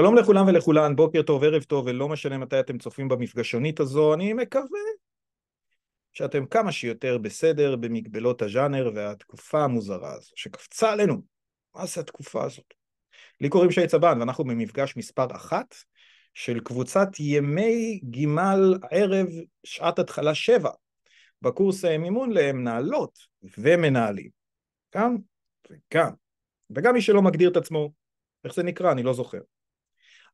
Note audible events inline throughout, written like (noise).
שלום לכולם ולכולן, בוקר טוב, ערב טוב, ולא משנה מתי אתם צופים במפגשונית הזו, אני מקווה שאתם כמה שיותר בסדר במגבלות הז'אנר והתקופה המוזרה הזו שקפצה עלינו. מה זה התקופה הזאת? לי קוראים שי צבן, ואנחנו במפגש מספר אחת של קבוצת ימי גימל ערב שעת התחלה שבע, בקורס מימון למנהלות ומנהלים. גם וגם. וגם מי שלא מגדיר את עצמו, איך זה נקרא, אני לא זוכר.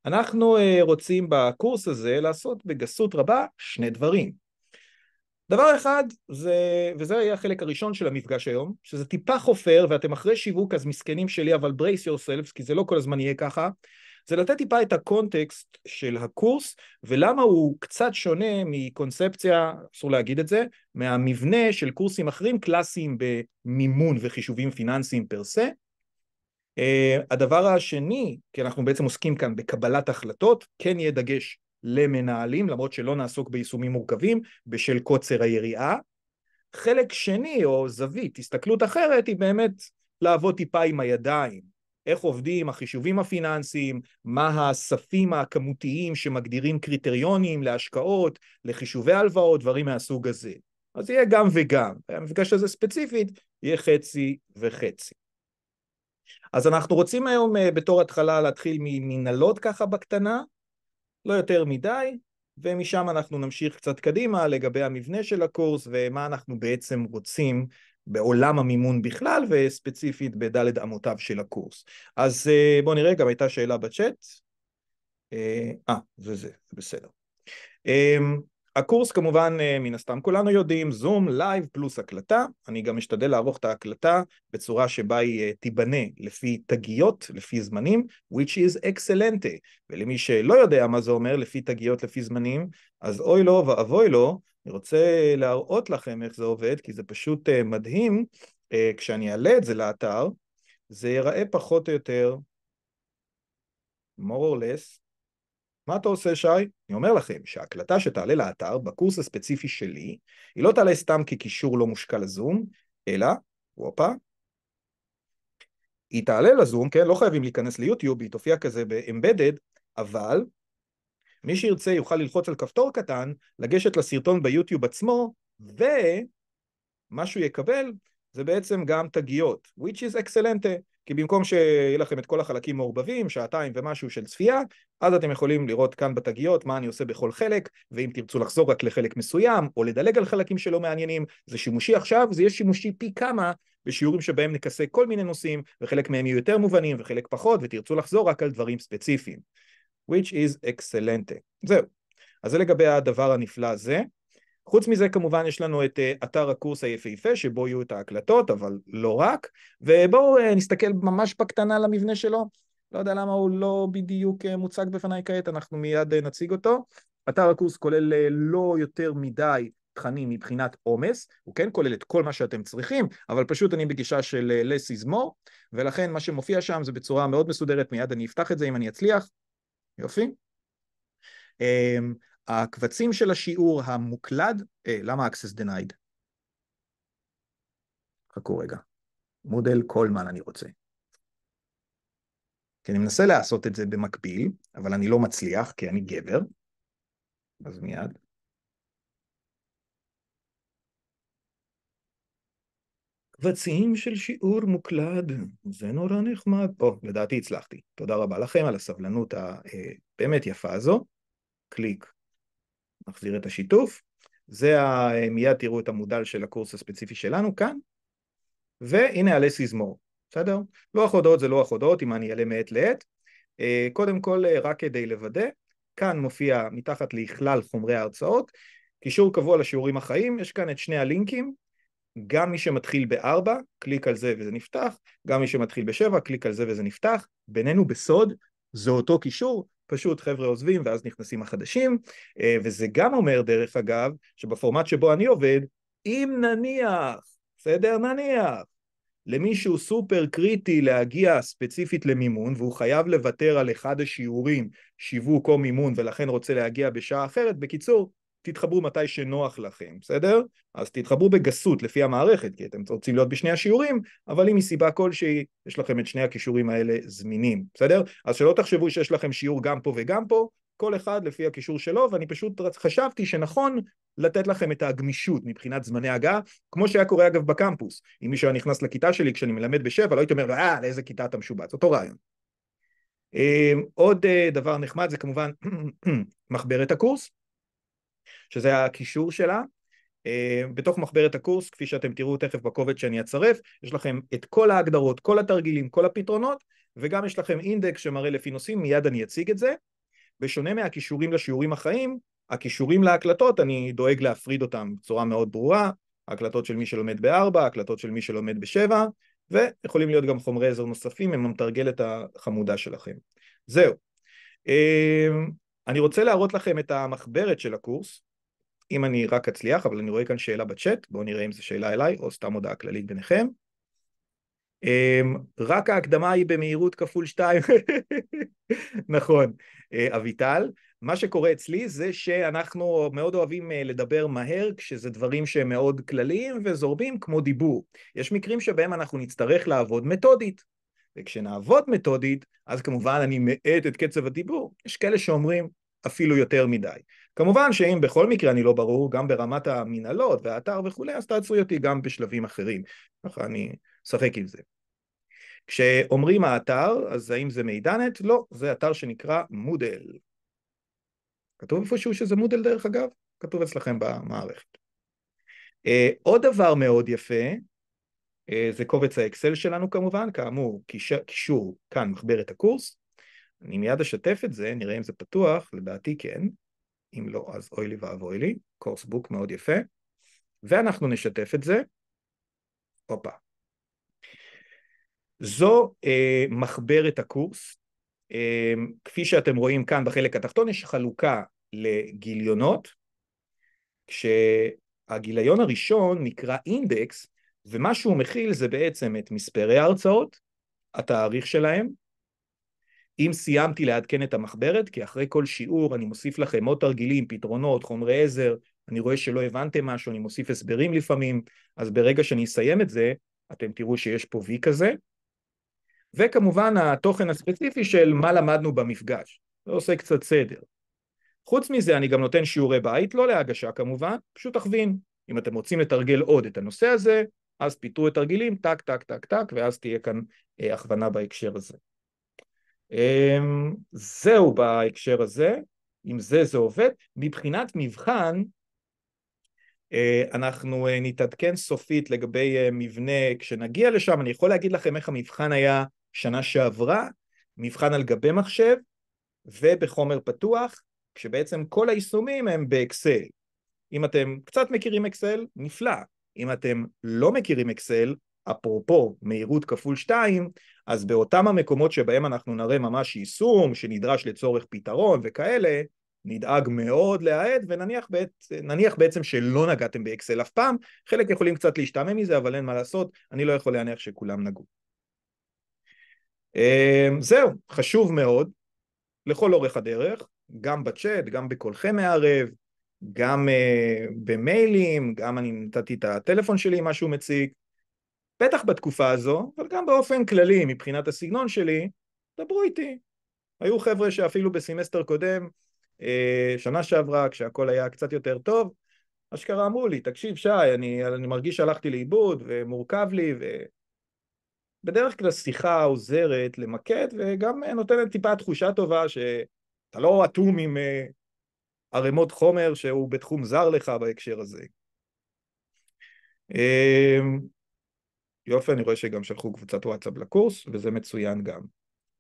אנחנו אה, רוצים בקורס הזה לעשות בגסות רבה שני דברים. דבר אחד, זה, וזה היה החלק הראשון של המפגש היום, שזה טיפה חופר, ואתם אחרי שיווק אז מסכנים שלי, אבל brace yourselves, כי זה לא כל הזמן יהיה ככה, זה לתת טיפה את הקונטקסט של הקורס, ולמה הוא קצת שונה מקונספציה, אסור להגיד את זה, מהמבנה של קורסים אחרים קלאסיים במימון וחישובים פיננסיים פר סה, אה, הדבר השני, כי אנחנו בעצם עוסקים כאן בקבלת החלטות, כן יהיה דגש למנהלים, למרות שלא נעסוק ביישומים מורכבים בשל קוצר היריעה. חלק שני או זווית, הסתכלות אחרת, היא באמת לעבוד טיפה עם הידיים. איך עובדים החישובים הפיננסיים, מה הספים הכמותיים שמגדירים קריטריונים להשקעות, לחישובי הלוואות, דברים מהסוג הזה. אז יהיה גם וגם. המפגש הזה ספציפית יהיה חצי וחצי. אז אנחנו רוצים היום אה, בתור התחלה להתחיל ממנהלות ככה בקטנה, לא יותר מדי, ומשם אנחנו נמשיך קצת קדימה לגבי המבנה של הקורס ומה אנחנו בעצם רוצים בעולם המימון בכלל וספציפית בדלת אמותיו של הקורס. אז אה, בואו נראה, גם הייתה שאלה בצ'אט. אה, אה זה זה, בסדר. אמ, הקורס כמובן, אה, מן הסתם כולנו יודעים, זום, לייב פלוס הקלטה. אני גם אשתדל לערוך את ההקלטה בצורה שבה היא אה, תיבנה לפי תגיות, לפי זמנים, which is excellent. ולמי שלא יודע מה זה אומר, לפי תגיות, לפי זמנים, אז אוי לו ואבוי לו, אני רוצה להראות לכם איך זה עובד, כי זה פשוט אה, מדהים. כשאני אעלה את זה לאתר, זה ייראה פחות או יותר, more or less, מה אתה עושה, שי? אני אומר לכם שההקלטה שתעלה לאתר בקורס הספציפי שלי, היא לא תעלה סתם כקישור לא מושקע לזום, אלא, וופה, היא תעלה לזום, כן? לא חייבים להיכנס ליוטיוב, היא תופיע כזה באמבדד, אבל מי שירצה יוכל ללחוץ על כפתור קטן, לגשת לסרטון ביוטיוב עצמו, ומה שהוא יקבל זה בעצם גם תגיות, which is excellent, כי במקום שיהיה לכם את כל החלקים מעורבבים, שעתיים ומשהו של צפייה, אז אתם יכולים לראות כאן בתגיות מה אני עושה בכל חלק, ואם תרצו לחזור רק לחלק מסוים, או לדלג על חלקים שלא מעניינים, זה שימושי עכשיו, זה יהיה שימושי פי כמה בשיעורים שבהם נכסה כל מיני נושאים, וחלק מהם יהיו יותר מובנים וחלק פחות, ותרצו לחזור רק על דברים ספציפיים. which is excellent. זהו. אז זה לגבי הדבר הנפלא הזה. חוץ מזה כמובן יש לנו את אה, אתר הקורס היפהפה שבו יהיו את ההקלטות, אבל לא רק, ובואו אה, נסתכל ממש בקטנה על המבנה שלו. לא יודע למה הוא לא בדיוק אה, מוצג בפניי כעת, אנחנו מיד נציג אותו. אתר הקורס כולל לא יותר מדי תכנים מבחינת עומס, הוא כן כולל את כל מה שאתם צריכים, אבל פשוט אני בגישה של less is more, ולכן מה שמופיע שם זה בצורה מאוד מסודרת, מיד אני אפתח את זה אם אני אצליח. יופי. אמ, הקבצים של השיעור המוקלד, אה, למה access denied? חכו רגע, מודל קולמן אני רוצה. כי אני מנסה לעשות את זה במקביל, אבל אני לא מצליח, כי אני גבר. אז מיד. קבצים של שיעור מוקלד, זה נורא נחמד. או, לדעתי הצלחתי. תודה רבה לכם על הסבלנות הבאמת אה, יפה הזו. קליק נחזיר את השיתוף. זה, ה... אה, מיד תראו את המודל של הקורס הספציפי שלנו כאן, והנה עלי סיזמור, בסדר? לוח הודעות זה לוח הודעות, אם אני אעלה מעת לעת. אה, קודם כל, אה, רק כדי לוודא, כאן מופיע מתחת לכלל חומרי ההרצאות, קישור קבוע לשיעורים החיים, יש כאן את שני הלינקים, גם מי שמתחיל בארבע, קליק על זה וזה נפתח, גם מי שמתחיל בשבע, קליק על זה וזה נפתח, בינינו בסוד, זה אותו קישור, פשוט חבר'ה עוזבים ואז נכנסים החדשים, אה, וזה גם אומר דרך אגב, שבפורמט שבו אני עובד, אם נניח, בסדר? נניח, למישהו סופר קריטי להגיע ספציפית למימון והוא חייב לוותר על אחד השיעורים שיווק או מימון ולכן רוצה להגיע בשעה אחרת, בקיצור תתחברו מתי שנוח לכם, בסדר? אז תתחברו בגסות לפי המערכת, כי אתם רוצים להיות בשני השיעורים, אבל אם מסיבה כלשהי יש לכם את שני הכישורים האלה זמינים, בסדר? אז שלא תחשבו שיש לכם שיעור גם פה וגם פה, כל אחד לפי הכישור שלו, ואני פשוט חשבתי שנכון לתת לכם את הגמישות מבחינת זמני הגעה, כמו שהיה קורה אגב בקמפוס. אם מישהו היה נכנס לכיתה שלי כשאני מלמד בשבע, לא הייתי אומר, לו, אה, לאיזה כיתה אתה משובץ, אותו רעיון. אה, עוד אה, דבר נחמד זה כמובן (clears throat) מחברת הקורס, שזה הקישור שלה. אה, בתוך מחברת הקורס, כפי שאתם תראו תכף בקובץ שאני אצרף, יש לכם את כל ההגדרות, כל התרגילים, כל הפתרונות, וגם יש לכם אינדקס שמראה לפי נושאים, מיד אני אציג את זה. בשונה מהכישורים לשיעורים החיים, הכישורים להקלטות, אני דואג להפריד אותם בצורה מאוד ברורה, הקלטות של מי שלומד בארבע, הקלטות של מי שלומד בשבע, ויכולים להיות גם חומרי עזר נוספים עם המתרגלת החמודה שלכם. זהו. אה, אני רוצה להראות לכם את המחברת של הקורס, אם אני רק אצליח, אבל אני רואה כאן שאלה בצ'אט, בואו נראה אם זו שאלה אליי או סתם הודעה כללית ביניכם. אמ, רק ההקדמה היא במהירות כפול שתיים, (laughs) נכון, אה, אביטל. מה שקורה אצלי זה שאנחנו מאוד אוהבים אה, לדבר מהר כשזה דברים שהם מאוד כלליים וזורמים כמו דיבור. יש מקרים שבהם אנחנו נצטרך לעבוד מתודית. וכשנעבוד מתודית, אז כמובן אני מאט את קצב הדיבור. יש כאלה שאומרים אפילו יותר מדי. כמובן שאם בכל מקרה אני לא ברור, גם ברמת המנהלות והאתר וכולי, אז תעצרו אותי גם בשלבים אחרים. ככה אני אשחק עם זה. כשאומרים האתר, אז האם זה מידענת? לא, זה אתר שנקרא מודל. כתוב איפשהו שזה מודל דרך אגב, כתוב אצלכם במערכת. אה, עוד דבר מאוד יפה, אה, זה קובץ האקסל שלנו כמובן, כאמור, קישור כאן מחברת הקורס. אני מיד אשתף את זה, נראה אם זה פתוח, לדעתי כן. אם לא, אז אוי לי ואבוי לי, קורס בוק מאוד יפה, ואנחנו נשתף את זה. הופה. זו אה, מחברת הקורס. אה, כפי שאתם רואים כאן בחלק התחתון, יש חלוקה לגיליונות, כשהגיליון הראשון נקרא אינדקס, ומה שהוא מכיל זה בעצם את מספרי ההרצאות, התאריך שלהם, אם סיימתי לעדכן את המחברת, כי אחרי כל שיעור אני מוסיף לכם עוד תרגילים, פתרונות, חומרי עזר, אני רואה שלא הבנתם משהו, אני מוסיף הסברים לפעמים, אז ברגע שאני אסיים את זה, אתם תראו שיש פה וי כזה. וכמובן התוכן הספציפי של מה למדנו במפגש, זה עושה קצת סדר. חוץ מזה אני גם נותן שיעורי בית, לא להגשה כמובן, פשוט תכווין. אם אתם רוצים לתרגל עוד את הנושא הזה, אז פיתרו את תרגילים, טק, טק, טק, טק, ואז תהיה כאן אה, הכוונה בהקשר הזה. אמ, זהו בהקשר הזה, עם זה זה עובד. מבחינת מבחן, אה, אנחנו אה, נתעדכן סופית לגבי אה, מבנה כשנגיע לשם, אני יכול להגיד לכם איך המבחן היה שנה שעברה, מבחן על גבי מחשב ובחומר פתוח, כשבעצם כל היישומים הם באקסל. אם אתם קצת מכירים אקסל, נפלא. אם אתם לא מכירים אקסל, אפרופו מהירות כפול 2, אז באותם המקומות שבהם אנחנו נראה ממש יישום שנדרש לצורך פתרון וכאלה, נדאג מאוד להאט ונניח בעת, בעצם שלא נגעתם באקסל אף פעם, חלק יכולים קצת להשתעמם מזה אבל אין מה לעשות, אני לא יכול להניח שכולם נגעו. אמ, זהו, חשוב מאוד לכל אורך הדרך, גם בצ'אט, גם בקולכם מערב, גם uh, במיילים, גם אני נתתי את הטלפון שלי אם משהו מציק, בטח בתקופה הזו, אבל גם באופן כללי מבחינת הסגנון שלי, דברו איתי. היו חבר'ה שאפילו בסמסטר קודם, אה, שנה שעברה, כשהכול היה קצת יותר טוב, אשכרה אמרו לי, תקשיב שי, אני, אני מרגיש שהלכתי לאיבוד ומורכב לי, ו... בדרך כלל שיחה עוזרת למקד וגם נותנת טיפה תחושה טובה שאתה לא אטום עם אה, ערימות חומר שהוא בתחום זר לך בהקשר הזה. אה, יופי, אני רואה שגם שלחו קבוצת וואטסאפ לקורס, וזה מצוין גם.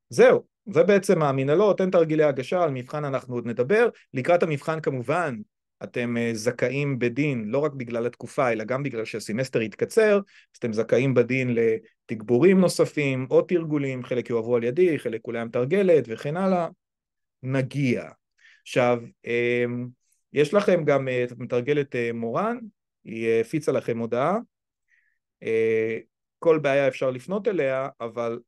זהו, זה בעצם המנהלות, אין תרגילי הגשה, על מבחן אנחנו עוד נדבר. לקראת המבחן כמובן, אתם אה, זכאים בדין, לא רק בגלל התקופה, אלא גם בגלל שהסמסטר יתקצר, אז אתם זכאים בדין לתגבורים נוספים, או תרגולים, חלק יועברו על ידי, חלק אולי המתרגלת וכן הלאה. נגיע. עכשיו, אמ, יש לכם גם אה, את מתרגלת אה, מורן, היא הפיצה לכם הודעה. כל בעיה אפשר לפנות אליה, אבל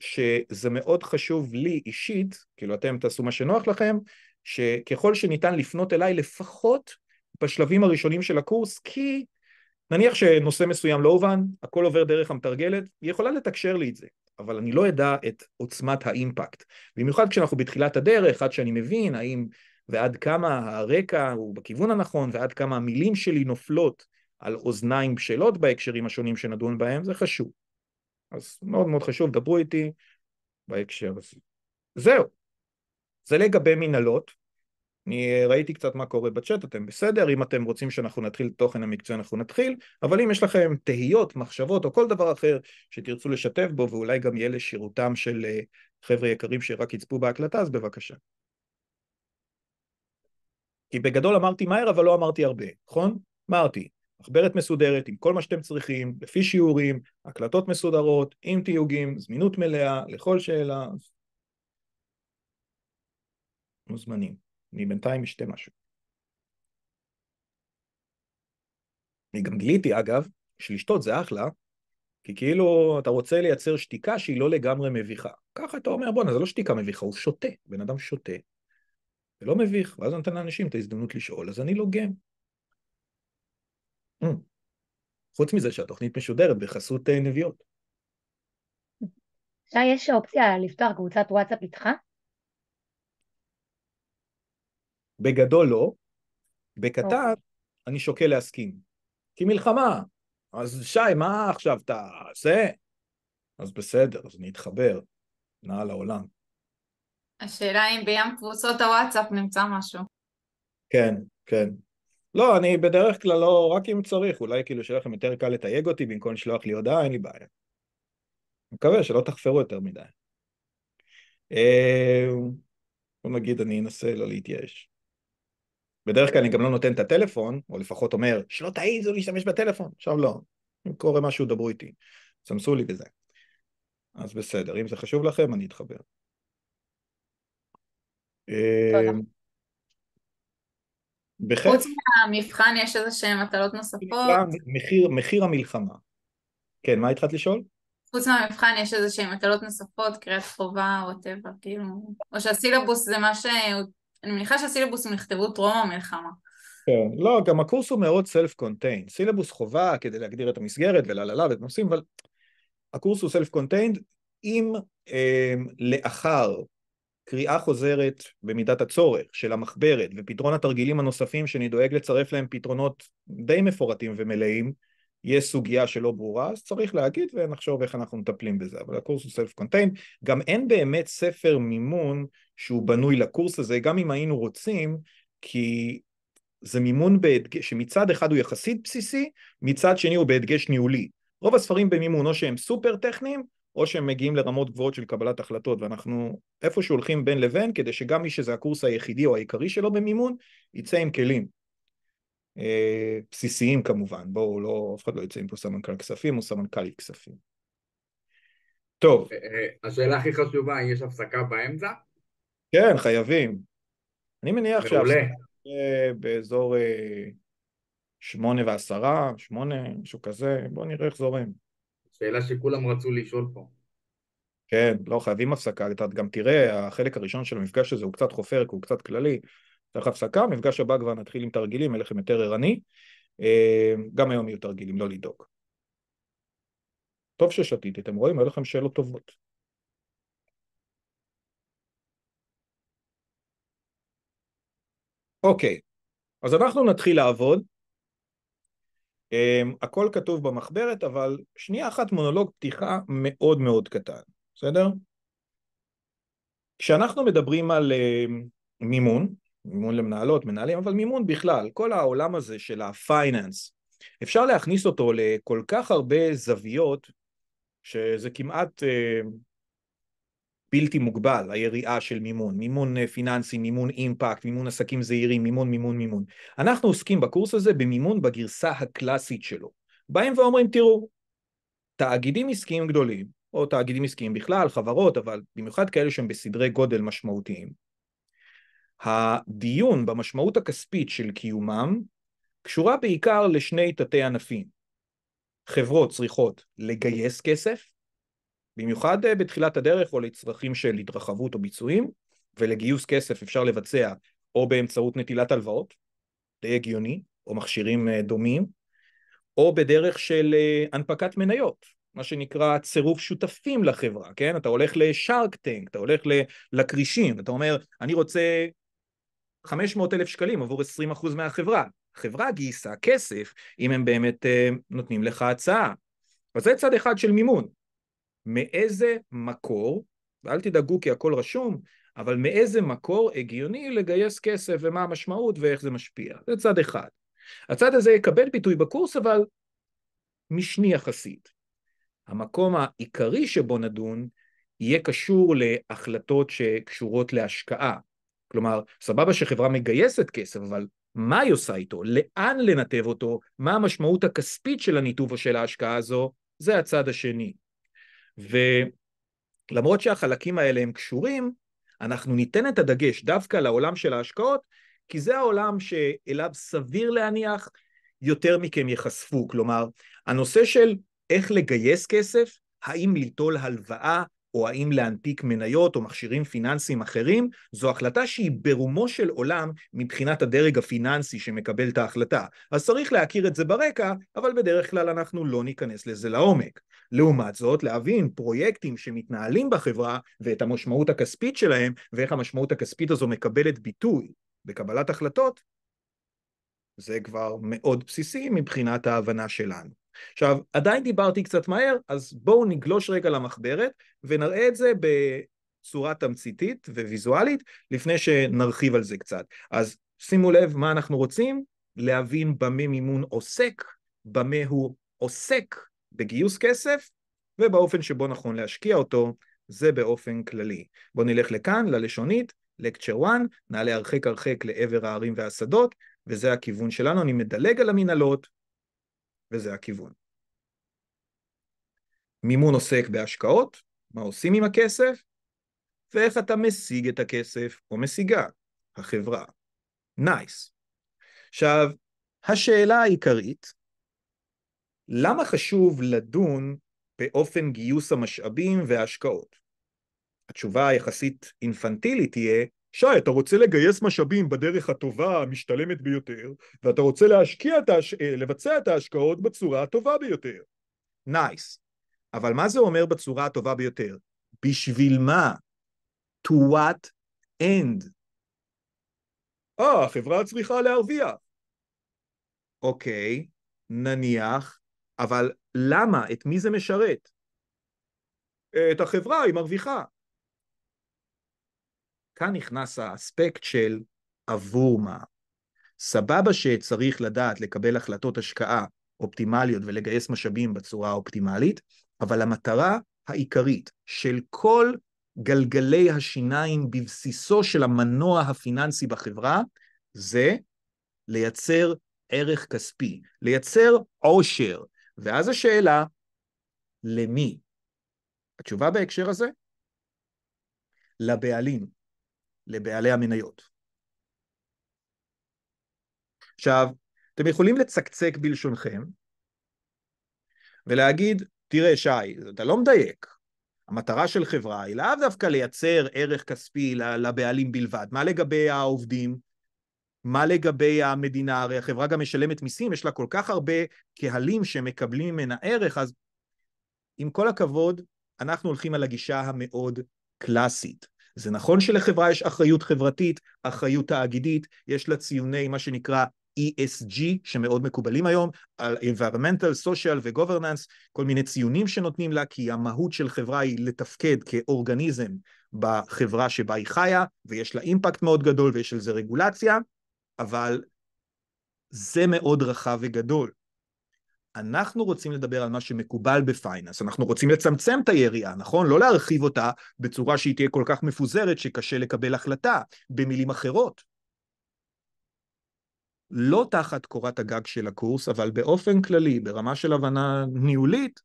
שזה מאוד חשוב לי אישית, כאילו אתם תעשו מה שנוח לכם, שככל שניתן לפנות אליי לפחות בשלבים הראשונים של הקורס, כי נניח שנושא מסוים לא הובן, הכל עובר דרך המתרגלת, היא יכולה לתקשר לי את זה, אבל אני לא אדע את עוצמת האימפקט. במיוחד כשאנחנו בתחילת הדרך, עד שאני מבין האם ועד כמה הרקע הוא בכיוון הנכון, ועד כמה המילים שלי נופלות על אוזניים בשלות בהקשרים השונים שנדון בהם, זה חשוב. אז מאוד מאוד חשוב, דברו איתי בהקשר הזה. זהו, זה לגבי מנהלות. אני אה, ראיתי קצת מה קורה בצ'אט, אתם בסדר, אם אתם רוצים שאנחנו נתחיל את התוכן המקצועי אנחנו נתחיל, אבל אם יש לכם תהיות, מחשבות או כל דבר אחר שתרצו לשתף בו ואולי גם יהיה לשירותם של אה, חבר'ה יקרים שרק יצפו בהקלטה, אז בבקשה. כי בגדול אמרתי מהר אבל לא אמרתי הרבה, נכון? אמרתי, מחברת מסודרת עם כל מה שאתם צריכים, לפי שיעורים, הקלטות מסודרות, עם תיוגים, זמינות מלאה, לכל שאלה. מוזמנים. אני בינתיים אשתה משהו. אני גם גיליתי אגב, שלשתות זה אחלה, כי כאילו אתה רוצה לייצר שתיקה שהיא לא לגמרי מביכה. ככה אתה אומר, בואנה, זה לא שתיקה מביכה, הוא שותה. בן אדם שותה, זה לא מביך, ואז נותן לאנשים את ההזדמנות לשאול, אז אני לוגם. לא Mm. חוץ מזה שהתוכנית משודרת בחסות אה, נביאות. שי, יש אופציה לפתוח קבוצת וואטסאפ איתך? בגדול לא. אוקיי. בקטן, אני שוקל להסכים. כי מלחמה. אז שי, מה עכשיו אתה עושה? אז בסדר, אז אני אתחבר. נא לעולם. השאלה אם בים קבוצות הוואטסאפ נמצא משהו. כן, כן. לא, אני בדרך כלל לא, רק אם צריך, אולי כאילו שיהיה לכם יותר קל לתייג אותי במקום לשלוח לי הודעה, אין לי בעיה. מקווה שלא תחפרו יותר מדי. אה, בוא נגיד אני אנסה לא להתייאש. בדרך כלל אני גם לא נותן את הטלפון, או לפחות אומר, שלא תעיזו להשתמש בטלפון, עכשיו לא. אם קורה משהו, דברו איתי. צמסו לי בזה. אז בסדר, אם זה חשוב לכם, אני אתחבר. אה, תודה. בחטא. חוץ מהמבחן יש איזה שהן מטלות נוספות. מחיר, מחיר המלחמה. כן, מה התחלת לשאול? חוץ מהמבחן יש איזה שהן מטלות נוספות, קריאת חובה, ווטאבר, כאילו... או שהסילבוס זה מה ש... אני מניחה שהסילבוסים נכתבו טרום המלחמה. כן, לא, גם הקורס הוא מאוד self-contained. סילבוס חובה כדי להגדיר את המסגרת ולהלהלה ואת הנושאים, אבל הקורס הוא self-contained. אם אה, לאחר קריאה חוזרת במידת הצורך של המחברת ופתרון התרגילים הנוספים שאני דואג לצרף להם פתרונות די מפורטים ומלאים, יש סוגיה שלא ברורה, אז צריך להגיד ונחשוב איך אנחנו מטפלים בזה, אבל הקורס הוא self-contained, גם אין באמת ספר מימון שהוא בנוי לקורס הזה, גם אם היינו רוצים, כי זה מימון בהדגש, שמצד אחד הוא יחסית בסיסי, מצד שני הוא בהדגש ניהולי. רוב הספרים במימון או שהם סופר טכניים, או שהם מגיעים לרמות גבוהות של קבלת החלטות, ואנחנו איפשהו הולכים בין לבין, כדי שגם מי שזה הקורס היחידי או העיקרי שלו במימון, יצא עם כלים. אה, בסיסיים כמובן, בואו, לא, אף אחד לא יצא עם פה סמנכ"ל כספים או סמנכ"לית כספים. טוב. אה, אה, השאלה הכי חשובה, יש הפסקה באמצע? כן, חייבים. אני מניח שהפסקה באזור אה, שמונה ועשרה, שמונה, משהו כזה, בואו נראה איך זורם. שאלה שכולם רצו לשאול פה. כן, לא, חייבים הפסקה, אתה גם תראה, החלק הראשון של המפגש הזה הוא קצת חופר, כי הוא קצת כללי. צריך הפסקה, מפגש הבא כבר נתחיל עם תרגילים, אהיה לכם יותר ערני. אה, גם היום יהיו תרגילים, לא לדאוג. טוב ששתיתי, אתם רואים? היו לכם שאלות טובות. אוקיי, אז אנחנו נתחיל לעבוד. Um, הכל כתוב במחברת, אבל שנייה אחת מונולוג פתיחה מאוד מאוד קטן, בסדר? כשאנחנו מדברים על uh, מימון, מימון למנהלות, מנהלים, אבל מימון בכלל, כל העולם הזה של הפייננס, אפשר להכניס אותו לכל כך הרבה זוויות, שזה כמעט uh, בלתי מוגבל, היריעה של מימון, מימון אה, פיננסי, מימון אימפקט, מימון עסקים זעירים, מימון, מימון, מימון. אנחנו עוסקים בקורס הזה במימון בגרסה הקלאסית שלו. באים ואומרים, תראו, תאגידים עסקיים גדולים, או תאגידים עסקיים בכלל, חברות, אבל במיוחד כאלה שהם בסדרי גודל משמעותיים, הדיון במשמעות הכספית של קיומם קשורה בעיקר לשני תתי ענפים. חברות צריכות לגייס כסף, במיוחד אה, בתחילת הדרך או לצרכים של התרחבות או ביצועים, ולגיוס כסף אפשר לבצע או באמצעות נטילת הלוואות, די הגיוני, או מכשירים אה, דומים, או בדרך של אה, הנפקת מניות, מה שנקרא צירוף שותפים לחברה, כן? אתה הולך לשארק טנק, אתה הולך לכרישים, אתה אומר, אני רוצה 500 אלף שקלים עבור 20% אחוז מהחברה. החברה גייסה כסף, אם הם באמת נותנים לך הצעה. אז זה צד אחד של מימון. מאיזה מקור, ואל תדאגו כי הכל רשום, אבל מאיזה מקור הגיוני לגייס כסף ומה המשמעות ואיך זה משפיע. זה צד אחד. הצד הזה יקבל ביטוי בקורס, אבל משני יחסית. המקום העיקרי שבו נדון יהיה קשור להחלטות שקשורות להשקעה. כלומר, סבבה שחברה מגייסת כסף, אבל מה היא עושה איתו? לאן לנתב אותו? מה המשמעות הכספית של הניתוב או של ההשקעה הזו? זה הצד השני. ולמרות שהחלקים האלה הם קשורים, אנחנו ניתן את הדגש דווקא לעולם של ההשקעות, כי זה העולם שאליו סביר להניח יותר מכם ייחשפו. כלומר, הנושא של איך לגייס כסף, האם ליטול הלוואה, או האם להנפיק מניות או מכשירים פיננסיים אחרים, זו החלטה שהיא ברומו של עולם מבחינת הדרג הפיננסי שמקבל את ההחלטה. אז צריך להכיר את זה ברקע, אבל בדרך כלל אנחנו לא ניכנס לזה לעומק. לעומת זאת, להבין פרויקטים שמתנהלים בחברה ואת המשמעות הכספית שלהם, ואיך המשמעות הכספית הזו מקבלת ביטוי בקבלת החלטות, זה כבר מאוד בסיסי מבחינת ההבנה שלנו. עכשיו, עדיין דיברתי קצת מהר, אז בואו נגלוש רגע למחברת ונראה את זה בצורה תמציתית וויזואלית, לפני שנרחיב על זה קצת. אז שימו לב מה אנחנו רוצים, להבין במה מימון עוסק, במה הוא עוסק, בגיוס כסף ובאופן שבו נכון להשקיע אותו, זה באופן כללי. בואו נלך לכאן, ללשונית, lecture 1, נעלה הרחק הרחק לעבר הערים והשדות, וזה הכיוון שלנו, אני מדלג על המנהלות, וזה הכיוון. מימון עוסק בהשקעות, מה עושים עם הכסף, ואיך אתה משיג את הכסף או משיגה, החברה. נייס. Nice. עכשיו, השאלה העיקרית למה חשוב לדון באופן גיוס המשאבים וההשקעות? התשובה היחסית אינפנטילית תהיה, שי, אתה רוצה לגייס משאבים בדרך הטובה, המשתלמת ביותר, ואתה רוצה להשקיע את ההש... אה, לבצע את ההשקעות בצורה הטובה ביותר. נייס. Nice. אבל מה זה אומר בצורה הטובה ביותר? בשביל מה? To what end? אה, החברה צריכה להרוויח. אוקיי, okay, נניח, אבל למה? את מי זה משרת? את החברה, היא מרוויחה. כאן נכנס האספקט של עבור מה. סבבה שצריך לדעת לקבל החלטות השקעה אופטימליות ולגייס משאבים בצורה האופטימלית, אבל המטרה העיקרית של כל גלגלי השיניים בבסיסו של המנוע הפיננסי בחברה זה לייצר ערך כספי, לייצר עושר, ואז השאלה, למי? התשובה בהקשר הזה? לבעלים, לבעלי המניות. עכשיו, אתם יכולים לצקצק בלשונכם ולהגיד, תראה שי, אתה לא מדייק, המטרה של חברה היא לאו דווקא לייצר ערך כספי לבעלים בלבד. מה לגבי העובדים? מה לגבי המדינה? הרי החברה גם משלמת מיסים, יש לה כל כך הרבה קהלים שמקבלים ממנה ערך, אז עם כל הכבוד, אנחנו הולכים על הגישה המאוד קלאסית. זה נכון שלחברה יש אחריות חברתית, אחריות תאגידית, יש לה ציוני מה שנקרא ESG, שמאוד מקובלים היום, על environmental, social ו-governance, כל מיני ציונים שנותנים לה, כי המהות של חברה היא לתפקד כאורגניזם בחברה שבה היא חיה, ויש לה אימפקט מאוד גדול ויש על זה רגולציה, אבל זה מאוד רחב וגדול. אנחנו רוצים לדבר על מה שמקובל בפייננס, אנחנו רוצים לצמצם את היריעה, נכון? לא להרחיב אותה בצורה שהיא תהיה כל כך מפוזרת שקשה לקבל החלטה, במילים אחרות. לא תחת קורת הגג של הקורס, אבל באופן כללי, ברמה של הבנה ניהולית,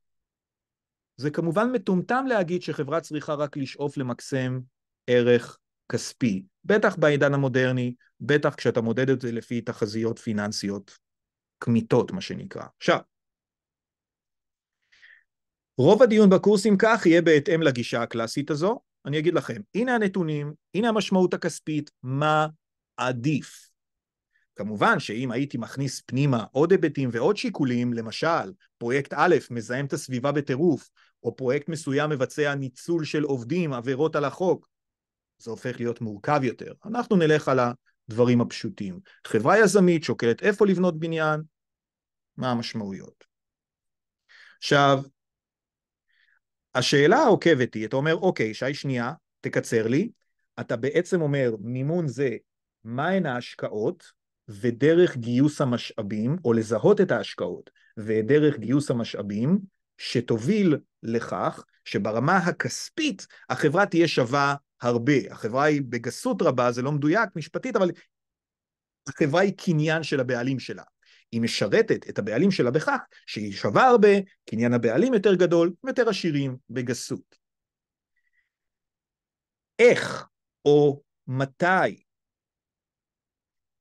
זה כמובן מטומטם להגיד שחברה צריכה רק לשאוף למקסם ערך כספי. בטח בעידן המודרני, בטח כשאתה מודד את זה לפי תחזיות פיננסיות כמיתות, מה שנקרא. עכשיו, רוב הדיון בקורס, אם כך יהיה בהתאם לגישה הקלאסית הזו. אני אגיד לכם, הנה הנתונים, הנה המשמעות הכספית, מה עדיף. כמובן שאם הייתי מכניס פנימה עוד היבטים ועוד שיקולים, למשל, פרויקט א' מזהם את הסביבה בטירוף, או פרויקט מסוים מבצע ניצול של עובדים, עבירות על החוק, זה הופך להיות מורכב יותר. אנחנו נלך על הדברים הפשוטים. חברה יזמית שוקלת איפה לבנות בניין, מה המשמעויות. עכשיו, השאלה העוקבת היא, אתה אומר, אוקיי, שי שנייה, תקצר לי, אתה בעצם אומר, מימון זה, מהן ההשקעות ודרך גיוס המשאבים, או לזהות את ההשקעות ודרך גיוס המשאבים, שתוביל לכך שברמה הכספית החברה תהיה שווה הרבה. החברה היא בגסות רבה, זה לא מדויק משפטית, אבל החברה היא קניין של הבעלים שלה. היא משרתת את הבעלים שלה בכך שהיא שווה הרבה, קניין הבעלים יותר גדול, יותר עשירים בגסות. איך או מתי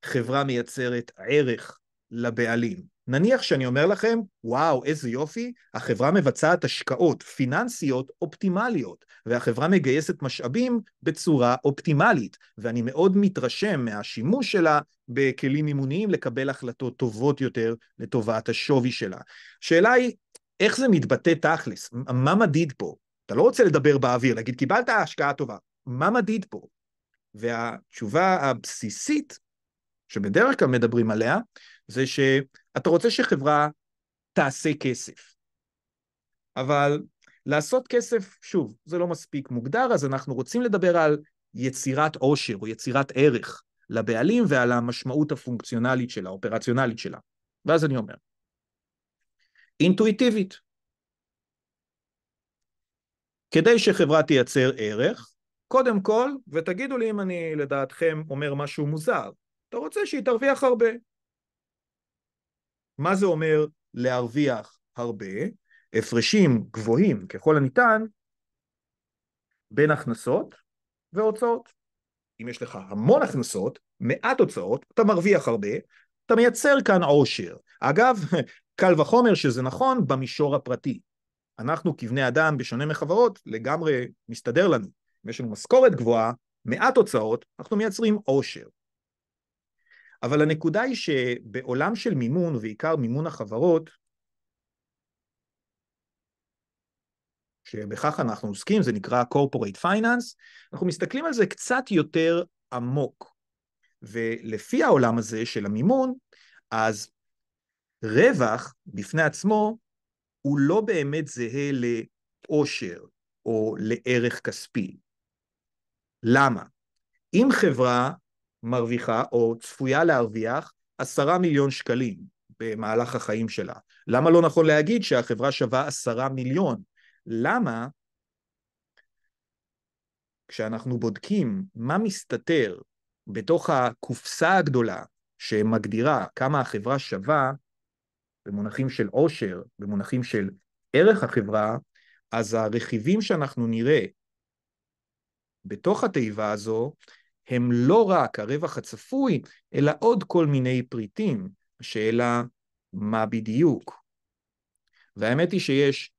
חברה מייצרת ערך לבעלים? נניח שאני אומר לכם, וואו, איזה יופי, החברה מבצעת השקעות פיננסיות אופטימליות, והחברה מגייסת משאבים בצורה אופטימלית, ואני מאוד מתרשם מהשימוש שלה בכלים מימוניים לקבל החלטות טובות יותר לטובת השווי שלה. שאלה היא, איך זה מתבטא תכלס? מה מדיד פה? אתה לא רוצה לדבר באוויר, להגיד, קיבלת השקעה טובה, מה מדיד פה? והתשובה הבסיסית, שבדרך כלל מדברים עליה, זה שאתה רוצה שחברה תעשה כסף. אבל לעשות כסף, שוב, זה לא מספיק מוגדר, אז אנחנו רוצים לדבר על יצירת עושר או יצירת ערך לבעלים ועל המשמעות הפונקציונלית שלה, האופרציונלית שלה. ואז אני אומר, אינטואיטיבית. כדי שחברה תייצר ערך, קודם כל, ותגידו לי אם אני לדעתכם אומר משהו מוזר, אתה רוצה שהיא תרוויח הרבה. מה זה אומר להרוויח הרבה? הפרשים גבוהים ככל הניתן בין הכנסות והוצאות. אם יש לך המון הכנסות, מעט הוצאות, אתה מרוויח הרבה, אתה מייצר כאן עושר. אגב, (laughs) קל וחומר שזה נכון במישור הפרטי. אנחנו כבני אדם, בשונה מחברות, לגמרי מסתדר לנו. אם יש לנו משכורת גבוהה, מעט הוצאות, אנחנו מייצרים עושר. אבל הנקודה היא שבעולם של מימון, ובעיקר מימון החברות, שבכך אנחנו עוסקים, זה נקרא corporate finance, אנחנו מסתכלים על זה קצת יותר עמוק. ולפי העולם הזה של המימון, אז רווח בפני עצמו הוא לא באמת זהה לאושר או לערך כספי. למה? אם חברה מרוויחה, או צפויה להרוויח, עשרה מיליון שקלים במהלך החיים שלה. למה לא נכון להגיד שהחברה שווה עשרה מיליון? למה כשאנחנו בודקים מה מסתתר בתוך הקופסה הגדולה שמגדירה כמה החברה שווה, במונחים של עושר, במונחים של ערך החברה, אז הרכיבים שאנחנו נראה בתוך התיבה הזו הם לא רק הרווח הצפוי, אלא עוד כל מיני פריטים. השאלה, מה בדיוק? והאמת היא שיש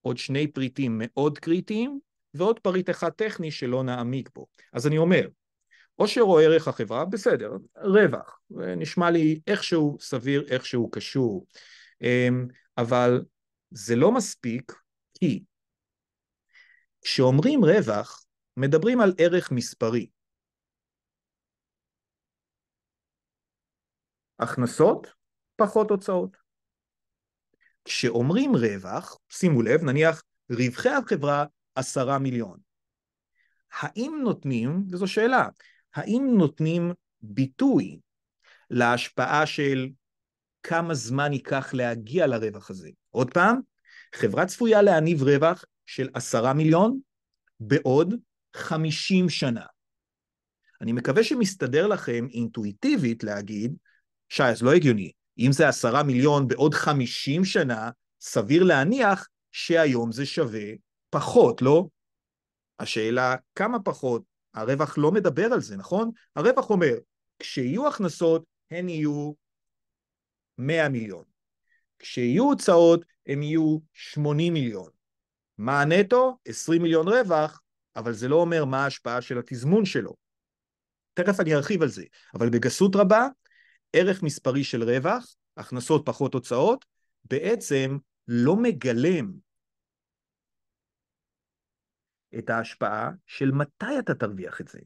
עוד שני פריטים מאוד קריטיים, ועוד פריט אחד טכני שלא נעמיק בו. אז אני אומר, עושר או ערך החברה, בסדר, רווח, נשמע לי איכשהו סביר, איכשהו קשור, אמ, אבל זה לא מספיק, כי כשאומרים רווח, מדברים על ערך מספרי. הכנסות פחות הוצאות. כשאומרים רווח, שימו לב, נניח רווחי החברה עשרה מיליון. האם נותנים, וזו שאלה, האם נותנים ביטוי להשפעה של כמה זמן ייקח להגיע לרווח הזה? עוד פעם, חברה צפויה להניב רווח של עשרה מיליון בעוד חמישים שנה. אני מקווה שמסתדר לכם אינטואיטיבית להגיד שי, אז לא הגיוני. אם זה עשרה מיליון בעוד חמישים שנה, סביר להניח שהיום זה שווה פחות, לא? השאלה, כמה פחות? הרווח לא מדבר על זה, נכון? הרווח אומר, כשיהיו הכנסות, הן יהיו 100 מיליון. כשיהיו הוצאות, הן יהיו 80 מיליון. מה הנטו? 20 מיליון רווח, אבל זה לא אומר מה ההשפעה של התזמון שלו. תכף אני ארחיב על זה, אבל בגסות רבה, ערך מספרי של רווח, הכנסות פחות הוצאות, בעצם לא מגלם את ההשפעה של מתי אתה תרוויח את זה,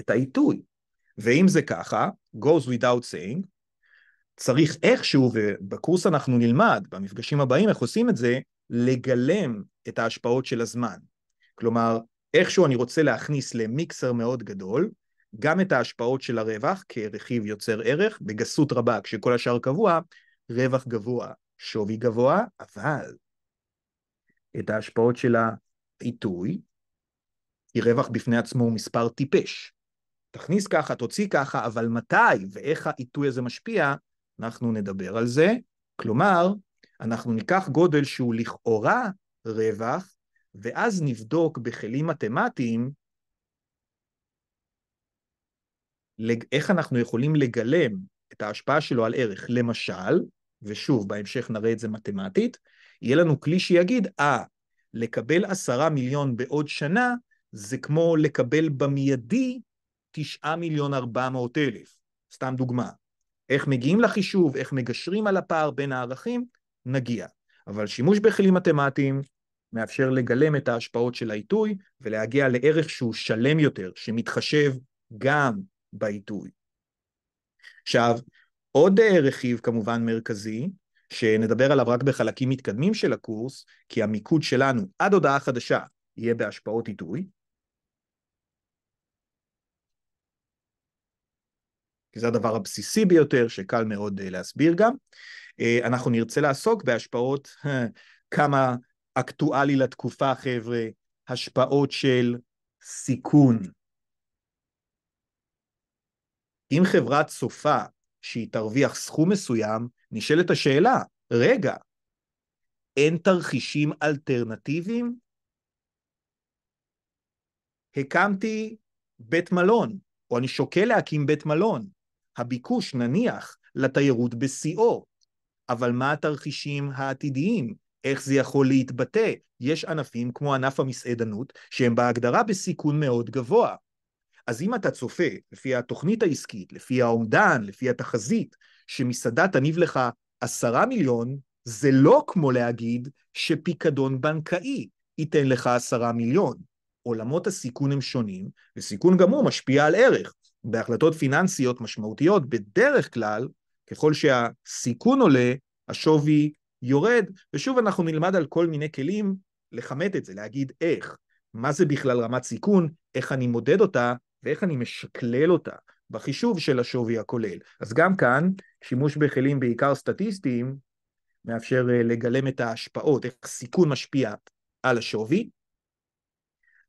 את העיתוי. ואם זה ככה, goes without saying, צריך איכשהו, ובקורס אנחנו נלמד, במפגשים הבאים איך עושים את זה, לגלם את ההשפעות של הזמן. כלומר, איכשהו אני רוצה להכניס למיקסר מאוד גדול, גם את ההשפעות של הרווח כרכיב יוצר ערך, בגסות רבה, כשכל השאר קבוע, רווח גבוה, שווי גבוה, אבל את ההשפעות של העיתוי, כי רווח בפני עצמו הוא מספר טיפש. תכניס ככה, תוציא ככה, אבל מתי ואיך העיתוי הזה משפיע, אנחנו נדבר על זה. כלומר, אנחנו ניקח גודל שהוא לכאורה רווח, ואז נבדוק בכלים מתמטיים איך אנחנו יכולים לגלם את ההשפעה שלו על ערך. למשל, ושוב, בהמשך נראה את זה מתמטית, יהיה לנו כלי שיגיד, אה, לקבל עשרה מיליון בעוד שנה, זה כמו לקבל במיידי תשעה מיליון ארבע מאות אלף. סתם דוגמה. איך מגיעים לחישוב, איך מגשרים על הפער בין הערכים, נגיע. אבל שימוש בכלים מתמטיים מאפשר לגלם את ההשפעות של העיתוי ולהגיע לערך שהוא שלם יותר, שמתחשב גם בעיתוי. עכשיו, עוד אה, רכיב כמובן מרכזי, שנדבר עליו רק בחלקים מתקדמים של הקורס, כי המיקוד שלנו עד הודעה חדשה יהיה בהשפעות עיתוי. כי זה הדבר הבסיסי ביותר שקל מאוד אה, להסביר גם. אה, אנחנו נרצה לעסוק בהשפעות, כמה אקטואלי לתקופה חבר'ה, השפעות של סיכון. אם חברה צופה שהיא תרוויח סכום מסוים, נשאלת השאלה, רגע, אין תרחישים אלטרנטיביים? הקמתי בית מלון, או אני שוקל להקים בית מלון. הביקוש, נניח, לתיירות בשיאו. אבל מה התרחישים העתידיים? איך זה יכול להתבטא? יש ענפים כמו ענף המסעדנות, שהם בהגדרה בסיכון מאוד גבוה. אז אם אתה צופה, לפי התוכנית העסקית, לפי האומדן, לפי התחזית, שמסעדה תניב לך עשרה מיליון, זה לא כמו להגיד שפיקדון בנקאי ייתן לך עשרה מיליון. עולמות הסיכון הם שונים, וסיכון גם הוא משפיע על ערך. בהחלטות פיננסיות משמעותיות, בדרך כלל, ככל שהסיכון עולה, השווי יורד, ושוב אנחנו נלמד על כל מיני כלים לכמת את זה, להגיד איך, מה זה בכלל רמת סיכון, איך אני מודד אותה, ואיך אני משקלל אותה בחישוב של השווי הכולל. אז גם כאן, שימוש בכלים בעיקר סטטיסטיים מאפשר אה, לגלם את ההשפעות, איך סיכון משפיע על השווי.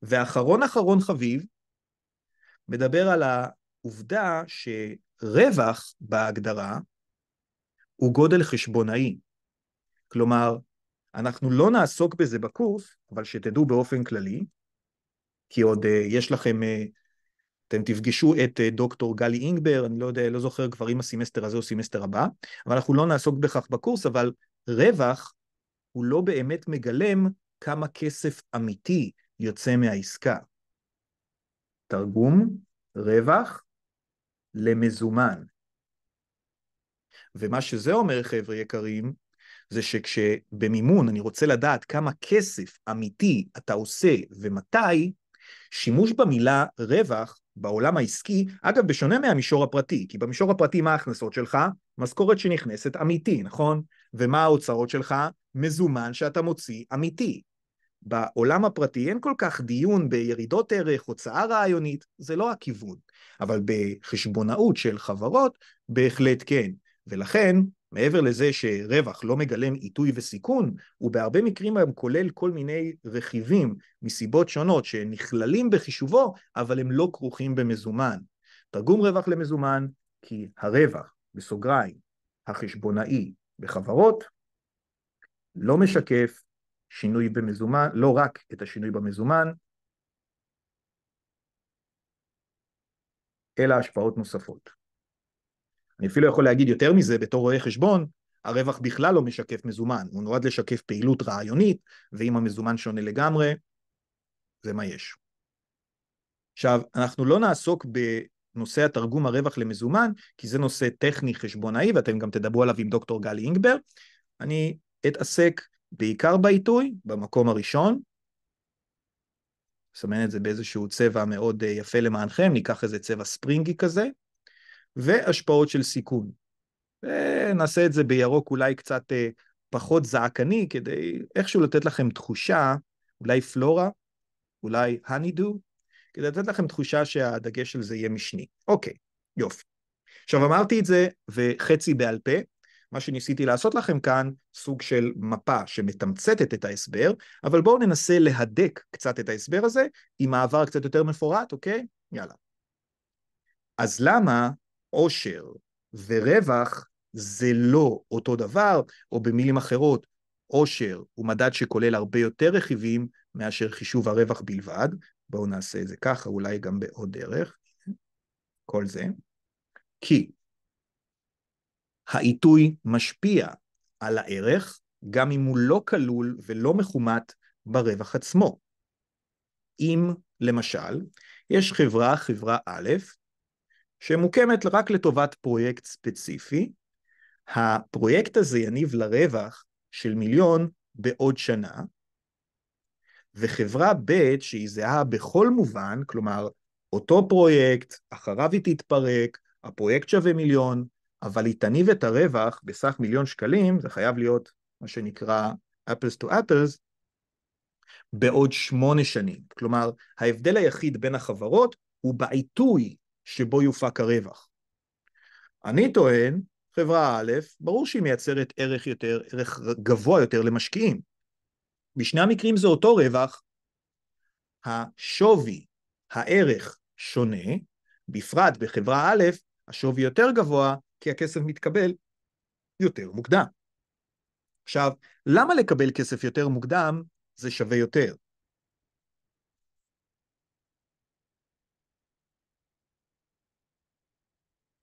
ואחרון אחרון חביב, מדבר על העובדה שרווח בהגדרה הוא גודל חשבונאי. כלומר, אנחנו לא נעסוק בזה בקורס, אבל שתדעו באופן כללי, כי עוד אה, יש לכם אה, אתם תפגשו את אה, דוקטור גלי אינגבר, אני לא יודע, לא זוכר כבר אם הסמסטר הזה או סמסטר הבא, אבל אנחנו לא נעסוק בכך בקורס, אבל רווח הוא לא באמת מגלם כמה כסף אמיתי יוצא מהעסקה. תרגום רווח למזומן. ומה שזה אומר, חבר'ה יקרים, זה שכשבמימון אני רוצה לדעת כמה כסף אמיתי אתה עושה ומתי, שימוש במילה רווח בעולם העסקי, אגב בשונה מהמישור הפרטי, כי במישור הפרטי מה ההכנסות שלך? משכורת שנכנסת אמיתי, נכון? ומה ההוצאות שלך? מזומן שאתה מוציא אמיתי. בעולם הפרטי אין כל כך דיון בירידות ערך, הוצאה רעיונית, זה לא הכיוון. אבל בחשבונאות של חברות, בהחלט כן. ולכן, מעבר לזה שרווח לא מגלם עיתוי וסיכון, הוא בהרבה מקרים היום כולל כל מיני רכיבים מסיבות שונות שנכללים בחישובו, אבל הם לא כרוכים במזומן. תרגום רווח למזומן, כי הרווח, בסוגריים, החשבונאי בחברות, לא משקף שינוי במזומן, לא רק את השינוי במזומן, אלא השפעות נוספות. אני אפילו יכול להגיד יותר מזה, בתור רואה חשבון, הרווח בכלל לא משקף מזומן, הוא נועד לשקף פעילות רעיונית, ואם המזומן שונה לגמרי, זה מה יש. עכשיו, אנחנו לא נעסוק בנושא התרגום הרווח למזומן, כי זה נושא טכני חשבונאי, ואתם גם תדברו עליו עם דוקטור גלי אינגבר. אני אתעסק בעיקר בעיתוי, במקום הראשון. אסמן את זה באיזשהו צבע מאוד אה, יפה למענכם, ניקח איזה צבע ספרינגי כזה. והשפעות של סיכון. ונעשה את זה בירוק אולי קצת אה, פחות זעקני, כדי איכשהו לתת לכם תחושה, אולי פלורה, אולי הנידו, כדי לתת לכם תחושה שהדגש של זה יהיה משני. אוקיי, יופי. עכשיו אמרתי את זה וחצי בעל פה, מה שניסיתי לעשות לכם כאן, סוג של מפה שמתמצתת את ההסבר, אבל בואו ננסה להדק קצת את ההסבר הזה עם מעבר קצת יותר מפורט, אוקיי? יאללה. אז למה עושר ורווח זה לא אותו דבר, או במילים אחרות, עושר הוא מדד שכולל הרבה יותר רכיבים מאשר חישוב הרווח בלבד. בואו נעשה את זה ככה, אולי גם בעוד דרך. כל זה. כי העיתוי משפיע על הערך, גם אם הוא לא כלול ולא מחומת ברווח עצמו. אם, למשל, יש חברה, חברה א', שמוקמת רק לטובת פרויקט ספציפי. הפרויקט הזה יניב לרווח של מיליון בעוד שנה, וחברה ב' שהיא זהה בכל מובן, כלומר, אותו פרויקט, אחריו היא תתפרק, הפרויקט שווה מיליון, אבל היא תניב את הרווח בסך מיליון שקלים, זה חייב להיות מה שנקרא אפלס טו אפלס, בעוד שמונה שנים. כלומר, ההבדל היחיד בין החברות הוא בעיתוי שבו יופק הרווח. אני טוען, חברה א', ברור שהיא מייצרת ערך יותר, ערך גבוה יותר למשקיעים. בשני המקרים זה אותו רווח, השווי, הערך, שונה, בפרט בחברה א', השווי יותר גבוה, כי הכסף מתקבל יותר מוקדם. עכשיו, למה לקבל כסף יותר מוקדם זה שווה יותר?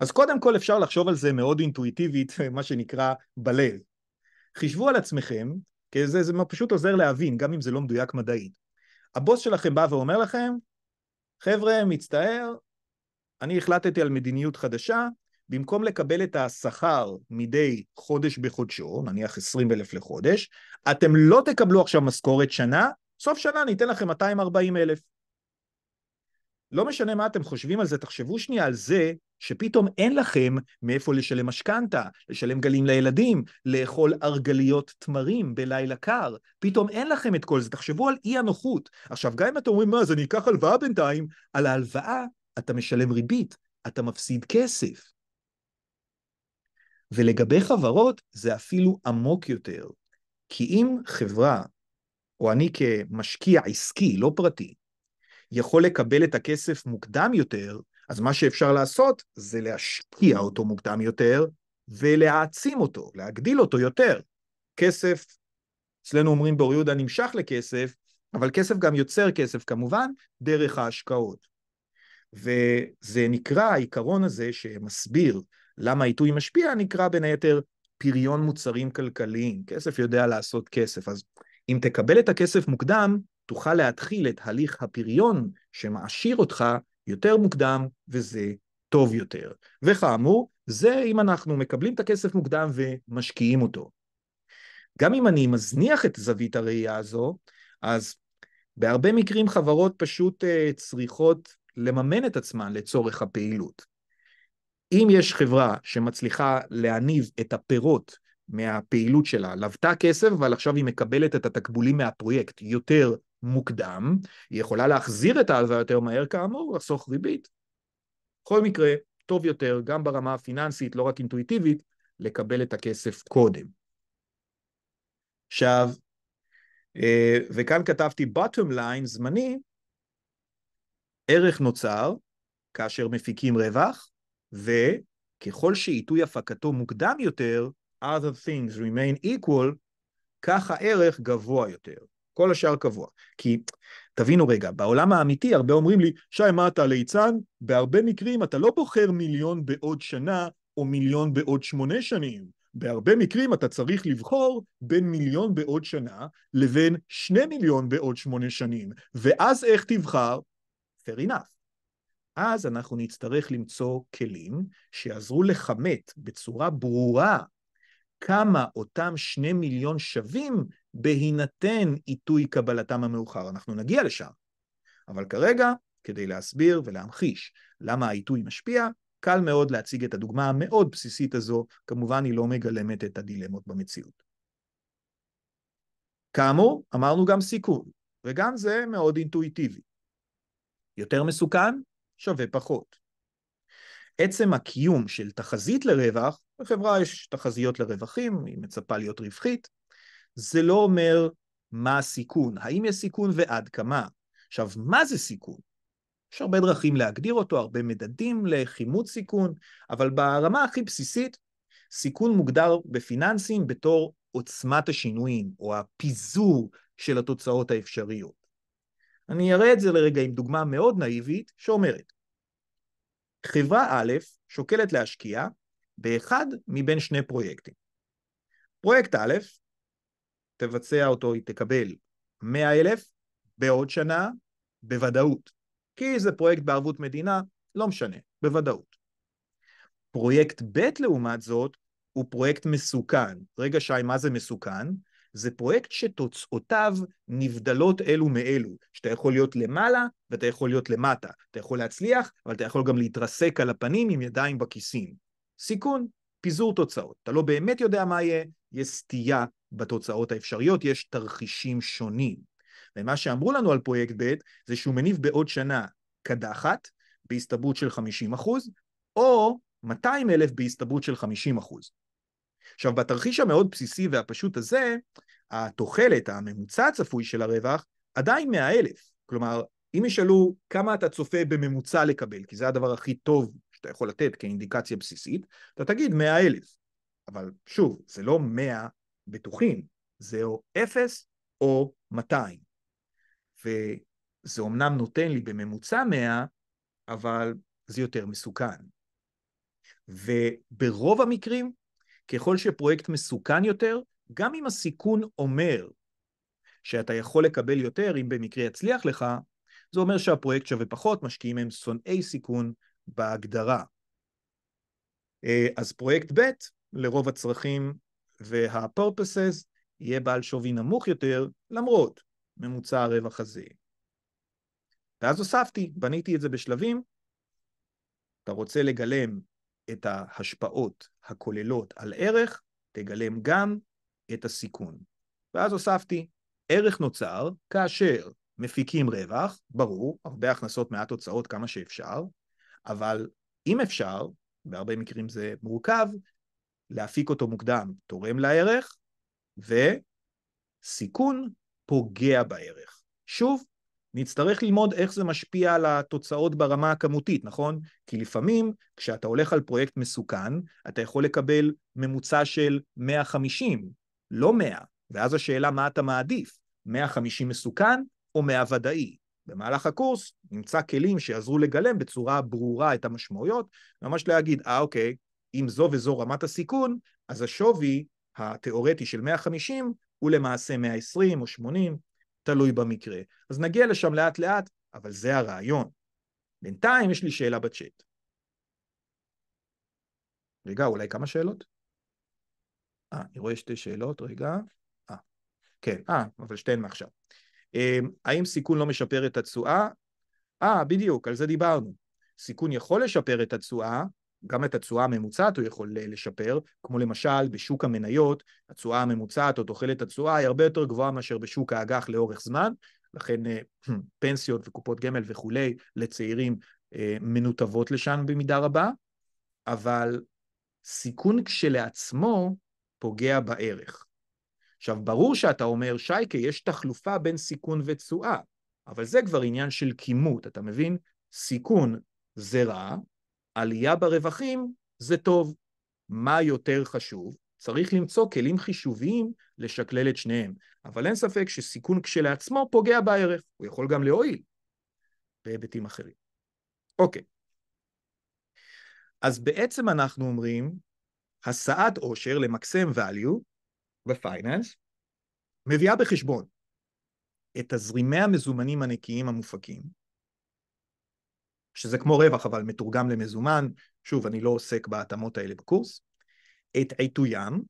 אז קודם כל אפשר לחשוב על זה מאוד אינטואיטיבית, (laughs) מה שנקרא בלב. חישבו על עצמכם, כי זה, זה פשוט עוזר להבין, גם אם זה לא מדויק מדעית. הבוס שלכם בא ואומר לכם, חבר'ה, מצטער, אני החלטתי על מדיניות חדשה, במקום לקבל את השכר מדי חודש בחודשו, נניח 20,000 לחודש, אתם לא תקבלו עכשיו משכורת שנה, סוף שנה אני אתן לכם 240,000. לא משנה מה אתם חושבים על זה, תחשבו שנייה על זה שפתאום אין לכם מאיפה לשלם משכנתה, לשלם גלים לילדים, לאכול ארגליות תמרים בלילה קר, פתאום אין לכם את כל זה, תחשבו על אי הנוחות. עכשיו, גם אם אתם אומרים, מה, אז אני אקח הלוואה בינתיים, על ההלוואה אתה משלם ריבית, אתה מפסיד כסף. ולגבי חברות זה אפילו עמוק יותר, כי אם חברה, או אני כמשקיע עסקי, לא פרטי, יכול לקבל את הכסף מוקדם יותר, אז מה שאפשר לעשות זה להשקיע אותו מוקדם יותר ולהעצים אותו, להגדיל אותו יותר. כסף, אצלנו אומרים באור יהודה נמשך לכסף, אבל כסף גם יוצר כסף כמובן, דרך ההשקעות. וזה נקרא, העיקרון הזה שמסביר למה העיתוי משפיע, נקרא בין היתר פריון מוצרים כלכליים. כסף יודע לעשות כסף, אז אם תקבל את הכסף מוקדם, תוכל להתחיל את הליך הפריון שמעשיר אותך יותר מוקדם, וזה טוב יותר. וכאמור, זה אם אנחנו מקבלים את הכסף מוקדם ומשקיעים אותו. גם אם אני מזניח את זווית הראייה הזו, אז בהרבה מקרים חברות פשוט אה, צריכות לממן את עצמן לצורך הפעילות. אם יש חברה שמצליחה להניב את הפירות מהפעילות שלה, לוותה כסף, אבל עכשיו היא מקבלת את התקבולים מהפרויקט יותר מוקדם, היא יכולה להחזיר את ההלוואה יותר מהר כאמור, לחסוך ריבית. בכל מקרה, טוב יותר, גם ברמה הפיננסית, לא רק אינטואיטיבית, לקבל את הכסף קודם. עכשיו, אה, וכאן כתבתי bottom line זמני, ערך נוצר כאשר מפיקים רווח, וככל שעיתוי הפקתו מוקדם יותר, other things remain equal, כך הערך גבוה יותר. כל השאר קבוע. כי תבינו רגע, בעולם האמיתי הרבה אומרים לי, שי, מה אתה ליצן? בהרבה מקרים אתה לא בוחר מיליון בעוד שנה או מיליון בעוד שמונה שנים. בהרבה מקרים אתה צריך לבחור בין מיליון בעוד שנה לבין שני מיליון בעוד שמונה שנים, ואז איך תבחר? fair enough. אז אנחנו נצטרך למצוא כלים שיעזרו לכמת בצורה ברורה כמה אותם שני מיליון שווים בהינתן עיתוי קבלתם המאוחר. אנחנו נגיע לשם. אבל כרגע, כדי להסביר ולהמחיש למה העיתוי משפיע, קל מאוד להציג את הדוגמה המאוד בסיסית הזו, כמובן היא לא מגלמת את הדילמות במציאות. כאמור, אמרנו גם סיכון, וגם זה מאוד אינטואיטיבי. יותר מסוכן, שווה פחות. עצם הקיום של תחזית לרווח לחברה יש תחזיות לרווחים, היא מצפה להיות רווחית. זה לא אומר מה הסיכון, האם יש סיכון ועד כמה. עכשיו, מה זה סיכון? יש הרבה דרכים להגדיר אותו, הרבה מדדים לכימות סיכון, אבל ברמה הכי בסיסית, סיכון מוגדר בפיננסים בתור עוצמת השינויים, או הפיזור של התוצאות האפשריות. אני אראה את זה לרגע עם דוגמה מאוד נאיבית, שאומרת, חברה א' שוקלת להשקיע באחד מבין שני פרויקטים. פרויקט א', תבצע אותו, היא תקבל 100,000 בעוד שנה, בוודאות. כי זה פרויקט בערבות מדינה, לא משנה, בוודאות. פרויקט ב' לעומת זאת, הוא פרויקט מסוכן. רגע שי, מה זה מסוכן? זה פרויקט שתוצאותיו נבדלות אלו מאלו, שאתה יכול להיות למעלה ואתה יכול להיות למטה. אתה יכול להצליח, אבל אתה יכול גם להתרסק על הפנים עם ידיים בכיסים. סיכון, פיזור תוצאות. אתה לא באמת יודע מה יהיה, יש סטייה בתוצאות האפשריות, יש תרחישים שונים. ומה שאמרו לנו על פרויקט ב' זה שהוא מניב בעוד שנה קדחת בהסתברות של 50%, אחוז, או 200 אלף בהסתברות של 50%. אחוז. עכשיו, בתרחיש המאוד בסיסי והפשוט הזה, התוחלת, הממוצע הצפוי של הרווח, עדיין 100 אלף. כלומר, אם ישאלו כמה אתה צופה בממוצע לקבל, כי זה הדבר הכי טוב שאתה יכול לתת כאינדיקציה בסיסית, אתה תגיד 100 אלף. אבל שוב, זה לא 100 בטוחים, זה או 0 או 200. וזה אומנם נותן לי בממוצע 100, אבל זה יותר מסוכן. וברוב המקרים, ככל שפרויקט מסוכן יותר, גם אם הסיכון אומר שאתה יכול לקבל יותר, אם במקרה יצליח לך, זה אומר שהפרויקט שווה פחות, משקיעים הם שונאי סיכון, בהגדרה. אה, אז פרויקט ב' לרוב הצרכים וה-purposes יהיה בעל שווי נמוך יותר למרות ממוצע הרווח הזה. ואז הוספתי, בניתי את זה בשלבים. אתה רוצה לגלם את ההשפעות הכוללות על ערך, תגלם גם את הסיכון. ואז הוספתי, ערך נוצר כאשר מפיקים רווח, ברור, הרבה הכנסות מעט הוצאות כמה שאפשר, אבל אם אפשר, בהרבה מקרים זה מורכב, להפיק אותו מוקדם תורם לערך, וסיכון פוגע בערך. שוב, נצטרך ללמוד איך זה משפיע על התוצאות ברמה הכמותית, נכון? כי לפעמים כשאתה הולך על פרויקט מסוכן, אתה יכול לקבל ממוצע של 150, לא 100, ואז השאלה מה אתה מעדיף, 150 מסוכן או 100 ודאי? במהלך הקורס נמצא כלים שיעזרו לגלם בצורה ברורה את המשמעויות, ממש להגיד, אה, אוקיי, אם זו וזו רמת הסיכון, אז השווי התיאורטי של 150 הוא למעשה 120 או 80, תלוי במקרה. אז נגיע לשם לאט-לאט, אבל זה הרעיון. בינתיים יש לי שאלה בצ'אט. רגע, אולי כמה שאלות? אה, אני רואה שתי שאלות, רגע. אה, כן, אה, אבל שתיהן מעכשיו. אמ, האם סיכון לא משפר את התשואה? אה, בדיוק, על זה דיברנו. סיכון יכול לשפר את התשואה, גם את התשואה הממוצעת הוא יכול אה, לשפר, כמו למשל בשוק המניות, התשואה הממוצעת או תוחלת התשואה היא הרבה יותר גבוהה מאשר בשוק האג"ח לאורך זמן, לכן אה, (clears throat) פנסיות וקופות גמל וכולי לצעירים אה, מנותבות לשם במידה רבה, אבל סיכון כשלעצמו פוגע בערך. עכשיו, ברור שאתה אומר, שייקה, יש תחלופה בין סיכון ותשואה, אבל זה כבר עניין של כימות, אתה מבין? סיכון זה רע, עלייה ברווחים זה טוב. מה יותר חשוב? צריך למצוא כלים חישוביים לשקלל את שניהם, אבל אין ספק שסיכון כשלעצמו פוגע בערך, הוא יכול גם להועיל בהיבטים אחרים. אוקיי. אז בעצם אנחנו אומרים, הסעת עושר למקסם value ופייננס, מביאה בחשבון את תזרימי המזומנים הנקיים המופקים, שזה כמו רווח אבל מתורגם למזומן, שוב, אני לא עוסק בהתאמות האלה בקורס, את עיתוים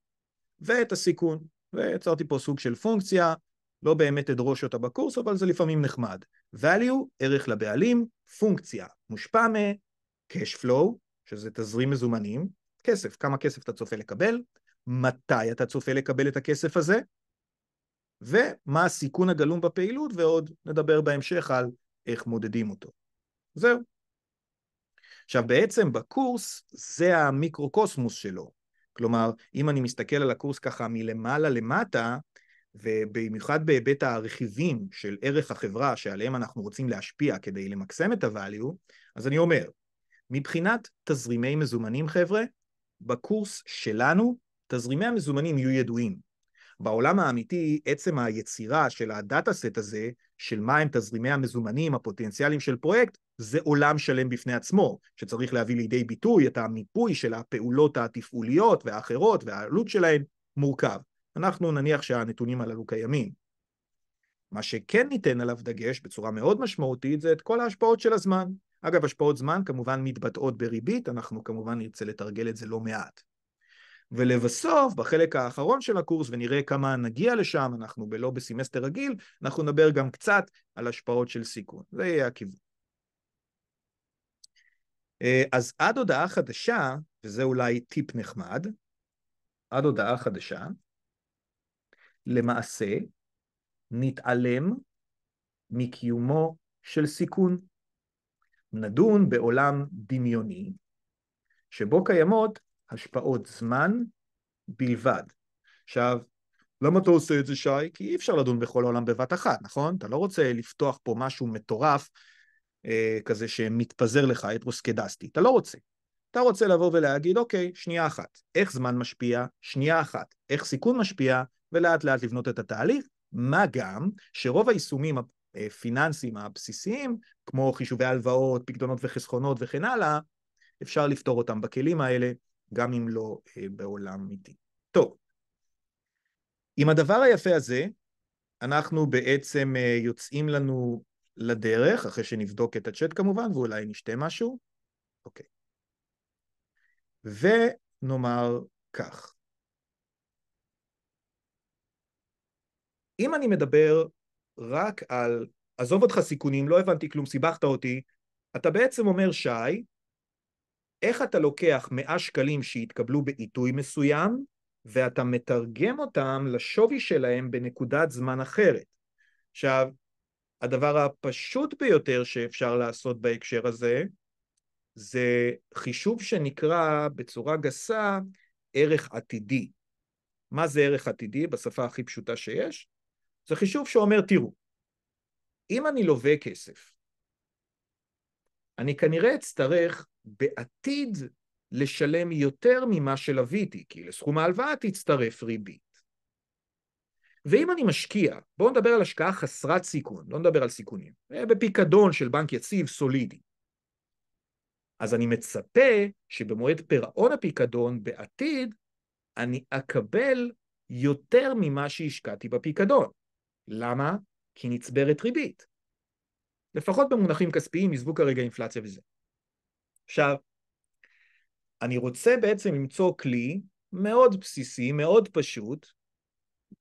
ואת הסיכון, ויצרתי פה סוג של פונקציה, לא באמת אדרוש אותה בקורס, אבל זה לפעמים נחמד. value, ערך לבעלים, פונקציה, מושפע מ-cash flow, שזה תזרים מזומנים, כסף, כמה כסף אתה צופה לקבל, מתי אתה צופה לקבל את הכסף הזה, ומה הסיכון הגלום בפעילות, ועוד נדבר בהמשך על איך מודדים אותו. זהו. עכשיו, בעצם בקורס זה המיקרוקוסמוס שלו. כלומר, אם אני מסתכל על הקורס ככה מלמעלה למטה, ובמיוחד בהיבט הרכיבים של ערך החברה שעליהם אנחנו רוצים להשפיע כדי למקסם את ה-value, אז אני אומר, מבחינת תזרימי מזומנים, חבר'ה, בקורס שלנו תזרימי המזומנים יהיו ידועים. בעולם האמיתי, עצם היצירה של הדאטה סט הזה, של מהם מה תזרימי המזומנים הפוטנציאליים של פרויקט, זה עולם שלם בפני עצמו, שצריך להביא לידי ביטוי את המיפוי של הפעולות התפעוליות והאחרות והעלות שלהן מורכב. אנחנו נניח שהנתונים הללו קיימים. מה שכן ניתן עליו דגש בצורה מאוד משמעותית זה את כל ההשפעות של הזמן. אגב, השפעות זמן כמובן מתבטאות בריבית, אנחנו כמובן נרצה לתרגל את זה לא מעט. ולבסוף, בחלק האחרון של הקורס, ונראה כמה נגיע לשם, אנחנו לא בסמסטר רגיל, אנחנו נדבר גם קצת על השפעות של סיכון. זה יהיה הכיוון. אה, אז עד הודעה חדשה, וזה אולי טיפ נחמד, עד הודעה חדשה, למעשה נתעלם מקיומו של סיכון. נדון בעולם דמיוני, שבו קיימות השפעות זמן בלבד. עכשיו, למה אתה עושה את זה, שי? כי אי אפשר לדון בכל העולם בבת אחת, נכון? אתה לא רוצה לפתוח פה משהו מטורף אה, כזה שמתפזר לך אתרוס אתה לא רוצה. אתה רוצה לבוא ולהגיד, אוקיי, שנייה אחת, איך זמן משפיע, שנייה אחת, איך סיכון משפיע, ולאט לאט לבנות את התהליך, מה גם שרוב היישומים הפיננסיים אה, הבסיסיים, כמו חישובי הלוואות, פקדונות וחסכונות וכן הלאה, אפשר לפתור אותם בכלים האלה גם אם לא אה, בעולם אמיתי. טוב, עם הדבר היפה הזה, אנחנו בעצם אה, יוצאים לנו לדרך, אחרי שנבדוק את הצ'אט כמובן, ואולי נשתה משהו. אוקיי. ונאמר כך. אם אני מדבר רק על, עזוב אותך סיכונים, לא הבנתי כלום, סיבכת אותי, אתה בעצם אומר, שי, איך אתה לוקח 100 שקלים שהתקבלו בעיתוי מסוים, ואתה מתרגם אותם לשווי שלהם בנקודת זמן אחרת. עכשיו, הדבר הפשוט ביותר שאפשר לעשות בהקשר הזה, זה חישוב שנקרא בצורה גסה ערך עתידי. מה זה ערך עתידי בשפה הכי פשוטה שיש? זה חישוב שאומר, תראו, אם אני לווה כסף אני כנראה אצטרך בעתיד לשלם יותר ממה שלוויתי, כי לסכום ההלוואה תצטרף ריבית. ואם אני משקיע, בואו נדבר על השקעה חסרת סיכון, לא נדבר על סיכונים, אה, בפיקדון של בנק יציב סולידי. אז אני מצפה שבמועד פירעון הפיקדון בעתיד אני אקבל יותר ממה שהשקעתי בפיקדון. למה? כי נצברת ריבית. לפחות במונחים כספיים, עזבו כרגע אינפלציה וזה. עכשיו, אני רוצה בעצם למצוא כלי מאוד בסיסי, מאוד פשוט,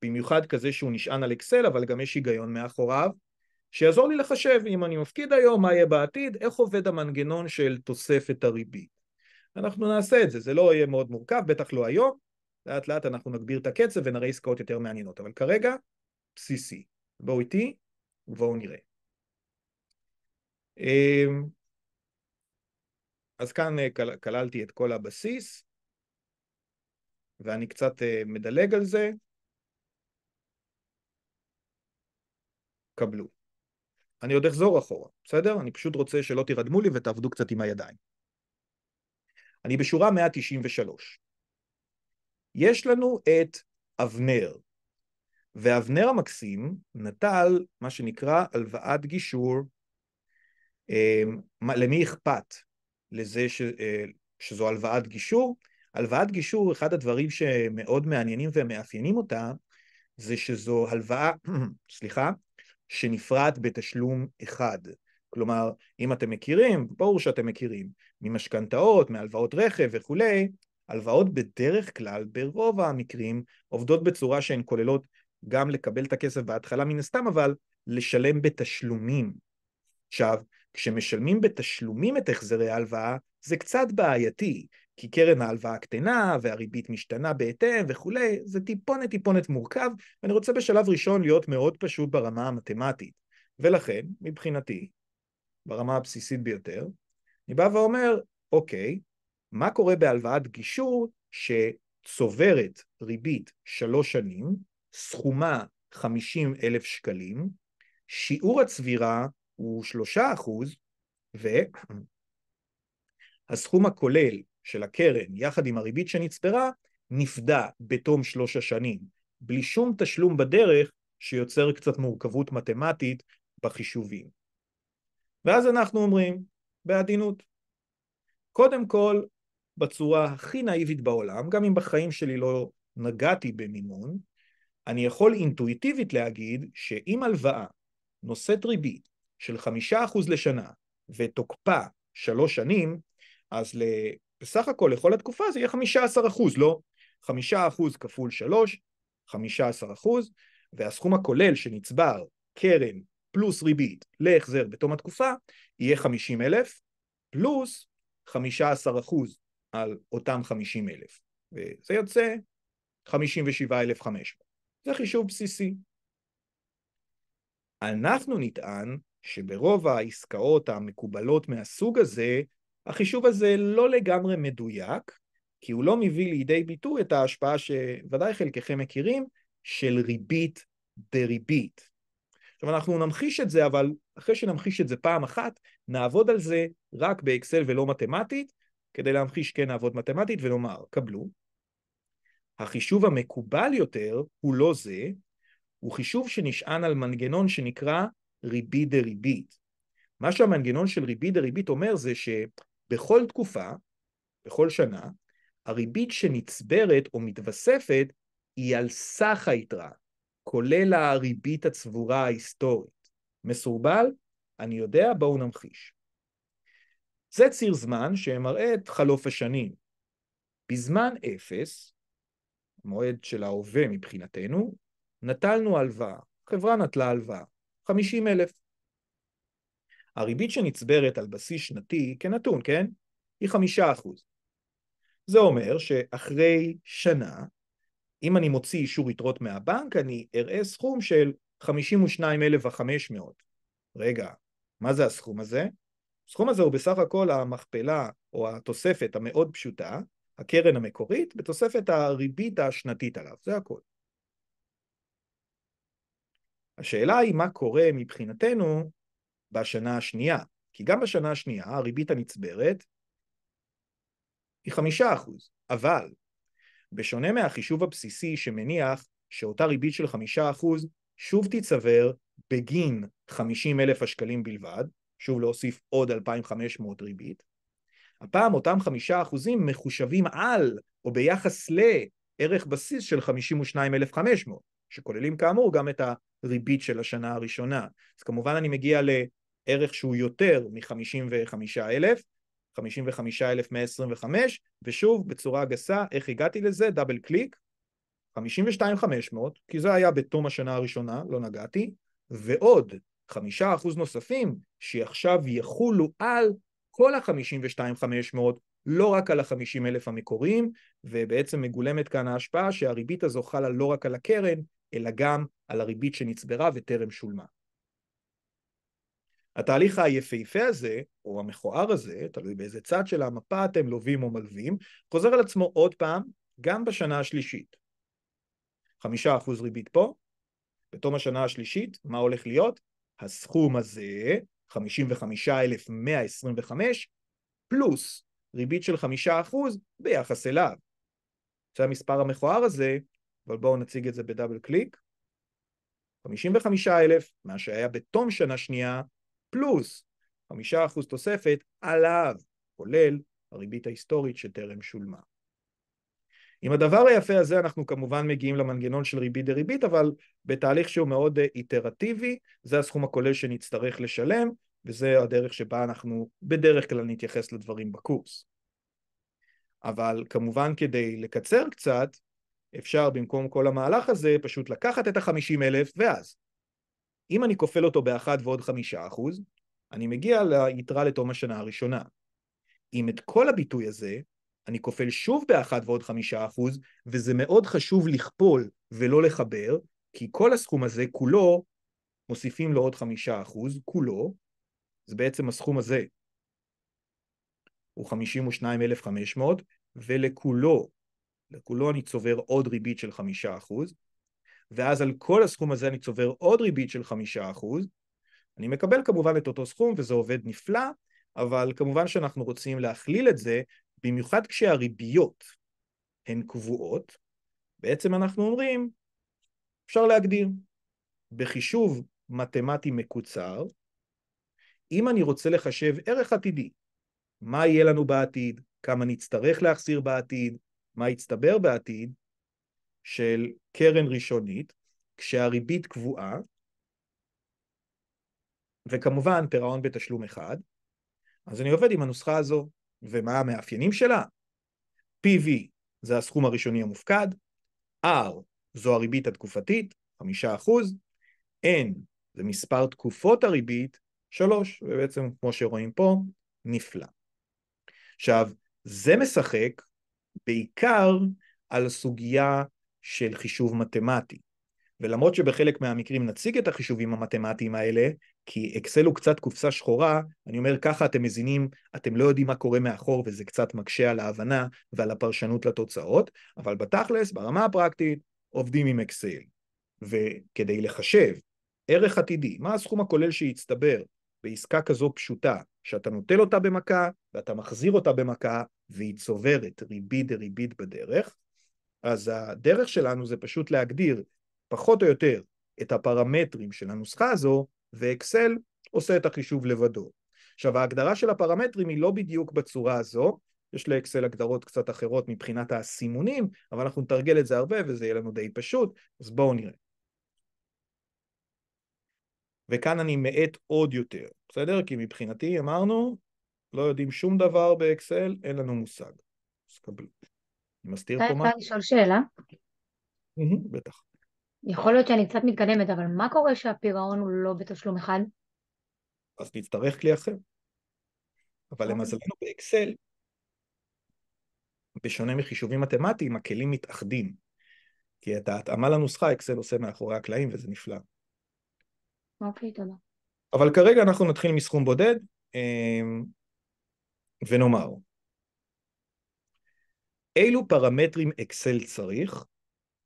במיוחד כזה שהוא נשען על אקסל, אבל גם יש היגיון מאחוריו, שיעזור לי לחשב אם אני מפקיד היום, מה יהיה בעתיד, איך עובד המנגנון של תוספת הריבית. אנחנו נעשה את זה, זה לא יהיה מאוד מורכב, בטח לא היום, לאט לאט אנחנו נגביר את הקצב ונראה עסקאות יותר מעניינות, אבל כרגע, בסיסי. בואו איתי ובואו נראה. אמ, אז כאן אה, כללתי את כל הבסיס, ואני קצת אה, מדלג על זה. קבלו. אני עוד אחזור אחורה, בסדר? אני פשוט רוצה שלא תירדמו לי ותעבדו קצת עם הידיים. אני בשורה 193. יש לנו את אבנר, ואבנר המקסים נטל מה שנקרא הלוואת גישור אה, למי אכפת לזה ש, אה, שזו הלוואת גישור? הלוואת גישור, אחד הדברים שמאוד מעניינים ומאפיינים אותה, זה שזו הלוואה, (clears throat) סליחה, שנפרעת בתשלום אחד. כלומר, אם אתם מכירים, ברור שאתם מכירים, ממשכנתאות, מהלוואות רכב וכולי, הלוואות בדרך כלל, ברוב המקרים, עובדות בצורה שהן כוללות גם לקבל את הכסף בהתחלה מן הסתם, אבל לשלם בתשלומים. עכשיו, כשמשלמים בתשלומים את החזרי ההלוואה, זה קצת בעייתי, כי קרן ההלוואה קטנה והריבית משתנה בהתאם וכולי, זה טיפונת טיפונת מורכב, ואני רוצה בשלב ראשון להיות מאוד פשוט ברמה המתמטית. ולכן, מבחינתי, ברמה הבסיסית ביותר, אני בא ואומר, אוקיי, מה קורה בהלוואת גישור שצוברת ריבית שלוש שנים, סכומה 50 אלף שקלים, שיעור הצבירה הוא 3 אחוז, והסכום הכולל של הקרן, יחד עם הריבית שנצברה, נפדה בתום שלוש השנים, בלי שום תשלום בדרך שיוצר קצת מורכבות מתמטית בחישובים. ואז אנחנו אומרים, בעדינות, קודם כל, בצורה הכי נאיבית בעולם, גם אם בחיים שלי לא נגעתי במימון, אני יכול אינטואיטיבית להגיד שאם הלוואה נושאת ריבית של חמישה אחוז לשנה ותוקפה שלוש שנים, אז בסך הכל לכל התקופה זה יהיה חמישה עשר אחוז, לא? חמישה אחוז כפול שלוש, חמישה עשר אחוז, והסכום הכולל שנצבר קרן פלוס ריבית להחזר בתום התקופה יהיה חמישים אלף, פלוס חמישה עשר אחוז על אותם חמישים אלף, וזה יוצא חמישים ושבעה אלף חמש. זה חישוב בסיסי. אנחנו נטען שברוב העסקאות המקובלות מהסוג הזה, החישוב הזה לא לגמרי מדויק, כי הוא לא מביא לידי ביטוי את ההשפעה שוודאי חלקכם מכירים, של ריבית דריבית. עכשיו אנחנו נמחיש את זה, אבל אחרי שנמחיש את זה פעם אחת, נעבוד על זה רק באקסל ולא מתמטית, כדי להמחיש כן נעבוד מתמטית ונאמר, קבלו. החישוב המקובל יותר הוא לא זה, הוא חישוב שנשען על מנגנון שנקרא ריבית דריבית. מה שהמנגנון של ריבית דריבית אומר זה שבכל תקופה, בכל שנה, הריבית שנצברת או מתווספת היא על סך היתרה, כולל הריבית הצבורה ההיסטורית. מסורבל? אני יודע, בואו נמחיש. זה ציר זמן שמראה את חלוף השנים. בזמן אפס, מועד של ההווה מבחינתנו, נטלנו הלוואה, חברה נטלה הלוואה. 50 אלף. הריבית שנצברת על בסיס שנתי כנתון, כן? היא חמישה אחוז. זה אומר שאחרי שנה, אם אני מוציא אישור יתרות מהבנק, אני אראה סכום של 52,500. רגע, מה זה הסכום הזה? הסכום הזה הוא בסך הכל המכפלה או התוספת המאוד פשוטה, הקרן המקורית, בתוספת הריבית השנתית עליו, זה הכל. השאלה היא מה קורה מבחינתנו בשנה השנייה, כי גם בשנה השנייה הריבית הנצברת היא חמישה אחוז, אבל בשונה מהחישוב הבסיסי שמניח שאותה ריבית של חמישה אחוז שוב תיצבר בגין חמישים אלף השקלים בלבד, שוב להוסיף עוד 2,500 ריבית, הפעם אותם חמישה אחוזים מחושבים על או ביחס לערך בסיס של 52,500, שכוללים כאמור גם את ה... ריבית של השנה הראשונה. אז כמובן אני מגיע לערך שהוא יותר מ-55,000, 55,125, ושוב, בצורה גסה, איך הגעתי לזה? דאבל קליק, 52,500, כי זה היה בתום השנה הראשונה, לא נגעתי, ועוד חמישה אחוז נוספים שעכשיו יחולו על כל ה-52,500, לא רק על ה-50,000 המקוריים, ובעצם מגולמת כאן ההשפעה שהריבית הזו חלה לא רק על הקרן, אלא גם על הריבית שנצברה וטרם שולמה. התהליך היפהפה הזה, או המכוער הזה, תלוי באיזה צד של המפה אתם לווים או מלווים, חוזר על עצמו עוד פעם, גם בשנה השלישית. חמישה אחוז ריבית פה, בתום השנה השלישית, מה הולך להיות? הסכום הזה, 55,125, פלוס ריבית של חמישה אחוז ביחס אליו. זה המספר המכוער הזה, אבל בואו נציג את זה בדאבל קליק. 55,000, מה שהיה בתום שנה שנייה, פלוס 5% תוספת עליו, כולל הריבית ההיסטורית שטרם שולמה. עם הדבר היפה הזה אנחנו כמובן מגיעים למנגנון של ריבית דריבית, אבל בתהליך שהוא מאוד אה, איטרטיבי, זה הסכום הכולל שנצטרך לשלם, וזה הדרך שבה אנחנו בדרך כלל נתייחס לדברים בקורס. אבל כמובן כדי לקצר קצת, אפשר במקום כל המהלך הזה פשוט לקחת את החמישים אלף ואז אם אני כופל אותו באחד ועוד חמישה אחוז אני מגיע ליתרה לתום השנה הראשונה. אם את כל הביטוי הזה אני כופל שוב באחד ועוד חמישה אחוז וזה מאוד חשוב לכפול ולא לחבר כי כל הסכום הזה כולו מוסיפים לו עוד חמישה אחוז כולו זה בעצם הסכום הזה הוא 52,500 ולכולו לכולו אני צובר עוד ריבית של חמישה אחוז, ואז על כל הסכום הזה אני צובר עוד ריבית של חמישה אחוז, אני מקבל כמובן את אותו סכום וזה עובד נפלא, אבל כמובן שאנחנו רוצים להכליל את זה, במיוחד כשהריביות הן קבועות, בעצם אנחנו אומרים, אפשר להגדיר. בחישוב מתמטי מקוצר, אם אני רוצה לחשב ערך עתידי, מה יהיה לנו בעתיד, כמה נצטרך להחזיר בעתיד, מה יצטבר בעתיד של קרן ראשונית, כשהריבית קבועה, וכמובן פירעון בתשלום אחד, אז אני עובד עם הנוסחה הזו, ומה המאפיינים שלה? PV זה הסכום הראשוני המופקד, R זו הריבית התקופתית, 5%, N זה מספר תקופות הריבית, 3, ובעצם כמו שרואים פה, נפלא. עכשיו, זה משחק בעיקר על הסוגיה של חישוב מתמטי. ולמרות שבחלק מהמקרים נציג את החישובים המתמטיים האלה, כי אקסל הוא קצת קופסה שחורה, אני אומר ככה אתם מזינים, אתם לא יודעים מה קורה מאחור וזה קצת מקשה על ההבנה ועל הפרשנות לתוצאות, אבל בתכלס, ברמה הפרקטית, עובדים עם אקסל. וכדי לחשב ערך עתידי, מה הסכום הכולל שהצטבר בעסקה כזו פשוטה, שאתה נוטל אותה במכה ואתה מחזיר אותה במכה והיא צוברת ריבית דריבית בדרך, אז הדרך שלנו זה פשוט להגדיר פחות או יותר את הפרמטרים של הנוסחה הזו, ואקסל עושה את החישוב לבדו. עכשיו ההגדרה של הפרמטרים היא לא בדיוק בצורה הזו, יש לאקסל הגדרות קצת אחרות מבחינת הסימונים, אבל אנחנו נתרגל את זה הרבה וזה יהיה לנו די פשוט, אז בואו נראה. וכאן אני מאט עוד יותר, בסדר? כי מבחינתי אמרנו, לא יודעים שום דבר באקסל, אין לנו מושג. אז קבלו. אני מסתיר פה מה? אתה לשאול שאלה? בטח. יכול להיות שאני קצת מתקדמת, אבל מה קורה שהפירעון הוא לא בתשלום אחד? אז נצטרך כלי אחר. אבל למזלנו באקסל, בשונה מחישובים מתמטיים, הכלים מתאחדים. כי את ההתאמה לנוסחה אקסל עושה מאחורי הקלעים וזה נפלא. אוקיי, תודה. אבל כרגע אנחנו נתחיל מסכום בודד. אמ, ונאמר, אילו פרמטרים אקסל צריך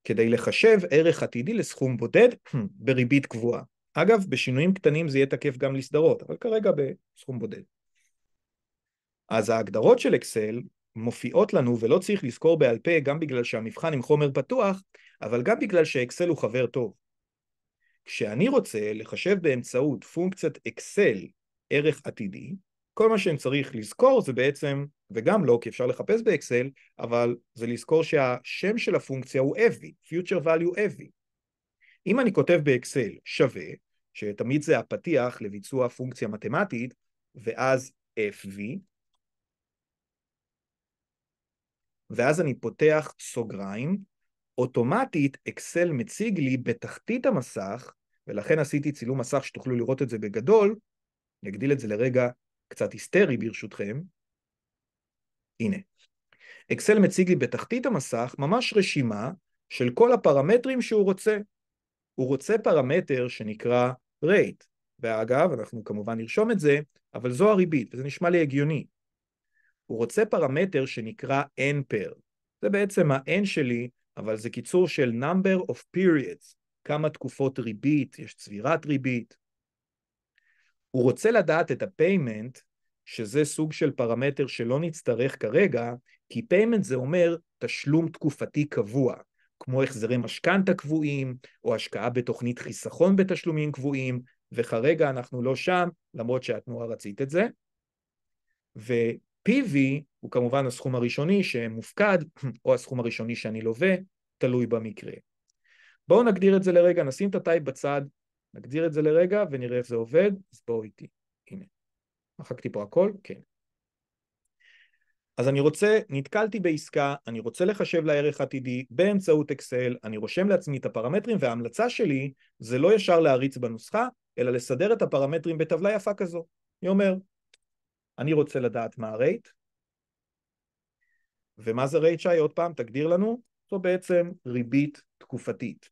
כדי לחשב ערך עתידי לסכום בודד (clears throat) בריבית קבועה? אגב, בשינויים קטנים זה יהיה תקף גם לסדרות, אבל כרגע בסכום בודד. אז ההגדרות של אקסל מופיעות לנו ולא צריך לזכור בעל פה גם בגלל שהמבחן עם חומר פתוח, אבל גם בגלל שאקסל הוא חבר טוב. כשאני רוצה לחשב באמצעות פונקציית אקסל ערך עתידי, כל מה שהם צריך לזכור זה בעצם, וגם לא, כי אפשר לחפש באקסל, אבל זה לזכור שהשם של הפונקציה הוא אבי, future value אבי. אם אני כותב באקסל שווה, שתמיד זה הפתיח לביצוע פונקציה מתמטית, ואז fv, ואז אני פותח סוגריים, אוטומטית אקסל מציג לי בתחתית המסך, ולכן עשיתי צילום מסך שתוכלו לראות את זה בגדול, נגדיל את זה לרגע קצת היסטרי ברשותכם, הנה. אקסל מציג לי בתחתית המסך ממש רשימה של כל הפרמטרים שהוא רוצה. הוא רוצה פרמטר שנקרא rate, ואגב, אנחנו כמובן נרשום את זה, אבל זו הריבית, וזה נשמע לי הגיוני. הוא רוצה פרמטר שנקרא n per. זה בעצם ה-n שלי, אבל זה קיצור של number of periods, כמה תקופות ריבית, יש צבירת ריבית, הוא רוצה לדעת את הפיימנט, שזה סוג של פרמטר שלא נצטרך כרגע, כי פיימנט זה אומר תשלום תקופתי קבוע, כמו החזרי משכנתה קבועים, או השקעה בתוכנית חיסכון בתשלומים קבועים, וכרגע אנחנו לא שם, למרות שהתנועה רצית את זה. ו-PV הוא כמובן הסכום הראשוני שמופקד, או הסכום הראשוני שאני לווה, תלוי במקרה. בואו נגדיר את זה לרגע, נשים את הטייפ בצד נגדיר את זה לרגע ונראה איך זה עובד, אז בואו איתי. הנה. מחקתי פה הכל? כן. אז אני רוצה, נתקלתי בעסקה, אני רוצה לחשב לערך עתידי באמצעות אקסל, אני רושם לעצמי את הפרמטרים, וההמלצה שלי זה לא ישר להריץ בנוסחה, אלא לסדר את הפרמטרים בטבלה יפה כזו. אני אומר, אני רוצה לדעת מה הרייט, ומה זה רייט שי? עוד פעם, תגדיר לנו, זו בעצם ריבית תקופתית.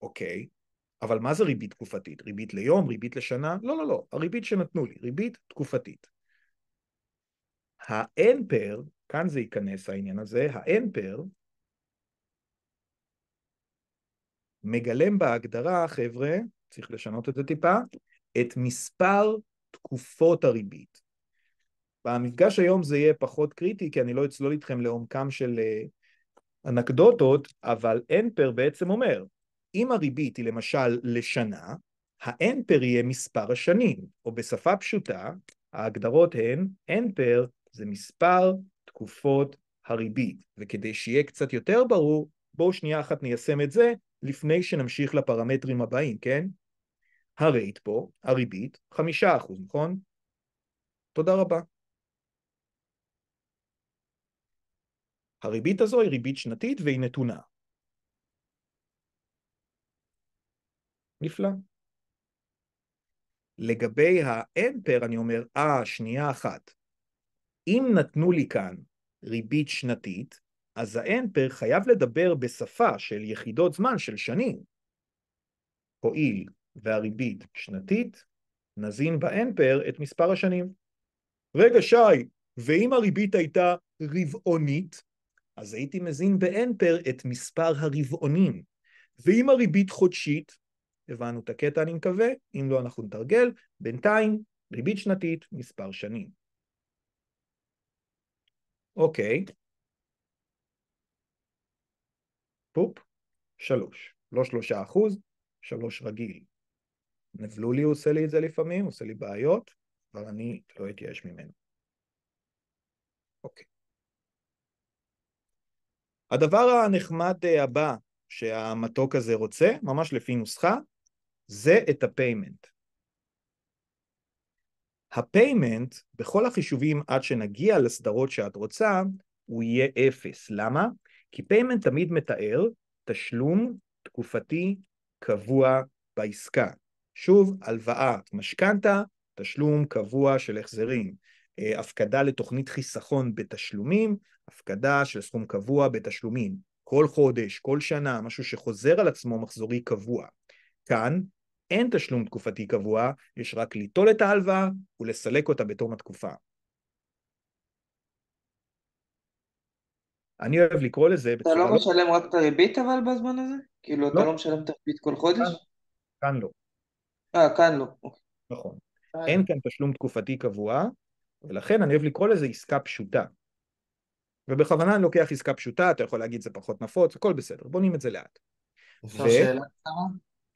אוקיי, אבל מה זה ריבית תקופתית? ריבית ליום, ריבית לשנה? לא, לא, לא, הריבית שנתנו לי, ריבית תקופתית. ה-N pair, כאן זה ייכנס העניין הזה, ה-N pair מגלם בהגדרה, חבר'ה, צריך לשנות את זה טיפה, את מספר תקופות הריבית. במפגש היום זה יהיה פחות קריטי, כי אני לא אצלול איתכם לעומקם של אה, אנקדוטות, אבל אנפר בעצם אומר, אם הריבית היא למשל לשנה, ה-n פר יהיה מספר השנים, או בשפה פשוטה, ההגדרות הן n פר זה מספר תקופות הריבית, וכדי שיהיה קצת יותר ברור, בואו שנייה אחת ניישם את זה לפני שנמשיך לפרמטרים הבאים, כן? הרייט פה, הריבית, חמישה אחוז, נכון? תודה רבה. הריבית הזו היא ריבית שנתית והיא נתונה. נפלא. לגבי האמפר, אני אומר, אה, שנייה אחת. אם נתנו לי כאן ריבית שנתית, אז האמפר חייב לדבר בשפה של יחידות זמן של שנים. הואיל והריבית שנתית, נזין באמפר את מספר השנים. רגע, שי, ואם הריבית הייתה רבעונית, אז הייתי מזין באמפר את מספר הרבעונים. ואם הריבית חודשית, הבנו את הקטע אני מקווה, אם לא אנחנו נתרגל, בינתיים ריבית שנתית מספר שנים. אוקיי, פופ, שלוש, לא שלושה אחוז, שלוש רגיל. נבלולי עושה לי את זה לפעמים, עושה לי בעיות, אבל אני לא אתייאש ממנו. אוקיי. הדבר הנחמד אה, הבא שהמתוק הזה רוצה, ממש לפי נוסחה, זה את הפיימנט. הפיימנט, בכל החישובים עד שנגיע לסדרות שאת רוצה, הוא יהיה אפס. למה? כי פיימנט תמיד מתאר תשלום תקופתי קבוע בעסקה. שוב, הלוואה, משכנתה, תשלום קבוע של החזרים. אה, הפקדה לתוכנית חיסכון בתשלומים, הפקדה של סכום קבוע בתשלומים. כל חודש, כל שנה, משהו שחוזר על עצמו מחזורי קבוע. כאן אין תשלום תקופתי קבוע, יש רק ליטול את ההלוואה ולסלק אותה בתום התקופה. אני אוהב לקרוא לזה אתה לא, לא- משלם רק את הריבית אבל בזמן הזה? כאילו, אתה לא, לא משלם את הריבית כל חודש? כאן, לא. לא. אה, כאן לא. אוקיי. נכון. אין כאן תשלום תקופתי קבוע, ולכן אני אוהב לקרוא לזה עסקה פשוטה. ובכוונה אני לוקח עסקה פשוטה, אתה יכול להגיד זה פחות נפוץ, הכל בסדר, בונים את זה לאט. אפשר שאלה קצרה?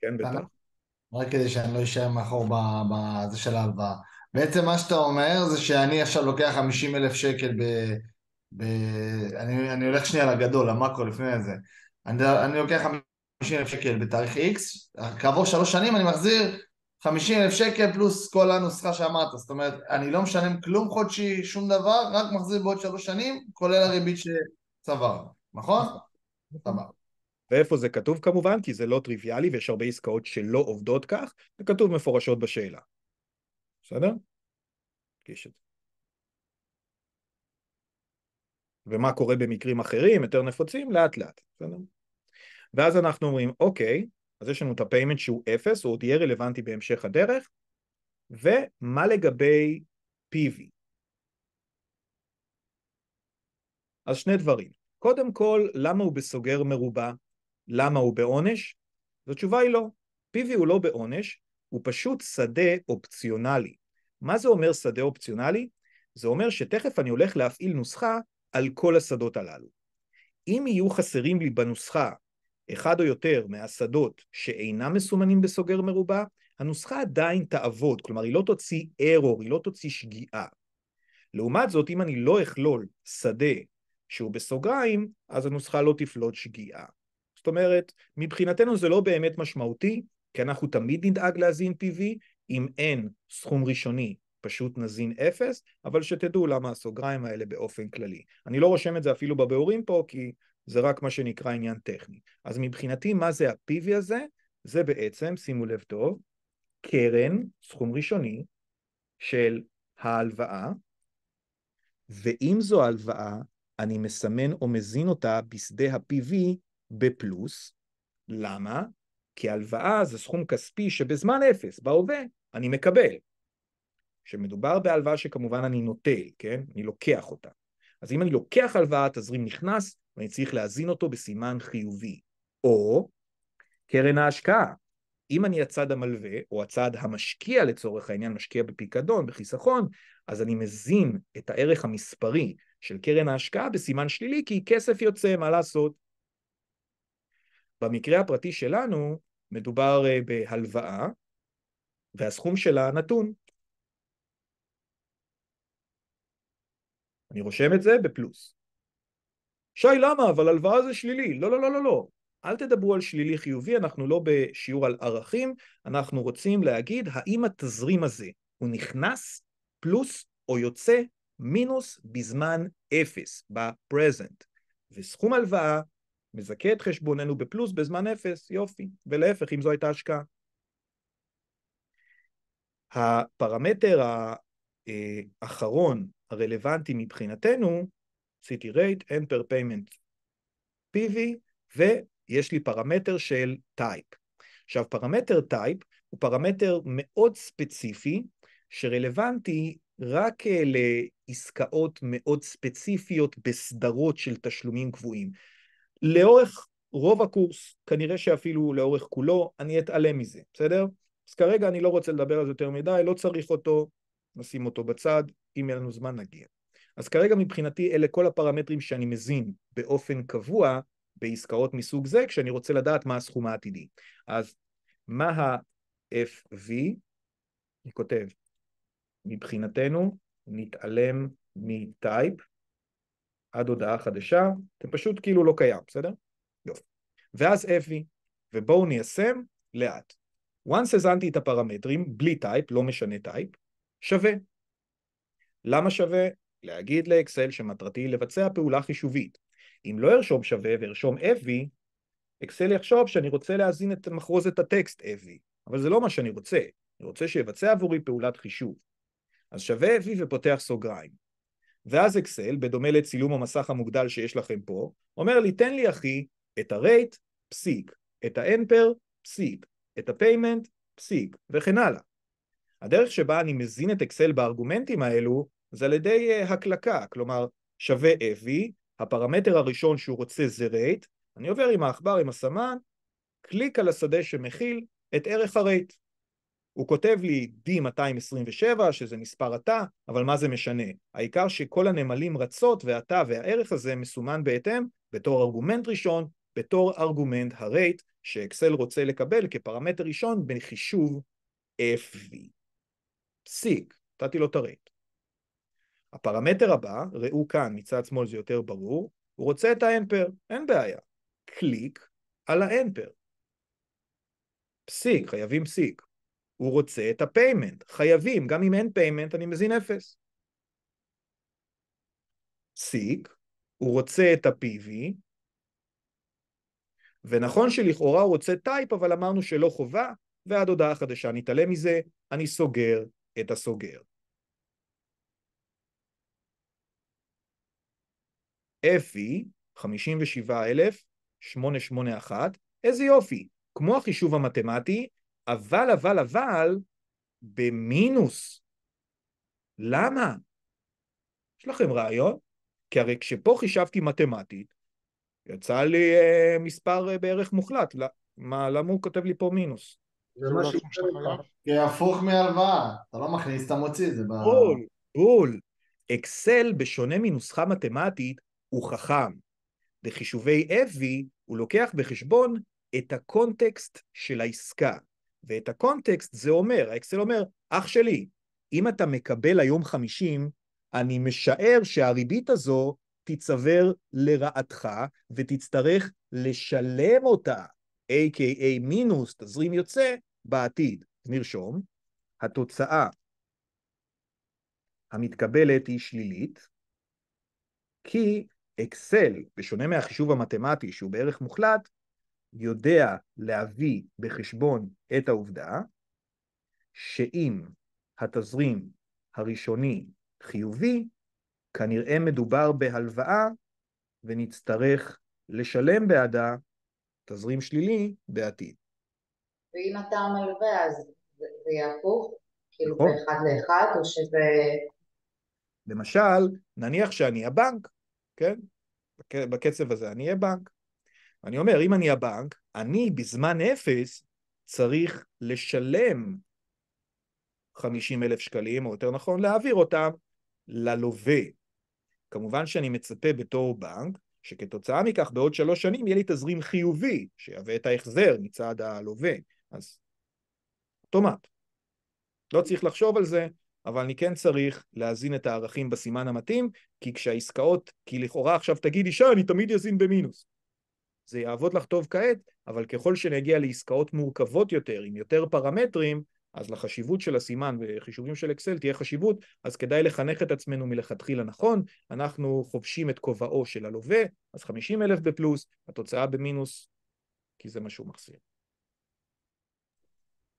כן, אה, בטח. רק כדי שאני לא אשאר מאחור בזה של ההלוואה. בעצם מה שאתה אומר זה שאני עכשיו לוקח 50 אלף שקל ב... ב... אני, אני הולך שנייה לגדול, למאקרו לפני זה. אני, אני לוקח 50 אלף שקל בתאריך X, כעבור שלוש שנים אני מחזיר 50 אלף שקל פלוס כל הנוסחה שאמרת, זאת אומרת, אני לא משלם כלום חודשי, שום דבר, רק מחזיר בעוד שלוש שנים, כולל הריבית שצברנו, נכון? סבבה. נכון. ואיפה זה כתוב כמובן, כי זה לא טריוויאלי ויש הרבה עסקאות שלא עובדות כך, זה כתוב מפורשות בשאלה. בסדר? ומה קורה במקרים אחרים, יותר נפוצים, לאט לאט, בסדר? ואז אנחנו אומרים, אוקיי, אז יש לנו את הפיימנט שהוא אפס, הוא עוד יהיה רלוונטי בהמשך הדרך, ומה לגבי PV? אז שני דברים. קודם כל, למה הוא בסוגר מרובע? למה הוא בעונש? אז התשובה היא לא. PV הוא לא בעונש, הוא פשוט שדה אופציונלי. מה זה אומר שדה אופציונלי? זה אומר שתכף אני הולך להפעיל נוסחה על כל השדות הללו. אם יהיו חסרים לי בנוסחה אחד או יותר מהשדות שאינם מסומנים בסוגר מרובע, הנוסחה עדיין תעבוד, כלומר היא לא תוציא error, היא לא תוציא שגיאה. לעומת זאת, אם אני לא אכלול שדה שהוא בסוגריים, אז הנוסחה לא תפלוט שגיאה. זאת אומרת, מבחינתנו זה לא באמת משמעותי, כי אנחנו תמיד נדאג להזין PV, אם אין סכום ראשוני פשוט נזין אפס, אבל שתדעו למה הסוגריים האלה באופן כללי. אני לא רושם את זה אפילו בביאורים פה, כי זה רק מה שנקרא עניין טכני. אז מבחינתי, מה זה ה-PV הזה? זה בעצם, שימו לב טוב, קרן, סכום ראשוני, של ההלוואה, ואם זו הלוואה, אני מסמן או מזין אותה בשדה ה-PV בפלוס. למה? כי הלוואה זה סכום כספי שבזמן אפס, בהווה, אני מקבל. כשמדובר בהלוואה שכמובן אני נוטל, כן? אני לוקח אותה. אז אם אני לוקח הלוואה, התזרים נכנס, ואני צריך להזין אותו בסימן חיובי. או קרן ההשקעה. אם אני הצד המלווה, או הצד המשקיע לצורך העניין, משקיע בפיקדון, בחיסכון, אז אני מזין את הערך המספרי של קרן ההשקעה בסימן שלילי, כי כסף יוצא, מה לעשות? במקרה הפרטי שלנו מדובר אה, בהלוואה, והסכום שלה נתון. אני רושם את זה בפלוס. שי, למה? אבל הלוואה זה שלילי. לא, לא, לא, לא, לא. אל תדברו על שלילי חיובי, אנחנו לא בשיעור על ערכים, אנחנו רוצים להגיד האם התזרים הזה הוא נכנס פלוס או יוצא מינוס בזמן אפס, בפרזנט. וסכום הלוואה מזכה את חשבוננו בפלוס בזמן אפס, יופי, ולהפך אם זו הייתה השקעה. הפרמטר האחרון אה, הרלוונטי מבחינתנו, city rate and per payment PV, ויש לי פרמטר של type. עכשיו פרמטר type הוא פרמטר מאוד ספציפי שרלוונטי רק אה, לעסקאות מאוד ספציפיות בסדרות של תשלומים קבועים. לאורך רוב הקורס, כנראה שאפילו לאורך כולו, אני אתעלם מזה, בסדר? אז כרגע אני לא רוצה לדבר על זה יותר מדי, לא צריך אותו, נשים אותו בצד, אם יהיה לנו זמן נגיע. אז כרגע מבחינתי אלה כל הפרמטרים שאני מזין באופן קבוע בעסקאות מסוג זה, כשאני רוצה לדעת מה הסכום העתידי. אז מה ה-FV? אני כותב, מבחינתנו נתעלם מטייפ, עד הודעה חדשה, אתם פשוט כאילו לא קיים, בסדר? יופי. ואז אפי, ובואו ניישם לאט. once הזנתי את הפרמטרים, בלי טייפ, לא משנה טייפ, שווה. למה שווה? להגיד לאקסל שמטרתי היא לבצע פעולה חישובית. אם לא ארשום שווה וארשום FV, אקסל יחשוב שאני רוצה להזין את מחרוזת הטקסט FV, אבל זה לא מה שאני רוצה, אני רוצה שיבצע עבורי פעולת חישוב. אז שווה FV ופותח סוגריים. ואז אקסל, בדומה לצילום המסך המוגדל שיש לכם פה, אומר לי, תן לי אחי את ה-rate, פסיק, את ה-amper, פסיק, את ה-payment, פסיק, וכן הלאה. הדרך שבה אני מזין את אקסל בארגומנטים האלו, זה על ידי אה, הקלקה, כלומר, שווה FV, הפרמטר הראשון שהוא רוצה זה rate, אני עובר עם העכבר, עם הסמן, קליק על השדה שמכיל את ערך הרייט. הוא כותב לי D227, שזה מספר התא, אבל מה זה משנה? העיקר שכל הנמלים רצות והתא והערך הזה מסומן בהתאם בתור ארגומנט ראשון, בתור ארגומנט הרייט, שאקסל רוצה לקבל כפרמטר ראשון בחישוב FV. פסיק, נתתי לו את הרייט. הפרמטר הבא, ראו כאן, מצד שמאל זה יותר ברור, הוא רוצה את האמפר, אין בעיה. קליק על האמפר. פסיק, חייבים פסיק. הוא רוצה את הפיימנט, חייבים, גם אם אין פיימנט אני מזין אפס. סיק, הוא רוצה את ה-PV, ונכון שלכאורה הוא רוצה טייפ, אבל אמרנו שלא חובה, ועד הודעה חדשה נתעלם מזה, אני סוגר את הסוגר. אפי, 57,881, איזה יופי, כמו החישוב המתמטי, אבל, אבל, אבל, במינוס. למה? יש לכם רעיון? כי הרי כשפה חישבתי מתמטית, יצא לי אה, מספר אה, בערך מוחלט. לא, מה, למה הוא כותב לי פה מינוס? זה משהו כי הפוך מהלוואה, אתה לא מכניס, אתה מוציא, את זה ב... בול, בול. אקסל, בשונה מנוסחה מתמטית, הוא חכם. בחישובי FV הוא לוקח בחשבון את הקונטקסט של העסקה. ואת הקונטקסט זה אומר, האקסל אומר, אח שלי, אם אתה מקבל היום 50, אני משער שהריבית הזו תיצבר לרעתך ותצטרך לשלם אותה, a.k.a מינוס, תזרים יוצא, בעתיד. נרשום, התוצאה המתקבלת היא שלילית, כי אקסל, בשונה מהחישוב המתמטי שהוא בערך מוחלט, יודע להביא בחשבון את העובדה שאם התזרים הראשוני חיובי, כנראה מדובר בהלוואה ונצטרך לשלם בעדה תזרים שלילי בעתיד. ואם אתה מלווה אז זה יהפוך? כאילו נכון. באחד לאחד או שזה... למשל, נניח שאני הבנק, כן? בקצב הזה אני אהיה בנק. אני אומר, אם אני הבנק, אני בזמן אפס צריך לשלם 50 אלף שקלים, או יותר נכון, להעביר אותם ללווה. כמובן שאני מצפה בתור בנק, שכתוצאה מכך בעוד שלוש שנים יהיה לי תזרים חיובי, שיהווה את ההחזר מצד הלווה. אז אוטומט. לא צריך לחשוב על זה, אבל אני כן צריך להזין את הערכים בסימן המתאים, כי כשהעסקאות, כי לכאורה עכשיו תגידי, שי, אני תמיד אזין במינוס. זה יעבוד לך טוב כעת, אבל ככל שנגיע לעסקאות מורכבות יותר, עם יותר פרמטרים, אז לחשיבות של הסימן וחישובים של אקסל תהיה חשיבות, אז כדאי לחנך את עצמנו מלכתחילה נכון, אנחנו חובשים את כובעו של הלווה, אז 50 אלף בפלוס, התוצאה במינוס, כי זה מה שהוא מחזיר.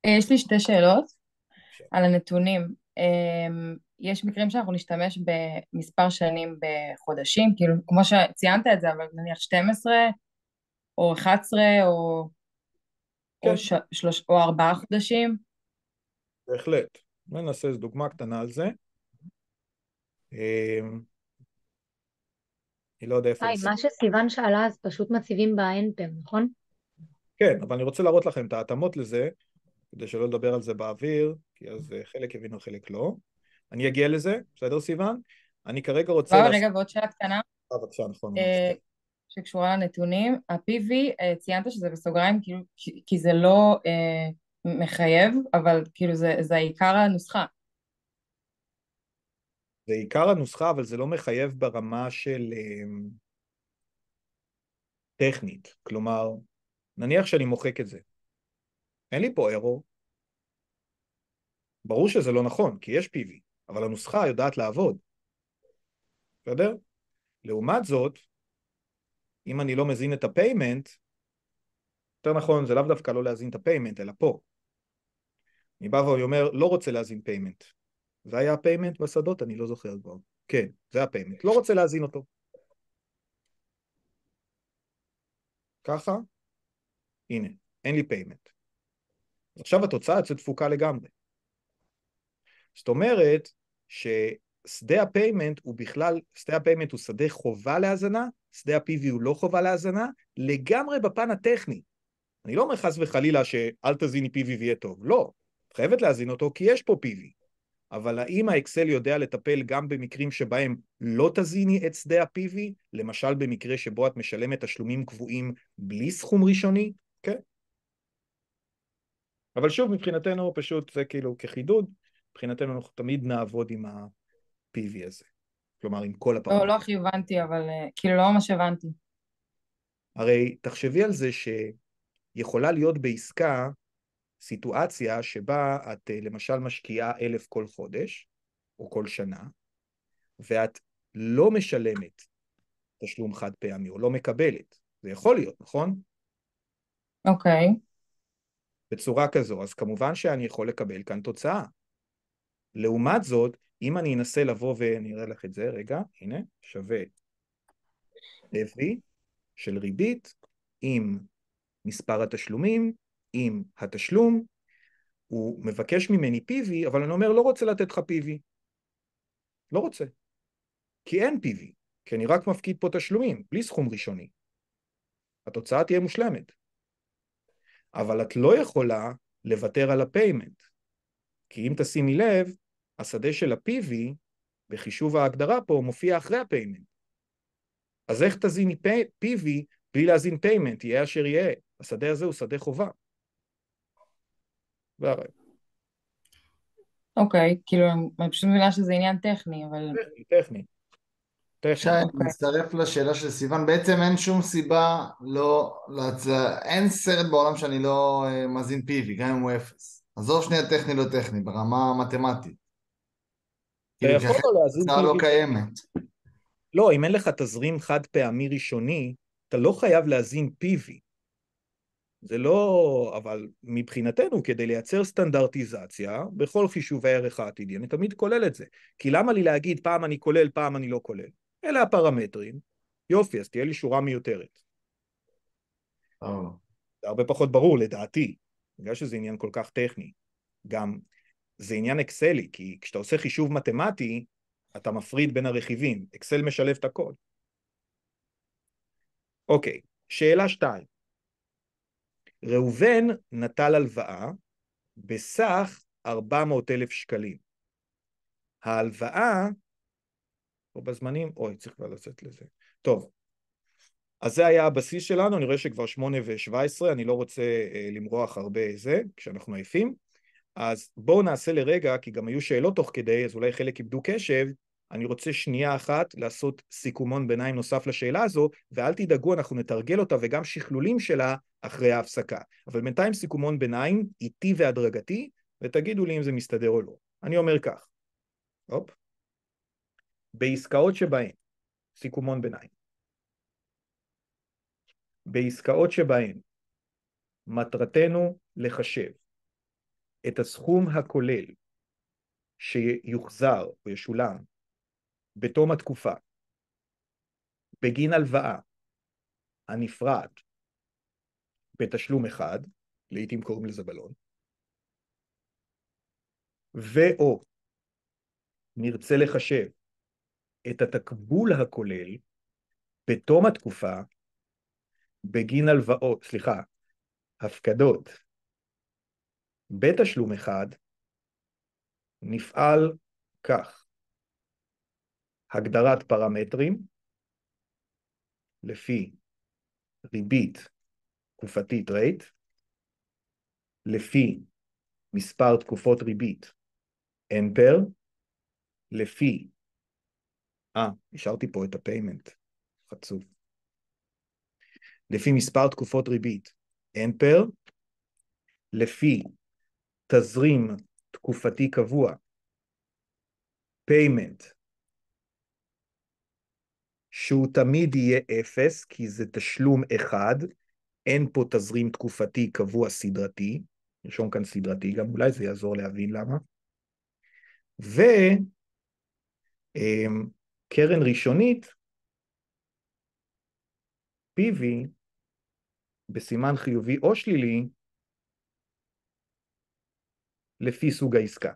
אה, יש לי שתי שאלות שם. על הנתונים. אמ, יש מקרים שאנחנו נשתמש במספר שנים בחודשים, כאילו כמו שציינת את זה, אבל נניח 12, או 11, או, כן. או, ש, שלוש, או 4 חודשים? בהחלט. ננסה איזו דוגמה קטנה על זה. אמ, אני לא יודע איפה... היי, מה שסיוון שאלה אז פשוט מציבים באנפם, נכון? כן, אבל אני רוצה להראות לכם את ההתאמות לזה, כדי שלא לדבר על זה באוויר, כי אז אה, חלק הבינו, חלק לא. אני אגיע לזה, בסדר סיוון? אני כרגע רוצה... לא, רגע, ועוד שאלה קטנה. אה, בבקשה, נכון. שקשורה לנתונים, ה-PV, אה, ציינת שזה בסוגריים כאילו, כי זה לא אה, מחייב, אבל כאילו זה, זה עיקר הנוסחה. זה עיקר הנוסחה, אבל זה לא מחייב ברמה של אה, טכנית. כלומר, נניח שאני מוחק את זה. אין לי פה אירו. ברור שזה לא נכון, כי יש PV, אבל הנוסחה יודעת לעבוד. בסדר? לעומת זאת, אם אני לא מזין את הפיימנט, יותר נכון זה לאו דווקא לא להזין את הפיימנט, אלא פה. אני בא ואומר, לא רוצה להזין פיימנט. זה היה הפיימנט בשדות? אני לא זוכר כבר. כן, זה הפיימנט. לא רוצה להזין אותו. ככה, הנה, אין לי פיימנט. עכשיו התוצאה יוצאת תפוקה לגמרי. זאת אומרת ששדה הפיימנט הוא בכלל, שדה הפיימנט הוא שדה חובה להזנה שדה ה-PV הוא לא חובה להאזנה, לגמרי בפן הטכני. אני לא אומר חס וחלילה שאל תזיני PV ויהיה טוב, לא, חייבת להזין אותו כי יש פה PV. אבל האם האקסל יודע לטפל גם במקרים שבהם לא תזיני את שדה ה-PV, למשל במקרה שבו את משלמת תשלומים קבועים בלי סכום ראשוני? כן. אבל שוב, מבחינתנו פשוט זה כאילו כחידוד, מבחינתנו אנחנו תמיד נעבוד עם ה-PV הזה. כלומר, עם כל הפרמטרים. לא, לא הכי הבנתי, אבל אה, כאילו לא ממש הבנתי. הרי תחשבי על זה שיכולה להיות בעסקה סיטואציה שבה את אה, למשל משקיעה אלף כל חודש, או כל שנה, ואת לא משלמת תשלום חד פעמי, או לא מקבלת. זה יכול להיות, נכון? אוקיי. Okay. בצורה כזו, אז כמובן שאני יכול לקבל כאן תוצאה. לעומת זאת, אם אני אנסה לבוא ואני אראה לך את זה, רגע, הנה, שווה heavy של ריבית עם מספר התשלומים, עם התשלום, הוא מבקש ממני PV, אבל אני אומר לא רוצה לתת לך PV. לא רוצה. כי אין PV, כי אני רק מפקיד פה תשלומים, בלי סכום ראשוני. התוצאה תהיה מושלמת. אבל את לא יכולה לוותר על הפיימנט. כי אם תשימי לב, השדה של ה-PV, בחישוב ההגדרה פה, מופיע אחרי ה-payment. אז איך תזיני PV בלי להזין payment, יהיה אשר יהיה? השדה הזה הוא שדה חובה. אוקיי, okay, כאילו, אני פשוט מבינה שזה עניין טכני, אבל... טכני, טכני. עכשיו אני מצטרף לשאלה של סיוון, בעצם אין שום סיבה לא, להצ... אין סרט בעולם שאני לא אה, מאזין PV, גם אם הוא אפס. עזוב שנייה טכני לא טכני, ברמה המתמטית. כאילו, אתה יכול לא (laughs) להזיז... הצעה לא כאילו- קיימת. לא, אם אין לך תזרים חד פעמי ראשוני, אתה לא חייב להזין PV. זה לא... אבל מבחינתנו, כדי לייצר סטנדרטיזציה, בכל חישובי הערך העתידי, אני תמיד כולל את זה. כי למה לי להגיד פעם אני כולל, פעם אני לא כולל? אלה הפרמטרים. יופי, אז תהיה לי שורה מיותרת. Oh. זה הרבה פחות ברור, לדעתי, בגלל שזה עניין כל כך טכני. גם זה עניין אקסלי, כי כשאתה עושה חישוב מתמטי, אתה מפריד בין הרכיבים, אקסל משלב את הכל. אוקיי, שאלה שתיים. ראובן נטל הלוואה בסך 400,000 שקלים. ההלוואה, או בזמנים, אוי, צריך כבר לצאת לזה. טוב, אז זה היה הבסיס שלנו, אני רואה שכבר 8 ו-17, אני לא רוצה אה, למרוח הרבה זה, כשאנחנו עייפים. אז בואו נעשה לרגע, כי גם היו שאלות תוך כדי, אז אולי חלק איבדו קשב, אני רוצה שנייה אחת לעשות סיכומון ביניים נוסף לשאלה הזו, ואל תדאגו, אנחנו נתרגל אותה וגם שכלולים שלה אחרי ההפסקה. אבל בינתיים סיכומון ביניים, איטי והדרגתי, ותגידו לי אם זה מסתדר או לא. אני אומר כך, הופ, בעסקאות שבהן, סיכומון ביניים, בעסקאות שבהן מטרתנו לחשב את הסכום הכולל שיוחזר או ישולם בתום התקופה בגין הלוואה הנפרעת בתשלום אחד, לעיתים קוראים לזה בלון, ואו נרצה לחשב את התקבול הכולל בתום התקופה בגין הלוואות, סליחה, הפקדות בתשלום אחד נפעל כך, הגדרת פרמטרים לפי ריבית תקופתית רייט, לפי מספר תקופות ריבית אמפר, לפי, אה, השארתי פה את הפיימנט, חצוף, לפי מספר תקופות ריבית אמפר, לפי תזרים תקופתי קבוע, payment, שהוא תמיד יהיה אפס, כי זה תשלום אחד, אין פה תזרים תקופתי קבוע סדרתי, נרשום כאן סדרתי גם, אולי זה יעזור להבין למה. וקרן אמ, ראשונית, PV, בסימן חיובי או שלילי, לפי סוג העסקה.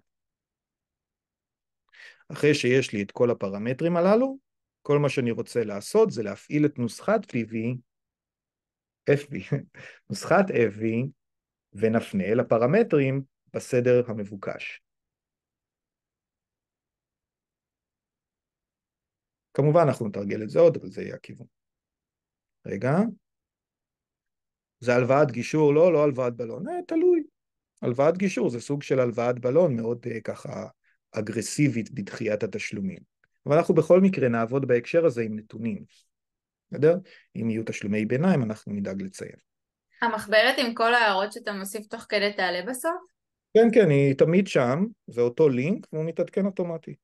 אחרי שיש לי את כל הפרמטרים הללו, כל מה שאני רוצה לעשות זה להפעיל את נוסחת PV, FV, (laughs) נוסחת FV, ונפנה לפרמטרים בסדר המבוקש. כמובן אנחנו נתרגל את זה עוד, אבל זה יהיה הכיוון. רגע. זה הלוואת גישור? לא, לא הלוואת בלון. אה, תלוי. הלוואת גישור זה סוג של הלוואת בלון מאוד uh, ככה אגרסיבית בדחיית התשלומים. אבל אנחנו בכל מקרה נעבוד בהקשר הזה עם נתונים, בסדר? אם יהיו תשלומי ביניים אנחנו נדאג לציין. המחברת עם כל ההערות שאתה מוסיף תוך כדי תעלה בסוף? כן, כן, היא תמיד שם, זה אותו לינק והוא מתעדכן אוטומטי.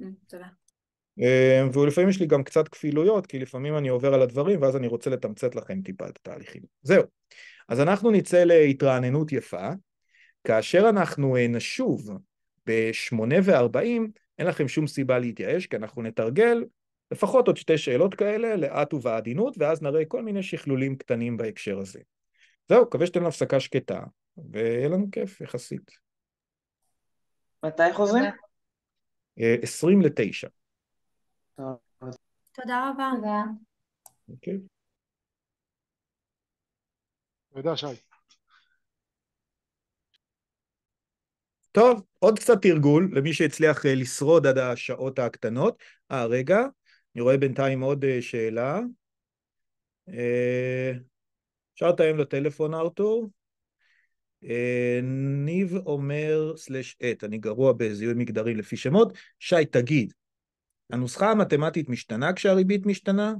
אה, תודה. אה, ולפעמים יש לי גם קצת כפילויות, כי לפעמים אני עובר על הדברים ואז אני רוצה לתמצת לכם טיפה את התהליכים. זהו. אז אנחנו נצא להתרעננות יפה, כאשר אנחנו אה, נשוב ב-8 ו-40, אין לכם שום סיבה להתייאש, כי אנחנו נתרגל לפחות עוד שתי שאלות כאלה, לאט ובעדינות, ואז נראה כל מיני שכלולים קטנים בהקשר הזה. זהו, מקווה שתהיה לנו הפסקה שקטה, ויהיה לנו כיף יחסית. מתי חוזרים? 20 אה, ל-9. תודה רבה. אוקיי. תודה, שי. טוב, עוד קצת תרגול למי שהצליח אה, לשרוד עד השעות הקטנות. אה, רגע, אני רואה בינתיים עוד אה, שאלה. אה, אפשר לתאם לטלפון, ארתור? ניב אומר, סלש את, אני גרוע בזיהוי מגדרי לפי שמות. שי, תגיד, הנוסחה המתמטית משתנה כשהריבית משתנה?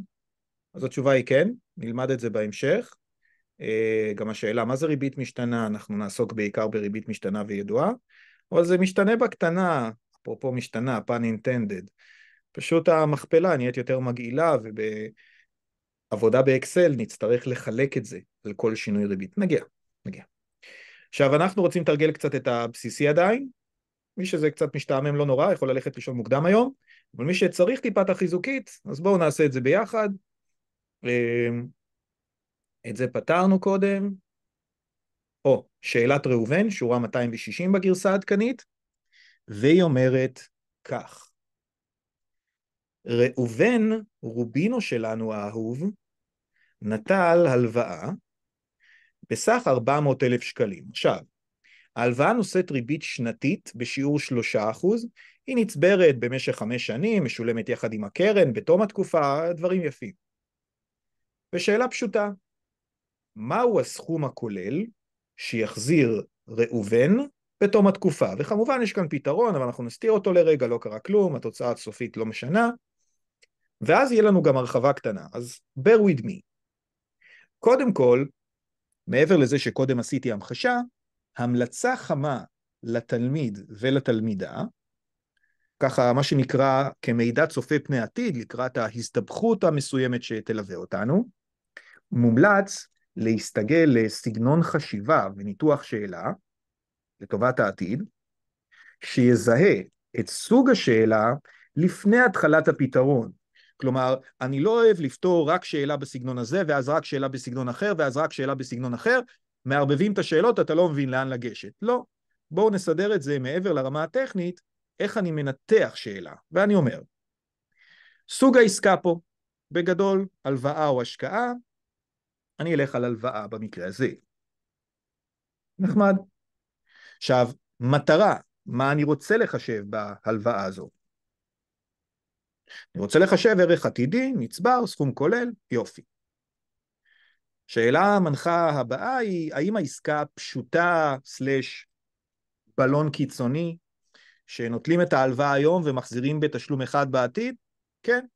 אז התשובה היא כן, נלמד את זה בהמשך. אה, גם השאלה מה זה ריבית משתנה, אנחנו נעסוק בעיקר בריבית משתנה וידועה, אבל זה משתנה בקטנה, אפרופו משתנה, פן אינטנדד. פשוט המכפלה נהיית יותר מגעילה ובעבודה באקסל נצטרך לחלק את זה על כל שינוי ריבית. נגיע, נגיע. עכשיו אנחנו רוצים לתרגל קצת את הבסיסי עדיין, מי שזה קצת משתעמם לא נורא, יכול ללכת לישון מוקדם היום, אבל מי שצריך טיפה את החיזוקית, אז בואו נעשה את זה ביחד. אה, את זה פתרנו קודם. או, שאלת ראובן, שורה 260 בגרסה העדכנית, והיא אומרת כך: ראובן, רובינו שלנו האהוב, נטל הלוואה בסך 400,000 שקלים. עכשיו, ההלוואה נושאת ריבית שנתית בשיעור 3%, היא נצברת במשך חמש שנים, משולמת יחד עם הקרן, בתום התקופה, דברים יפים. ושאלה פשוטה, מהו הסכום הכולל שיחזיר ראובן בתום התקופה. וכמובן יש כאן פתרון, אבל אנחנו נסתיר אותו לרגע, לא קרה כלום, התוצאה הסופית לא משנה, ואז יהיה לנו גם הרחבה קטנה, אז bear with me. קודם כל, מעבר לזה שקודם עשיתי המחשה, המלצה חמה לתלמיד ולתלמידה, ככה מה שנקרא כמידע צופה פני עתיד לקראת ההסתבכות המסוימת שתלווה אותנו, מומלץ להסתגל לסגנון חשיבה וניתוח שאלה לטובת העתיד, שיזהה את סוג השאלה לפני התחלת הפתרון. כלומר, אני לא אוהב לפתור רק שאלה בסגנון הזה, ואז רק שאלה בסגנון אחר, ואז רק שאלה בסגנון אחר, מערבבים את השאלות, אתה לא מבין לאן לגשת. לא. בואו נסדר את זה מעבר לרמה הטכנית, איך אני מנתח שאלה. ואני אומר, סוג העסקה פה, בגדול, הלוואה או השקעה, אני אלך על הלוואה במקרה הזה. נחמד. עכשיו, מטרה, מה אני רוצה לחשב בהלוואה הזו? אני רוצה לחשב ערך עתידי, נצבר, סכום כולל, יופי. שאלה המנחה הבאה היא, האם העסקה פשוטה, סלש בלון קיצוני, שנוטלים את ההלוואה היום ומחזירים בתשלום אחד בעתיד? כן,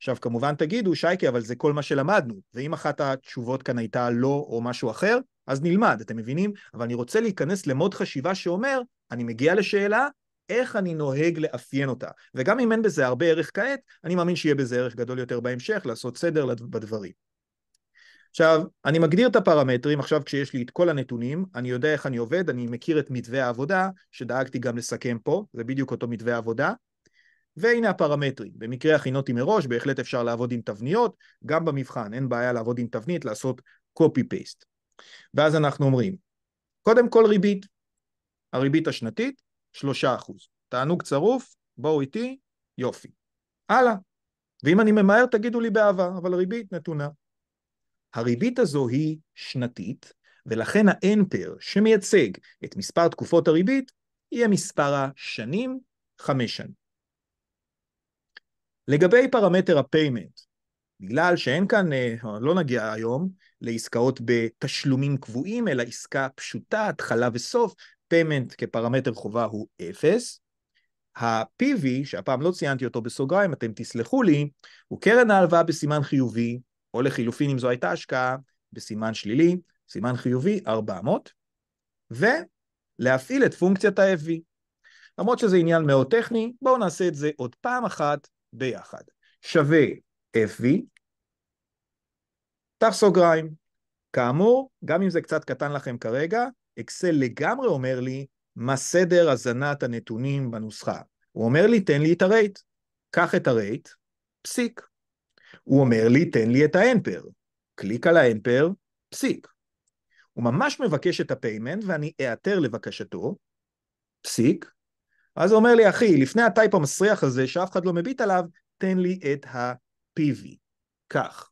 עכשיו, כמובן תגידו, שייקה, אבל זה כל מה שלמדנו, ואם אחת התשובות כאן הייתה לא או משהו אחר, אז נלמד, אתם מבינים? אבל אני רוצה להיכנס למוד חשיבה שאומר, אני מגיע לשאלה, איך אני נוהג לאפיין אותה. וגם אם אין בזה הרבה ערך כעת, אני מאמין שיהיה בזה ערך גדול יותר בהמשך, לעשות סדר בדברים. עכשיו, אני מגדיר את הפרמטרים, עכשיו כשיש לי את כל הנתונים, אני יודע איך אני עובד, אני מכיר את מתווה העבודה, שדאגתי גם לסכם פה, זה בדיוק אותו מתווה העבודה, והנה הפרמטרים, במקרה הכינותי מראש, בהחלט אפשר לעבוד עם תבניות, גם במבחן, אין בעיה לעבוד עם תבנית, לעשות copy-paste. ואז אנחנו אומרים, קודם כל ריבית, הריבית השנתית, 3%. תענוג צרוף, בואו איתי, יופי. הלאה. ואם אני ממהר תגידו לי באהבה, אבל ריבית נתונה. הריבית הזו היא שנתית, ולכן ה שמייצג את מספר תקופות הריבית, יהיה מספר השנים, חמש שנים. לגבי פרמטר הפיימנט, בגלל שאין כאן, אה, לא נגיע היום לעסקאות בתשלומים קבועים, אלא עסקה פשוטה, התחלה וסוף, פיימנט כפרמטר חובה הוא אפס. ה-PV, שהפעם לא ציינתי אותו בסוגריים, אתם תסלחו לי, הוא קרן ההלוואה בסימן חיובי, או לחילופין אם זו הייתה השקעה, בסימן שלילי, סימן חיובי 400, ולהפעיל את פונקציית ה-FV. למרות שזה עניין מאוד טכני, בואו נעשה את זה עוד פעם אחת ביחד שווה FV, פתח סוגריים. כאמור, גם אם זה קצת קטן לכם כרגע, אקסל לגמרי אומר לי מה סדר הזנת הנתונים בנוסחה. הוא אומר לי, תן לי את הרייט. קח את הרייט, פסיק. הוא אומר לי, תן לי את האמפר. קליק על האמפר, פסיק. הוא ממש מבקש את הפיימנט ואני איעתר לבקשתו, פסיק, אז הוא אומר לי, אחי, לפני הטייפ המסריח הזה, שאף אחד לא מביט עליו, תן לי את ה-PV. כך.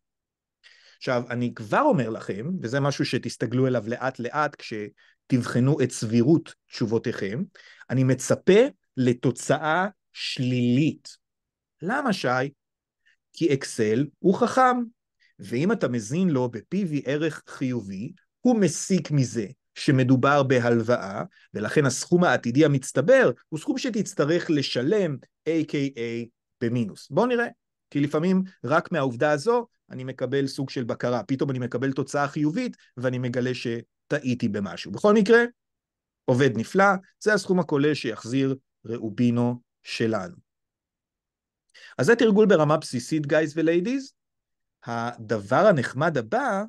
עכשיו, אני כבר אומר לכם, וזה משהו שתסתגלו אליו לאט-לאט כשתבחנו את סבירות תשובותיכם, אני מצפה לתוצאה שלילית. למה, שי? כי אקסל הוא חכם, ואם אתה מזין לו ב-PV ערך חיובי, הוא מסיק מזה שמדובר בהלוואה, ולכן הסכום העתידי המצטבר הוא סכום שתצטרך לשלם, a.k.a במינוס. בואו נראה, כי לפעמים רק מהעובדה הזו אני מקבל סוג של בקרה, פתאום אני מקבל תוצאה חיובית ואני מגלה שטעיתי במשהו. בכל מקרה, עובד נפלא, זה הסכום הכולל שיחזיר ראובינו שלנו. אז זה תרגול ברמה בסיסית, גייז וליידיז. הדבר הנחמד הבא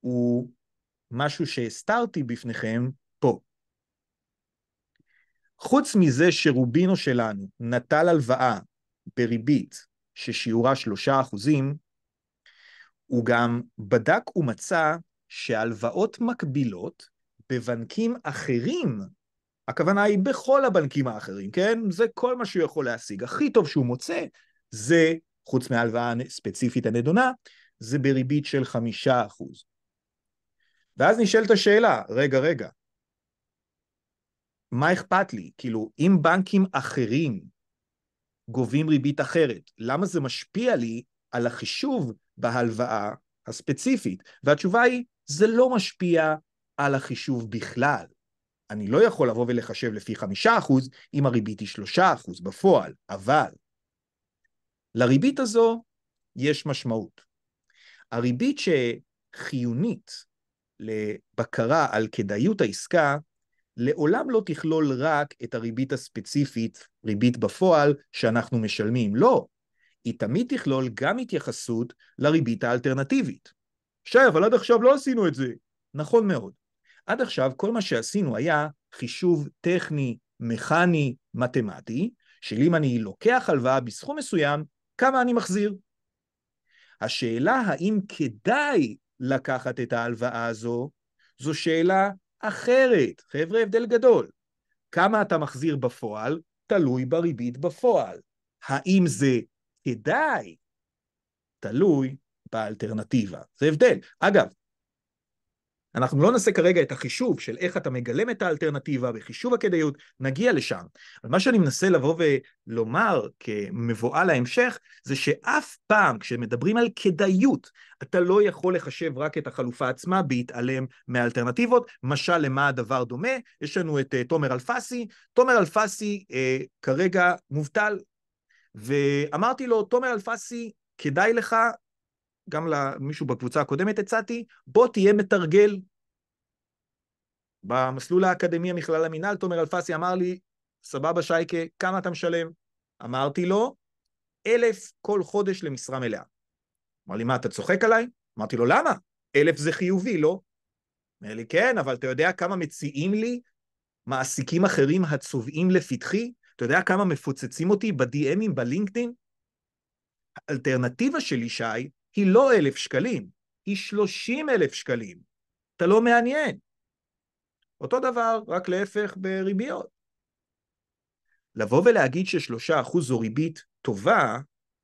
הוא משהו שהסתרתי בפניכם פה. חוץ מזה שרובינו שלנו נטל הלוואה בריבית ששיעורה שלושה אחוזים, הוא גם בדק ומצא שהלוואות מקבילות בבנקים אחרים, הכוונה היא בכל הבנקים האחרים, כן? זה כל מה שהוא יכול להשיג. הכי טוב שהוא מוצא זה, חוץ מההלוואה הספציפית הנדונה, זה בריבית של חמישה אחוז. ואז נשאלת השאלה, רגע, רגע, מה אכפת לי? כאילו, אם בנקים אחרים גובים ריבית אחרת, למה זה משפיע לי על החישוב בהלוואה הספציפית? והתשובה היא, זה לא משפיע על החישוב בכלל. אני לא יכול לבוא ולחשב לפי חמישה אחוז אם הריבית היא שלושה אחוז בפועל, אבל לריבית הזו יש משמעות. הריבית שחיונית לבקרה על כדאיות העסקה, לעולם לא תכלול רק את הריבית הספציפית, ריבית בפועל, שאנחנו משלמים. לא, היא תמיד תכלול גם התייחסות לריבית האלטרנטיבית. שי, אבל עד עכשיו לא עשינו את זה. נכון מאוד. עד עכשיו כל מה שעשינו היה חישוב טכני, מכני, מתמטי, של אם אני לוקח הלוואה בסכום מסוים, כמה אני מחזיר. השאלה האם כדאי לקחת את ההלוואה הזו? זו שאלה אחרת. חבר'ה, הבדל גדול. כמה אתה מחזיר בפועל, תלוי בריבית בפועל. האם זה כדאי? תלוי באלטרנטיבה. זה הבדל. אגב, אנחנו לא נעשה כרגע את החישוב של איך אתה מגלם את האלטרנטיבה בחישוב הכדאיות, נגיע לשם. אבל מה שאני מנסה לבוא ולומר כמבואה להמשך, זה שאף פעם כשמדברים על כדאיות, אתה לא יכול לחשב רק את החלופה עצמה בהתעלם מהאלטרנטיבות. משל למה הדבר דומה? יש לנו את uh, תומר אלפסי. תומר אלפסי uh, כרגע מובטל, ואמרתי לו, תומר אלפסי, כדאי לך גם למישהו בקבוצה הקודמת הצעתי, בוא תהיה מתרגל. במסלול האקדמי המכלל המינהל, תומר אלפסי אמר לי, סבבה שייקה, כמה אתה משלם? אמרתי לו, אלף כל חודש למשרה מלאה. אמר לי, מה, אתה צוחק עליי? אמרתי לו, למה? אלף זה חיובי, לא? אמר לי, כן, אבל אתה יודע כמה מציעים לי מעסיקים אחרים הצובעים לפתחי? אתה יודע כמה מפוצצים אותי ב-DMים, בלינקדאין? האלטרנטיבה שלי, שי, היא לא אלף שקלים, היא שלושים אלף שקלים. אתה לא מעניין. אותו דבר, רק להפך בריביות. לבוא ולהגיד ששלושה אחוז זו ריבית טובה,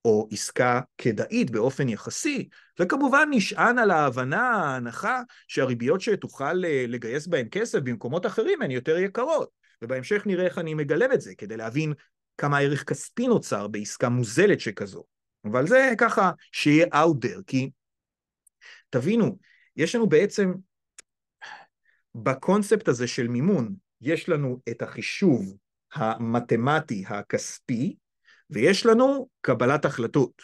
או עסקה כדאית באופן יחסי, זה כמובן נשען על ההבנה, ההנחה, שהריביות שתוכל אה, לגייס בהן כסף במקומות אחרים הן יותר יקרות. ובהמשך נראה איך אני מגלם את זה, כדי להבין כמה ערך כספי נוצר בעסקה מוזלת שכזאת. אבל זה ככה שיהיה out there, כי תבינו, יש לנו בעצם, בקונספט הזה של מימון, יש לנו את החישוב המתמטי הכספי, ויש לנו קבלת החלטות.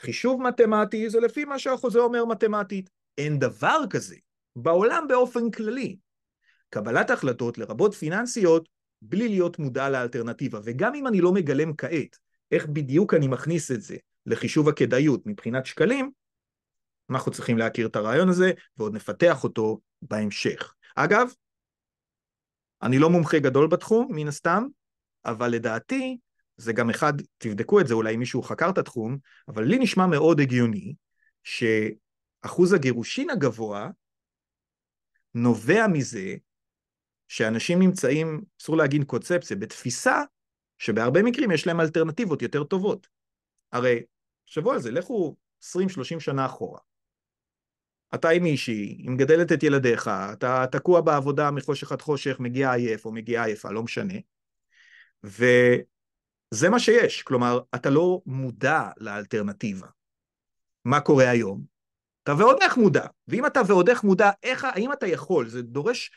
חישוב מתמטי זה לפי מה שהחוזה אומר מתמטית. אין דבר כזה בעולם באופן כללי. קבלת החלטות, לרבות פיננסיות, בלי להיות מודע לאלטרנטיבה. וגם אם אני לא מגלם כעת איך בדיוק אני מכניס את זה לחישוב הכדאיות מבחינת שקלים, אנחנו צריכים להכיר את הרעיון הזה, ועוד נפתח אותו בהמשך. אגב, אני לא מומחה גדול בתחום, מן הסתם, אבל לדעתי, זה גם אחד, תבדקו את זה, אולי מישהו חקר את התחום, אבל לי נשמע מאוד הגיוני שאחוז הגירושין הגבוה נובע מזה שאנשים נמצאים, אסור להגיד קונספציה, בתפיסה שבהרבה מקרים יש להם אלטרנטיבות יותר טובות. הרי תחשבו על זה, לכו 20-30 שנה אחורה. אתה עם מישהי, היא מגדלת את ילדיך, אתה תקוע בעבודה מחושך עד חושך, מגיע עייף או מגיעה עייפה, לא משנה. וזה מה שיש, כלומר, אתה לא מודע לאלטרנטיבה. מה קורה היום? אתה ועוד איך מודע. ואם אתה ועוד איך מודע, איך, האם אתה יכול, זה דורש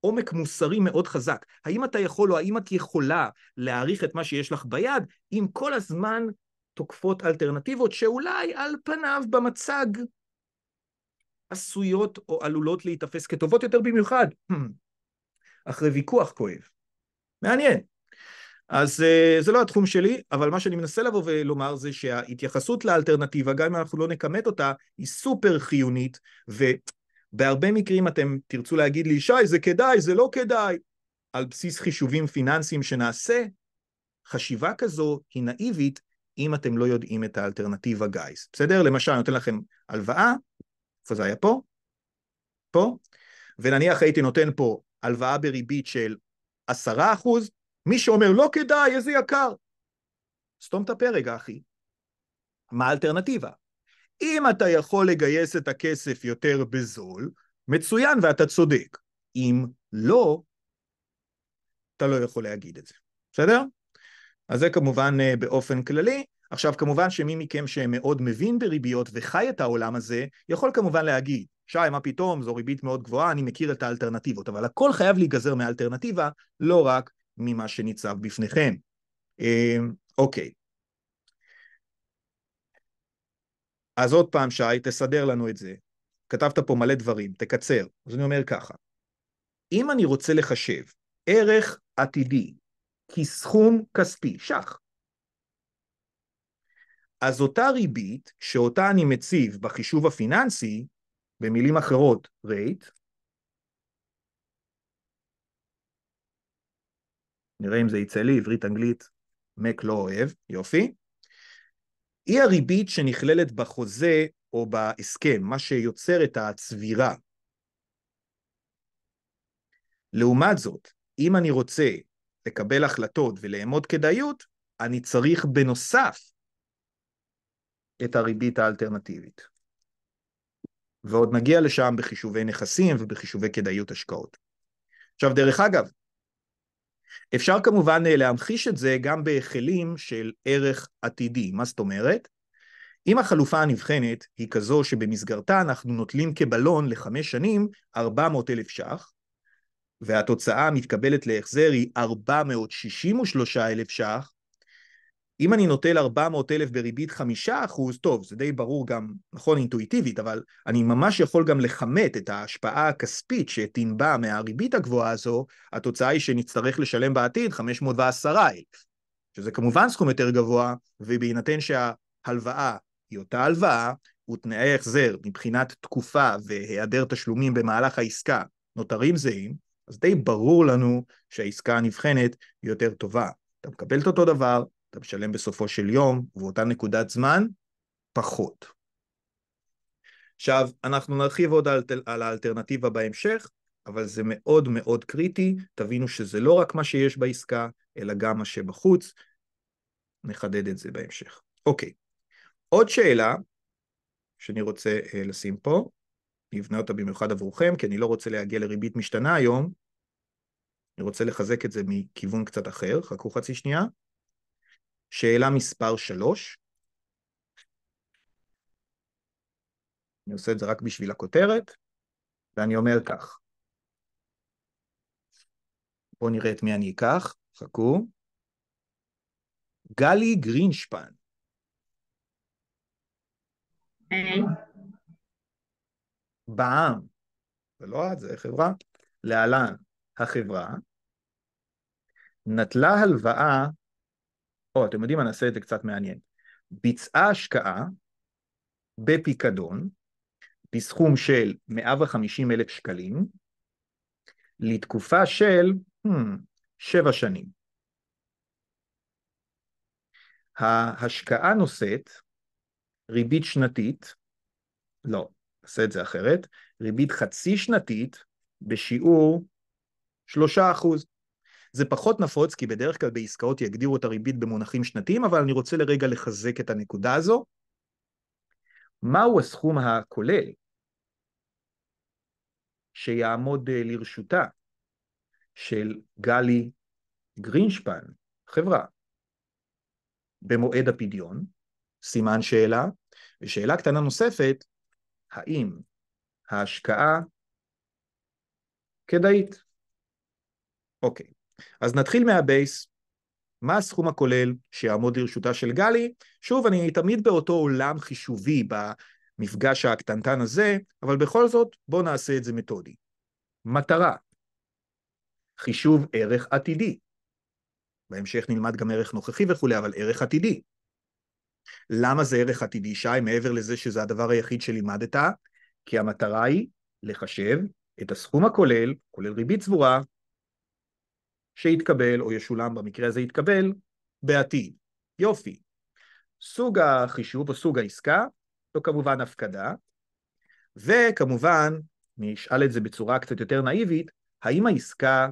עומק מוסרי מאוד חזק. האם אתה יכול או האם את יכולה להעריך את מה שיש לך ביד, אם כל הזמן תוקפות אלטרנטיבות שאולי על פניו במצג עשויות או עלולות להיתפס כטובות יותר במיוחד, hmm. אחרי ויכוח כואב. מעניין. אז אה, זה לא התחום שלי, אבל מה שאני מנסה לבוא ולומר זה שההתייחסות לאלטרנטיבה, גם אם אנחנו לא נכמת אותה, היא סופר חיונית, ובהרבה מקרים אתם תרצו להגיד לי, שי, זה כדאי, זה לא כדאי, על בסיס חישובים פיננסיים שנעשה, חשיבה כזו היא נאיבית אם אתם לא יודעים את האלטרנטיבה גייס, בסדר? למשל, אני נותן לכם הלוואה, איפה זה היה פה? פה, ונניח הייתי נותן פה הלוואה בריבית של עשרה אחוז, מי שאומר לא כדאי, איזה יקר. סתום את הפה רגע, אחי. מה האלטרנטיבה? אם אתה יכול לגייס את הכסף יותר בזול, מצוין ואתה צודק. אם לא, אתה לא יכול להגיד את זה, בסדר? אז זה כמובן אה, באופן כללי. עכשיו כמובן שמי מכם שמאוד מבין בריביות וחי את העולם הזה, יכול כמובן להגיד, שי, מה פתאום, זו ריבית מאוד גבוהה, אני מכיר את האלטרנטיבות, אבל הכל חייב להיגזר מהאלטרנטיבה, לא רק ממה שניצב בפניכם. אה, אוקיי. אז עוד פעם, שי, תסדר לנו את זה. כתבת פה מלא דברים, תקצר. אז אני אומר ככה, אם אני רוצה לחשב ערך עתידי כסכום כספי, ש"ח. אז אותה ריבית שאותה אני מציב בחישוב הפיננסי, במילים אחרות רייט, נראה אם זה יצא לי, עברית אנגלית, מק לא אוהב, יופי, היא הריבית שנכללת בחוזה או בהסכם, מה שיוצר את הצבירה. לעומת זאת, אם אני רוצה לקבל החלטות ולאמוד כדאיות, אני צריך בנוסף את הריבית האלטרנטיבית. ועוד נגיע לשם בחישובי נכסים ובחישובי כדאיות השקעות. עכשיו, דרך אגב, אפשר כמובן אה, להמחיש את זה גם בהיכלים של ערך עתידי. מה זאת אומרת? אם החלופה הנבחנת היא כזו שבמסגרתה אנחנו נוטלים כבלון לחמש שנים 400 אלף ש"ח, והתוצאה המתקבלת להחזר היא 463 אלף ש"ח, אם אני נוטל 400 אלף בריבית 5 אחוז, טוב, זה די ברור גם, נכון, אינטואיטיבית, אבל אני ממש יכול גם לכמת את ההשפעה הכספית שתנבע מהריבית הגבוהה הזו, התוצאה היא שנצטרך לשלם בעתיד 510 אלף, שזה כמובן סכום יותר גבוה, ובהינתן שההלוואה היא אותה הלוואה, ותנאי החזר מבחינת תקופה והיעדר תשלומים במהלך העסקה נותרים זהים, אז די ברור לנו שהעסקה הנבחנת היא יותר טובה. אתה מקבל את אותו דבר, אתה משלם בסופו של יום, ובאותה נקודת זמן, פחות. עכשיו, אנחנו נרחיב עוד על, על האלטרנטיבה בהמשך, אבל זה מאוד מאוד קריטי, תבינו שזה לא רק מה שיש בעסקה, אלא גם מה שבחוץ. נחדד את זה בהמשך. אוקיי, עוד שאלה שאני רוצה אה, לשים פה, נבנה אותה במיוחד עבורכם, כי אני לא רוצה להגיע לריבית משתנה היום, אני רוצה לחזק את זה מכיוון קצת אחר, חכו חצי שנייה. שאלה מספר 3, אני עושה את זה רק בשביל הכותרת, ואני אומר כך. בואו נראה את מי אני אקח, חכו. גלי גרינשפן. היי. Hey. בעם, ולא את, זה חברה, להלן החברה, נטלה הלוואה, או אתם יודעים מה, נעשה את זה קצת מעניין, ביצעה השקעה בפיקדון בסכום של 150 אלף שקלים לתקופה של hmm, שבע שנים. ההשקעה נושאת ריבית שנתית, לא, נעשה את זה אחרת, ריבית חצי שנתית בשיעור 3%. זה פחות נפוץ, כי בדרך כלל בעסקאות יגדירו את הריבית במונחים שנתיים, אבל אני רוצה לרגע לחזק את הנקודה הזו. מהו הסכום הכולל שיעמוד אה, לרשותה של גלי גרינשפן, חברה, במועד הפדיון? סימן שאלה. ושאלה קטנה נוספת, האם ההשקעה כדאית. אוקיי, אז נתחיל מהבייס. מה הסכום הכולל שיעמוד לרשותה של גלי? שוב, אני תמיד באותו עולם חישובי במפגש הקטנטן הזה, אבל בכל זאת, בואו נעשה את זה מתודי. מטרה, חישוב ערך עתידי. בהמשך נלמד גם ערך נוכחי וכולי, אבל ערך עתידי. למה זה ערך עתידי, שי, מעבר לזה שזה הדבר היחיד שלימדת? כי המטרה היא לחשב את הסכום הכולל, כולל ריבית צבורה, שיתקבל, או ישולם, במקרה הזה יתקבל, בעתיד. יופי. סוג החישוב או סוג העסקה, זו כמובן הפקדה, וכמובן, אני אשאל את זה בצורה קצת יותר נאיבית, האם העסקה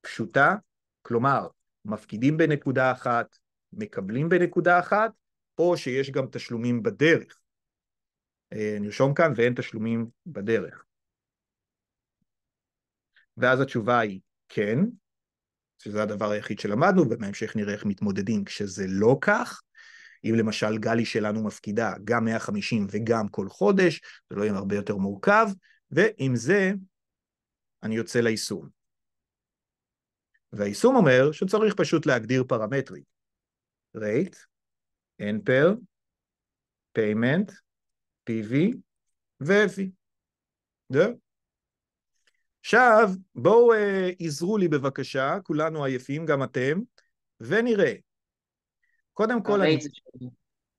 פשוטה? כלומר, מפקידים בנקודה אחת, מקבלים בנקודה אחת, או שיש גם תשלומים בדרך. אה, נרשום כאן ואין תשלומים בדרך. ואז התשובה היא כן, שזה הדבר היחיד שלמדנו, ובהמשך נראה איך מתמודדים כשזה לא כך. אם למשל גלי שלנו מפקידה גם 150 וגם כל חודש, זה לא יהיה הרבה יותר מורכב, ועם זה אני יוצא ליישום. והיישום אומר שצריך פשוט להגדיר פרמטרים. rate, n pair, payment, pv ו-fv. עכשיו, בואו אה, עזרו לי בבקשה, כולנו עייפים, גם אתם, ונראה. קודם כל, אני...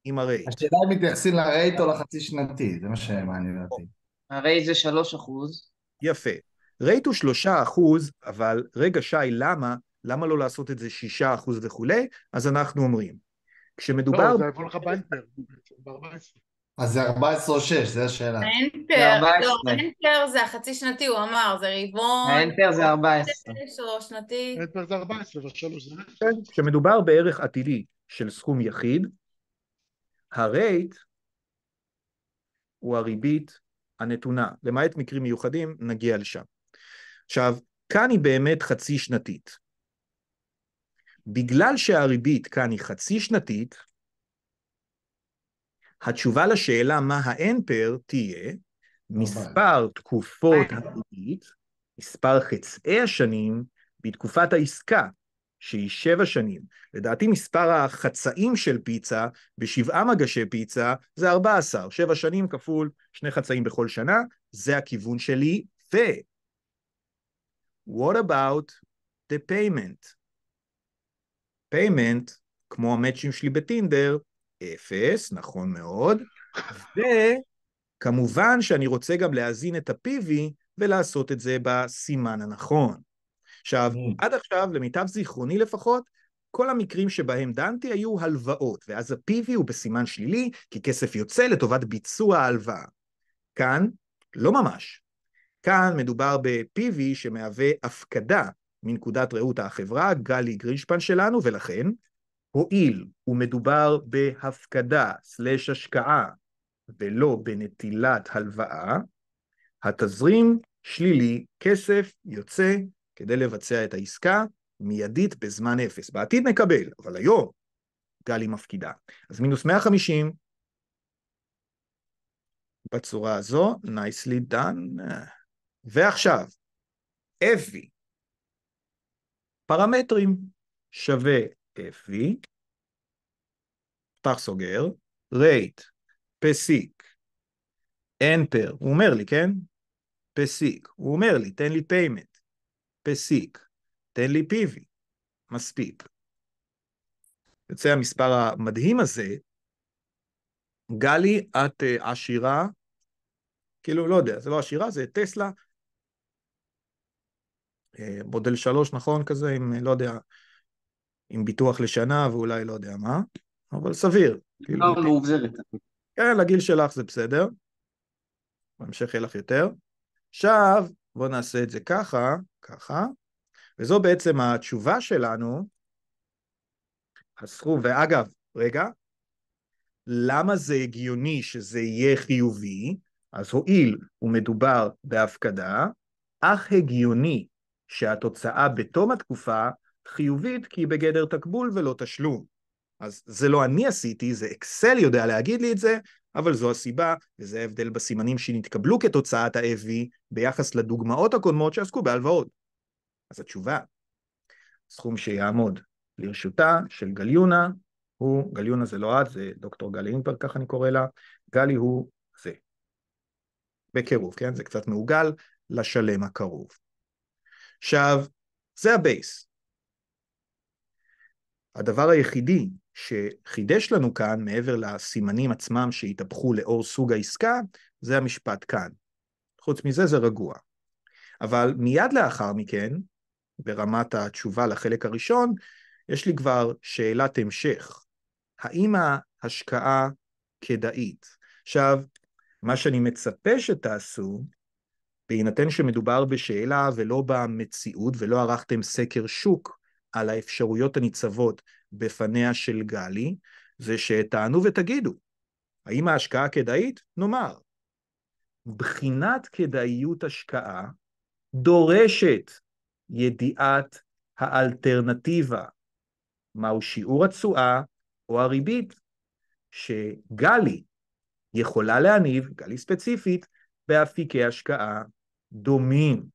עם הרייט. השאלה אם מתייחסים לרייט או לחצי שנתי, זה מה שמעניין אותי. הרייט זה שלוש אחוז. יפה. רייט הוא שלושה אחוז, אבל רגע, שי, למה למה לא לעשות את זה שישה אחוז וכולי? אז אנחנו אומרים. כשמדובר... לא, זה יבוא לך באנטר, אז זה 14 או 6, זו השאלה. האנטר, לא, האנטר זה החצי שנתי, הוא אמר, זה רבעון. האנטר זה 14. האנטר זה 14, כשמדובר בערך עתידי של סכום יחיד, הרייט הוא הריבית הנתונה. למעט מקרים מיוחדים, נגיע לשם. עכשיו, כאן היא באמת חצי שנתית. בגלל שהריבית כאן היא חצי שנתית, התשובה לשאלה מה האנפר תהיה מספר אוקיי. תקופות הריבית, מספר חצאי השנים בתקופת העסקה, שהיא שבע שנים. לדעתי מספר החצאים של פיצה בשבעה מגשי פיצה זה ארבע עשר, שבע שנים כפול שני חצאים בכל שנה, זה הכיוון שלי, ו... What about the payment? פיימנט, כמו המאצ'ים שלי בטינדר, אפס, נכון מאוד, (laughs) וכמובן שאני רוצה גם להזין את ה-PV ולעשות את זה בסימן הנכון. עכשיו, mm. עד עכשיו, למיטב זיכרוני לפחות, כל המקרים שבהם דנתי היו הלוואות, ואז ה-PV הוא בסימן שלילי, כי כסף יוצא לטובת ביצוע ההלוואה. כאן, לא ממש. כאן מדובר ב-PV שמהווה הפקדה מנקודת ראות החברה, גלי גרינשפן שלנו, ולכן, הואיל ומדובר בהפקדה/השקעה סלש ולא בנטילת הלוואה, התזרים שלילי, כסף יוצא כדי לבצע את העסקה מיידית בזמן אפס. בעתיד נקבל, אבל היום גלי מפקידה. אז מינוס 150 בצורה הזו, nicely done. ועכשיו, אפי פרמטרים שווה FV, פתח סוגר, rate, פסיק, enter, הוא אומר לי, כן? פסיק, הוא אומר לי, תן לי payment, פסיק, תן לי PV, מספיק. יוצא המספר המדהים הזה, גלי, את אה, עשירה, כאילו, לא יודע, זה לא עשירה, זה טסלה, אה, מודל שלוש, נכון? כזה, עם, אה, לא יודע, עם ביטוח לשנה ואולי לא יודע מה, אבל סביר. כאילו... מאובזרת. כן, לגיל שלך זה בסדר. בהמשך יהיה לך יותר. עכשיו, בואו נעשה את זה ככה, ככה, וזו בעצם התשובה שלנו. הסכום, ואגב, רגע, למה זה הגיוני שזה יהיה חיובי? אז הואיל ומדובר בהפקדה, אך הגיוני שהתוצאה בתום התקופה חיובית כי היא בגדר תקבול ולא תשלום. אז זה לא אני עשיתי, זה אקסל יודע להגיד לי את זה, אבל זו הסיבה, וזה ההבדל בסימנים שנתקבלו כתוצאת ה-AV ביחס לדוגמאות הקודמות שעסקו בהלוואות. אז התשובה, סכום שיעמוד לרשותה של גליונה הוא, גליונה זה לא את, זה דוקטור גלי אינפר, ככה אני קורא לה, גלי הוא זה. בקירוב, כן? זה קצת מעוגל לשלם הקרוב. עכשיו, זה הבייס. הדבר היחידי שחידש לנו כאן, מעבר לסימנים עצמם שהתהפכו לאור סוג העסקה, זה המשפט כאן. חוץ מזה זה רגוע. אבל מיד לאחר מכן, ברמת התשובה לחלק הראשון, יש לי כבר שאלת המשך. האם ההשקעה כדאית? עכשיו, מה שאני מצפה שתעשו בהינתן שמדובר בשאלה ולא במציאות ולא ערכתם סקר שוק על האפשרויות הניצבות בפניה של גלי, זה שתענו ותגידו, האם ההשקעה כדאית? נאמר. בחינת כדאיות השקעה דורשת ידיעת האלטרנטיבה, מהו שיעור התשואה או הריבית שגלי יכולה להניב, גלי ספציפית, באפיקי השקעה דומים.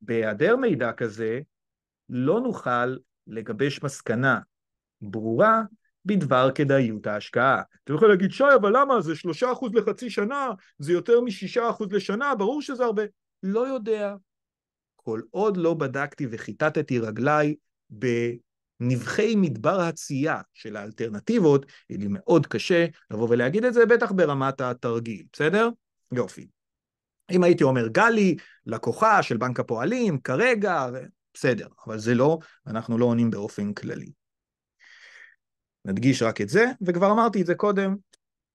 בהיעדר מידע כזה, לא נוכל לגבש מסקנה ברורה בדבר כדאיות ההשקעה. אתם יכולים להגיד, שי, אבל למה? זה שלושה אחוז לחצי שנה, זה יותר משישה אחוז לשנה, ברור שזה הרבה. לא יודע. כל עוד לא בדקתי וכיתתתי רגליי בנבחי מדבר הצייה של האלטרנטיבות, יהיה לי מאוד קשה לבוא ולהגיד את זה, בטח ברמת התרגיל, בסדר? יופי. אם הייתי אומר גלי, לקוחה של בנק הפועלים, כרגע, בסדר, אבל זה לא, אנחנו לא עונים באופן כללי. נדגיש רק את זה, וכבר אמרתי את זה קודם,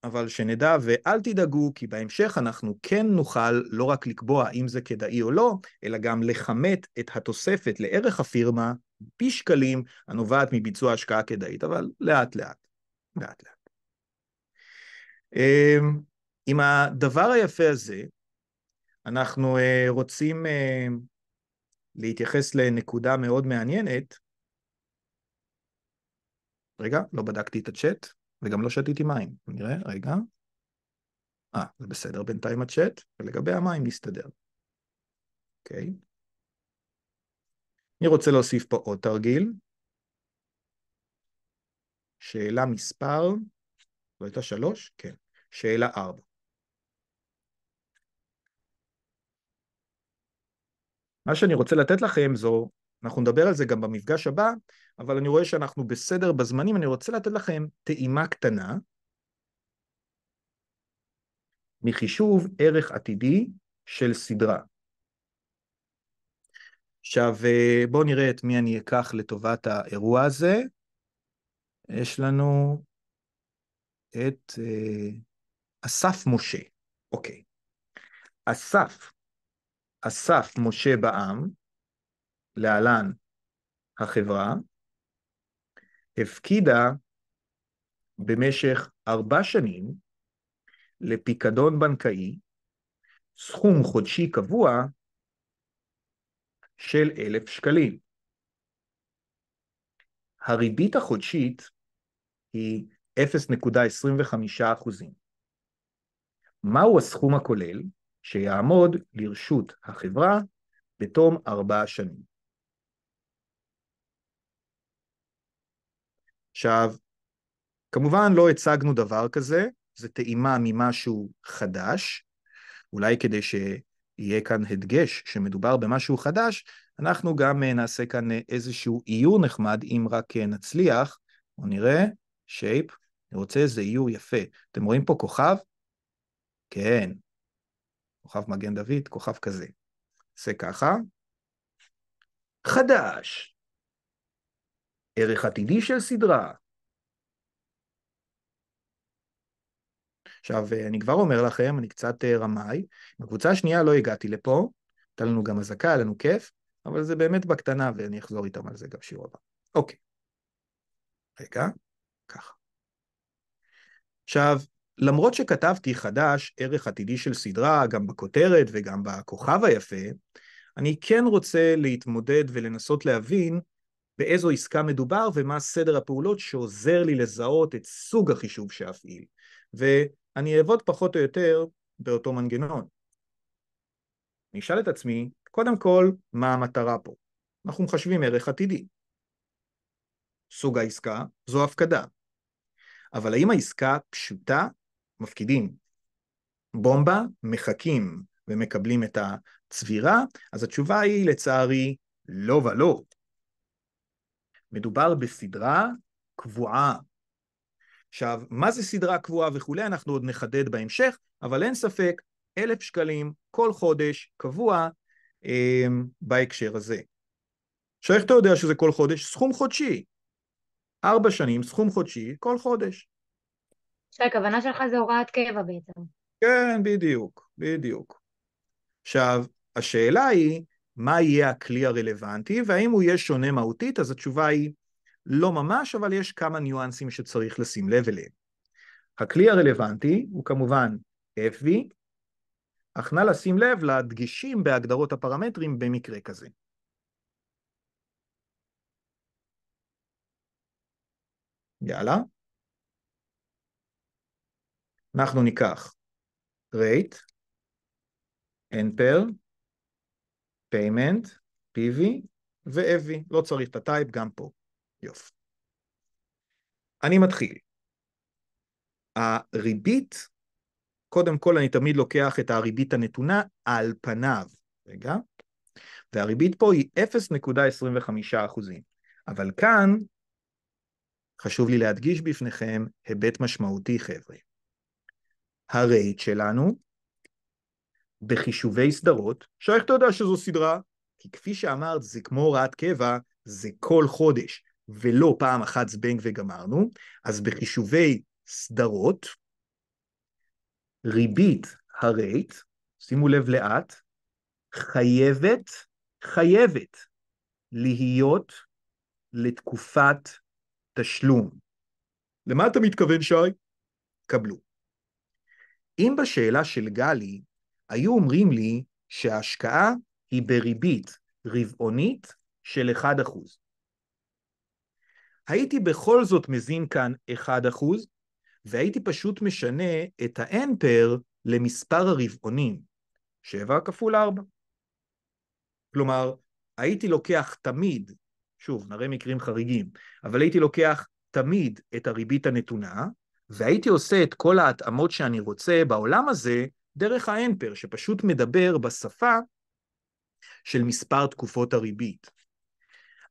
אבל שנדע ואל תדאגו, כי בהמשך אנחנו כן נוכל לא רק לקבוע אם זה כדאי או לא, אלא גם לכמת את התוספת לערך הפירמה פי שקלים הנובעת מביצוע השקעה כדאית, אבל לאט לאט, לאט לאט. אמ, עם הדבר היפה הזה, אנחנו אה, רוצים אה, להתייחס לנקודה מאוד מעניינת. רגע, לא בדקתי את הצ'אט, וגם לא שתיתי מים. נראה, רגע. אה, זה בסדר בינתיים הצ'אט, ולגבי המים נסתדר. אוקיי. אני רוצה להוסיף פה עוד תרגיל. שאלה מספר, לא הייתה שלוש? כן. שאלה ארבע. מה שאני רוצה לתת לכם זו, אנחנו נדבר על זה גם במפגש הבא, אבל אני רואה שאנחנו בסדר בזמנים, אני רוצה לתת לכם טעימה קטנה מחישוב ערך עתידי של סדרה. עכשיו אה, בואו נראה את מי אני אקח לטובת האירוע הזה. יש לנו את אה, אסף משה, אוקיי. אסף אסף משה בעם, להלן החברה, הפקידה במשך ארבע שנים לפיקדון בנקאי סכום חודשי קבוע של אלף שקלים. הריבית החודשית היא 0.25%. מהו הסכום הכולל? שיעמוד לרשות החברה בתום ארבע שנים. עכשיו, כמובן לא הצגנו דבר כזה, זה טעימה ממשהו חדש, אולי כדי שיהיה כאן הדגש שמדובר במשהו חדש, אנחנו גם אה, נעשה כאן אה, איזשהו איור נחמד, אם רק אה, נצליח, בואו נראה, שייפ, אני רוצה איזה איור יפה. אתם רואים פה כוכב? כן, כוכב מגן דוד, כוכב כזה. עושה ככה. חדש. ערך עתידי של סדרה. עכשיו, אה, אני כבר אומר לכם, אני קצת אה, רמאי, בקבוצה השנייה לא הגעתי לפה, הייתה לנו גם אזעקה, היה לנו כיף, אבל זה באמת בקטנה, ואני אחזור איתם על זה גם שיעור הבא. אוקיי. רגע, ככה. עכשיו, למרות שכתבתי חדש ערך עתידי של סדרה, גם בכותרת וגם בכוכב היפה, אני כן רוצה להתמודד ולנסות להבין באיזו עסקה מדובר ומה סדר הפעולות שעוזר לי לזהות את סוג החישוב שאפעיל. ואני אעבוד פחות או יותר באותו מנגנון. אני אשאל את עצמי, קודם כל, מה המטרה פה? אנחנו מחשבים ערך עתידי. סוג העסקה זו הפקדה. אבל האם העסקה פשוטה מפקידים בומבה, מחכים ומקבלים את הצבירה, אז התשובה היא לצערי לא ולא. מדובר בסדרה קבועה. עכשיו, מה זה סדרה קבועה וכולי, אנחנו עוד נחדד בהמשך, אבל אין ספק, אלף שקלים כל חודש קבוע אה, בהקשר הזה. עכשיו, איך אתה יודע שזה כל חודש? סכום חודשי. ארבע שנים, סכום חודשי, כל חודש. שהכוונה שלך זה הוראת קבע בעצם. כן, בדיוק, בדיוק. עכשיו, השאלה היא, מה יהיה הכלי הרלוונטי, והאם הוא יהיה שונה מהותית, אז התשובה היא לא ממש, אבל יש כמה ניואנסים שצריך לשים לב אליהם. הכלי הרלוונטי הוא כמובן FV, אך נא לשים לב לדגישים בהגדרות הפרמטרים במקרה כזה. יאללה. אנחנו ניקח rate, n per, payment, pv ו-av, לא צריך את הטייפ גם פה, יופי. אני מתחיל. הריבית, קודם כל אני תמיד לוקח את הריבית הנתונה על פניו, רגע, והריבית פה היא 0.25 אחוזים, אבל כאן חשוב לי להדגיש בפניכם היבט משמעותי חבר'ה. הרייט שלנו בחישובי סדרות, שאיך אתה יודע שזו סדרה? כי כפי שאמרת, זה כמו הוראת קבע, זה כל חודש, ולא פעם אחת זבנג וגמרנו, אז בחישובי סדרות, ריבית הרייט, שימו לב לאט, חייבת, חייבת להיות לתקופת תשלום. למה אתה מתכוון, שי? קבלו. אם בשאלה של גלי היו אומרים לי שההשקעה היא בריבית רבעונית של 1%, הייתי בכל זאת מזין כאן 1%, והייתי פשוט משנה את ה-n per למספר הרבעונים, 7 כפול 4. כלומר, הייתי לוקח תמיד, שוב, נראה מקרים חריגים, אבל הייתי לוקח תמיד את הריבית הנתונה, והייתי עושה את כל ההתאמות שאני רוצה בעולם הזה דרך האנפר, שפשוט מדבר בשפה של מספר תקופות הריבית.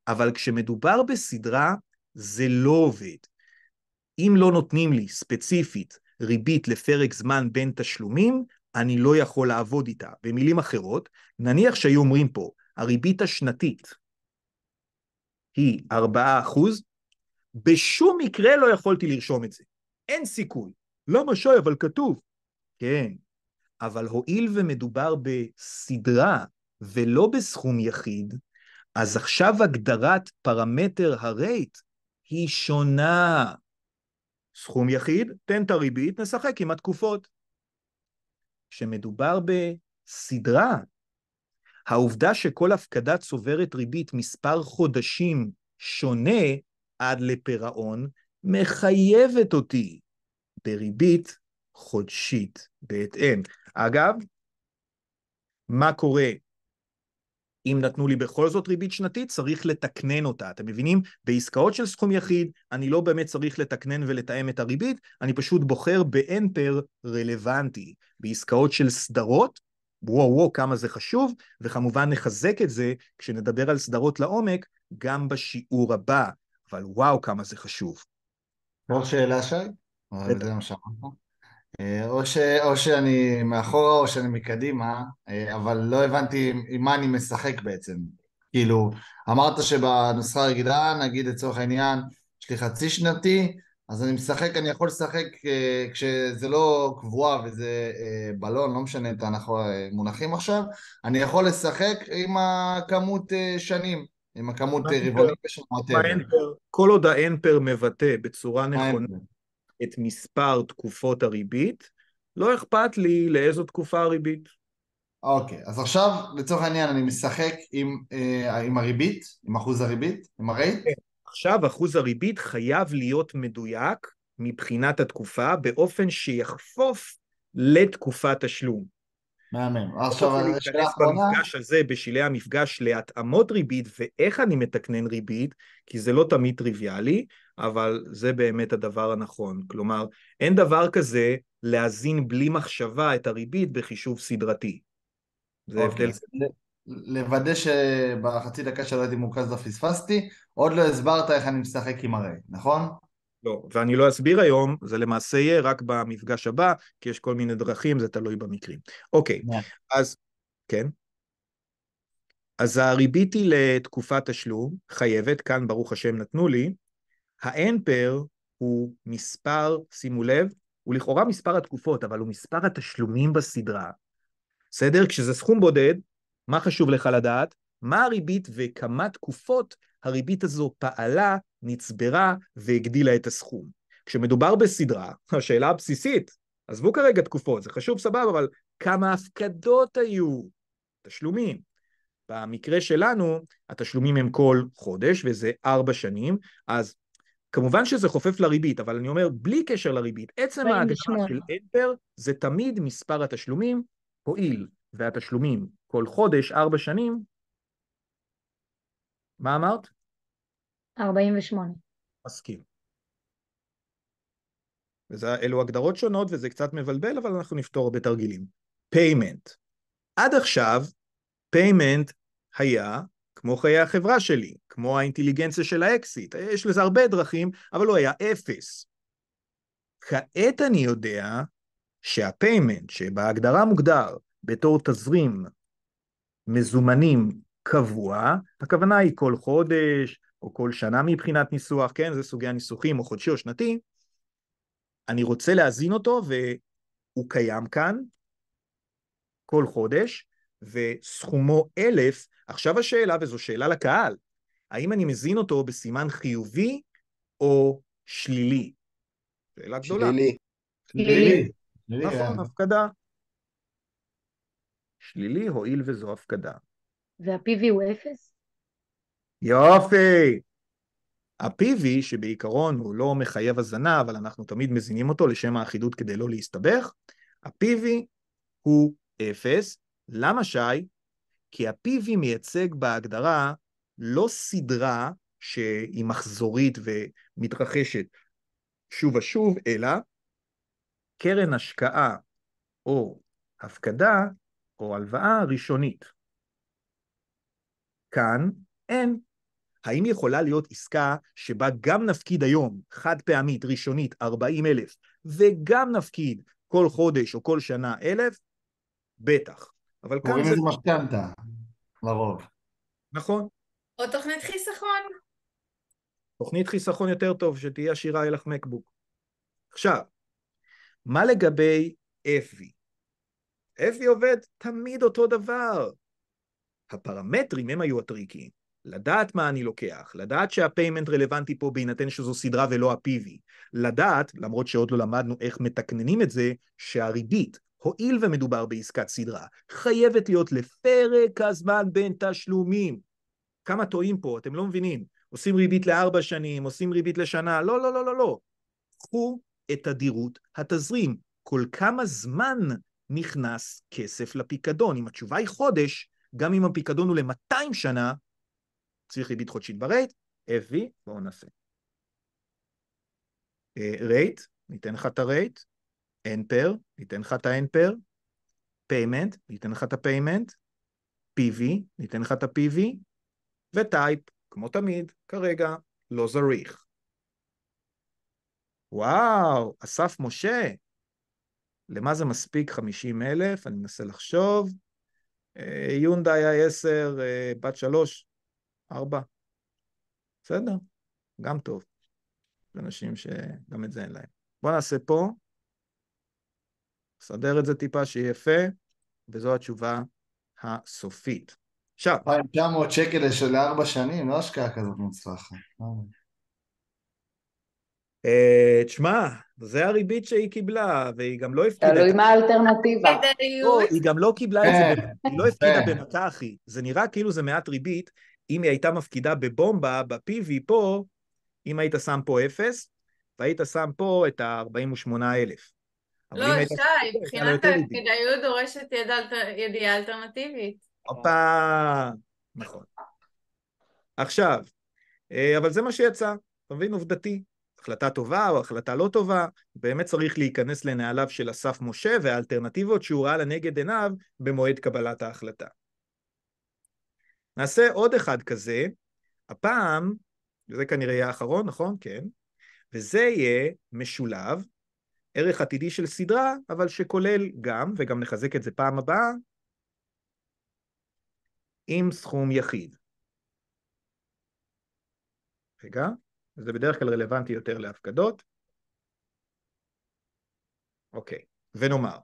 אבל כשמדובר בסדרה, זה לא עובד. אם לא נותנים לי ספציפית ריבית לפרק זמן בין תשלומים, אני לא יכול לעבוד איתה. במילים אחרות, נניח שהיו אומרים פה, הריבית השנתית היא 4%, בשום מקרה לא יכולתי לרשום את זה. אין סיכוי. למה שי? אבל כתוב. כן, אבל הואיל ומדובר בסדרה ולא בסכום יחיד, אז עכשיו הגדרת פרמטר הרייט היא שונה. סכום יחיד, תן את הריבית, נשחק עם התקופות. כשמדובר בסדרה, העובדה שכל הפקדה צוברת ריבית מספר חודשים שונה עד לפירעון, מחייבת אותי בריבית חודשית בהתאם. אגב, מה קורה אם נתנו לי בכל זאת ריבית שנתית, צריך לתקנן אותה. אתם מבינים? בעסקאות של סכום יחיד, אני לא באמת צריך לתקנן ולתאם את הריבית, אני פשוט בוחר באנפר רלוונטי. בעסקאות של סדרות, וואו וואו כמה זה חשוב, וכמובן נחזק את זה כשנדבר על סדרות לעומק גם בשיעור הבא, אבל וואו כמה זה חשוב. או שאלה שי? לא אה, או, ש, או שאני מאחורה או שאני מקדימה, אה, אבל לא הבנתי עם מה אני משחק בעצם. כאילו, אמרת שבנוסחה הרגילה, נגיד לצורך העניין, יש לי חצי שנתי, אז אני משחק, אני יכול לשחק אה, כשזה לא קבועה וזה בלון, לא משנה את המונחים עכשיו, אני יכול לשחק עם הכמות שנים. עם הכמות אה, רבעונים בשנה. כל עוד האנפר מבטא בצורה נכונה את מספר תקופות הריבית, לא אכפת לי לאיזו תקופה הריבית. אוקיי, אז עכשיו לצורך העניין אני משחק עם, אה, עם הריבית, עם אחוז הריבית, עם הרייט? כן, עכשיו אחוז הריבית חייב להיות מדויק מבחינת התקופה באופן שיחפוף לתקופת תשלום. מהמם. עכשיו, אני האחרונה... במפגש הזה, בשלהי המפגש, להתאמות ריבית ואיך אני מתקנן ריבית, כי זה לא תמיד טריוויאלי, אבל זה באמת הדבר הנכון. כלומר, אין דבר כזה להזין בלי מחשבה את הריבית בחישוב סדרתי. זה אוקיי. הבדל... לוודא שבחצי דקה שלא הייתי מורכז לא פספסתי, עוד לא הסברת איך אני משחק עם הרי, נכון? לא, ואני לא אסביר היום, זה למעשה יהיה רק במפגש הבא, כי יש כל מיני דרכים, זה תלוי במקרים. אוקיי, yeah. אז, כן. אז הריבית היא לתקופת תשלום, חייבת, כאן ברוך השם נתנו לי. האנפר הוא מספר, שימו לב, הוא לכאורה מספר התקופות, אבל הוא מספר התשלומים בסדרה. בסדר? כשזה סכום בודד, מה חשוב לך לדעת? מה הריבית וכמה תקופות הריבית הזו פעלה נצברה והגדילה את הסכום. כשמדובר בסדרה, השאלה הבסיסית, עזבו כרגע תקופות, זה חשוב סבבה, אבל כמה הפקדות היו? תשלומים. במקרה שלנו, התשלומים הם כל חודש, וזה ארבע שנים, אז כמובן שזה חופף לריבית, אבל אני אומר, בלי קשר לריבית, עצם ההגדרה של אמפר זה תמיד מספר התשלומים, הואיל והתשלומים כל חודש, ארבע שנים, מה אמרת? 48. מסכים. ואלו הגדרות שונות וזה קצת מבלבל, אבל אנחנו נפתור בתרגילים. payment. עד עכשיו, payment היה כמו חיי החברה שלי, כמו האינטליגנציה של האקסיט, יש לזה הרבה דרכים, אבל הוא היה אפס. כעת אני יודע שהפיימנט, שבהגדרה מוגדר בתור תזרים מזומנים קבוע, הכוונה היא כל חודש, או כל שנה מבחינת ניסוח, כן, זה סוגי הניסוחים, או חודשי או שנתי, אני רוצה להזין אותו והוא קיים כאן כל חודש, וסכומו אלף, עכשיו השאלה, וזו שאלה לקהל, האם אני מזין אותו בסימן חיובי או שלילי? שאלה גדולה. שלילי. שלילי. נכון, כן. הפקדה. שלילי הואיל וזו הפקדה. וה-PV הוא אפס? יופי. ה-PV, שבעיקרון הוא לא מחייב הזנה, אבל אנחנו תמיד מזינים אותו לשם האחידות כדי לא להסתבך, ה-PV הוא 0. למה, שי? כי ה-PV מייצג בהגדרה לא סדרה שהיא מחזורית ומתרחשת שוב ושוב, אלא קרן השקעה או הפקדה או הלוואה ראשונית. כאן אין האם יכולה להיות עסקה שבה גם נפקיד היום, חד פעמית, ראשונית, 40 אלף, וגם נפקיד כל חודש או כל שנה אלף? בטח. אבל כאן זה... קוראים לזה משכנתה, לרוב. נכון. או תוכנית חיסכון. תוכנית חיסכון יותר טוב, שתהיה עשירה יהיה לך מקבוק. עכשיו, מה לגבי אפי? אפי עובד תמיד אותו דבר. הפרמטרים הם היו הטריקים. לדעת מה אני לוקח, לדעת שהפיימנט רלוונטי פה בהינתן שזו סדרה ולא ה-PV, לדעת, למרות שעוד לא למדנו איך מתקננים את זה, שהריבית, הואיל ומדובר בעסקת סדרה, חייבת להיות לפרק הזמן בין תשלומים. כמה טועים פה, אתם לא מבינים. עושים ריבית לארבע שנים, עושים ריבית לשנה, לא, לא, לא, לא, לא. קחו את תדירות התזרים. כל כמה זמן נכנס כסף לפיקדון? אם התשובה היא חודש, גם אם הפיקדון הוא ל-200 שנה, צריך ריבית חודשית ברייט, FV, בואו נעשה. רייט, אה, ניתן לך את הרייט, N פר, ניתן לך את ה-N פר, payment, ניתן לך את הפיימנט, PV, ניתן לך את ה-PV, וטייפ, כמו תמיד, כרגע, לא זריך. וואו, אסף משה, למה זה מספיק 50 אלף? אני מנסה לחשוב. אה, יונדאי ה אה, 10 בת שלוש, ארבע. בסדר, גם טוב. אנשים שגם את זה אין להם. בואו נעשה פה, נסדר את זה טיפה שיהיה יפה, וזו התשובה הסופית. עכשיו... 2,900 שקל של ארבע שנים, לא השקעה כזאת מוצלחת. אה, תשמע, זה הריבית שהיא קיבלה, והיא גם לא הפקידה... תלוי מה האלטרנטיבה. לא, היא גם לא קיבלה את זה, כן. היא לא הפקידה כן. אחי. זה נראה כאילו זה מעט ריבית, אם היא הייתה מפקידה בבומבה, ב-PV פה, אם היית שם פה אפס, והיית שם פה את ה-48,000. לא, שי, לא מבחינת הכדאיות דורשת ידיעה אלטרנטיבית. הופה, נכון. עכשיו, אה, אבל זה מה שיצא, אתה מבין? עובדתי. החלטה טובה או החלטה לא טובה, באמת צריך להיכנס לנעליו של אסף משה והאלטרנטיבות שהוא ראה לנגד עיניו במועד קבלת ההחלטה. נעשה עוד אחד כזה, הפעם, זה כנראה יהיה האחרון, נכון? כן. וזה יהיה משולב, ערך עתידי של סדרה, אבל שכולל גם, וגם נחזק את זה פעם הבאה, עם סכום יחיד. רגע, זה בדרך כלל רלוונטי יותר להפקדות. אוקיי, ונאמר,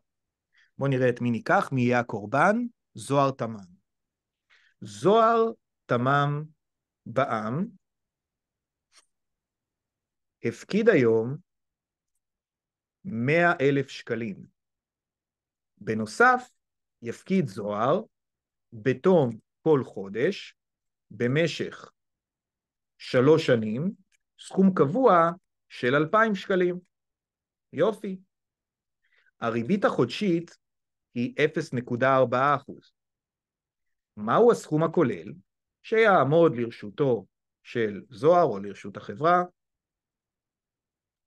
בואו נראה את מי ניקח, מי יהיה הקורבן, זוהר תמן. זוהר תמם בעם, הפקיד היום 100 אלף שקלים. בנוסף, יפקיד זוהר בתום כל חודש, במשך שלוש שנים, סכום קבוע של 2,000 שקלים. יופי. הריבית החודשית היא 0.4 אחוז. מהו הסכום הכולל שיעמוד לרשותו של זוהר או לרשות החברה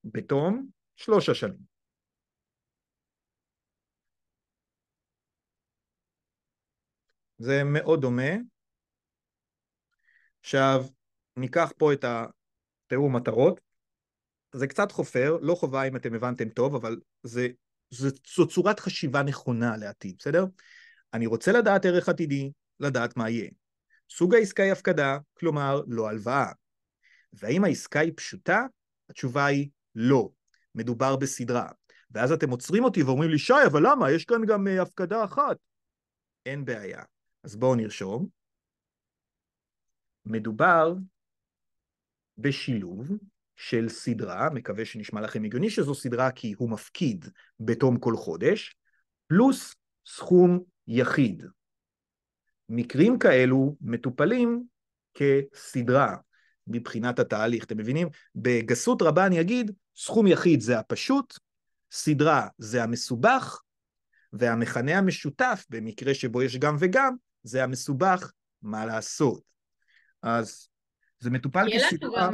בתום שלוש השנים. זה מאוד דומה. עכשיו, ניקח פה את התיאור מטרות. זה קצת חופר, לא חובה אם אתם הבנתם טוב, אבל זה, זה, זו צורת חשיבה נכונה לעתיד, בסדר? אני רוצה לדעת ערך עתידי, לדעת מה יהיה. סוג העסקה היא הפקדה, כלומר לא הלוואה. והאם העסקה היא פשוטה? התשובה היא לא. מדובר בסדרה. ואז אתם עוצרים אותי ואומרים לי, שי, אבל למה? יש כאן גם uh, הפקדה אחת. אין בעיה. אז בואו נרשום. מדובר בשילוב של סדרה, מקווה שנשמע לכם הגיוני שזו סדרה כי הוא מפקיד בתום כל חודש, פלוס סכום יחיד. מקרים כאלו מטופלים כסדרה מבחינת התהליך, אתם מבינים? בגסות רבה אני אגיד, סכום יחיד זה הפשוט, סדרה זה המסובך, והמכנה המשותף, במקרה שבו יש גם וגם, זה המסובך, מה לעשות. אז זה מטופל כסדרה,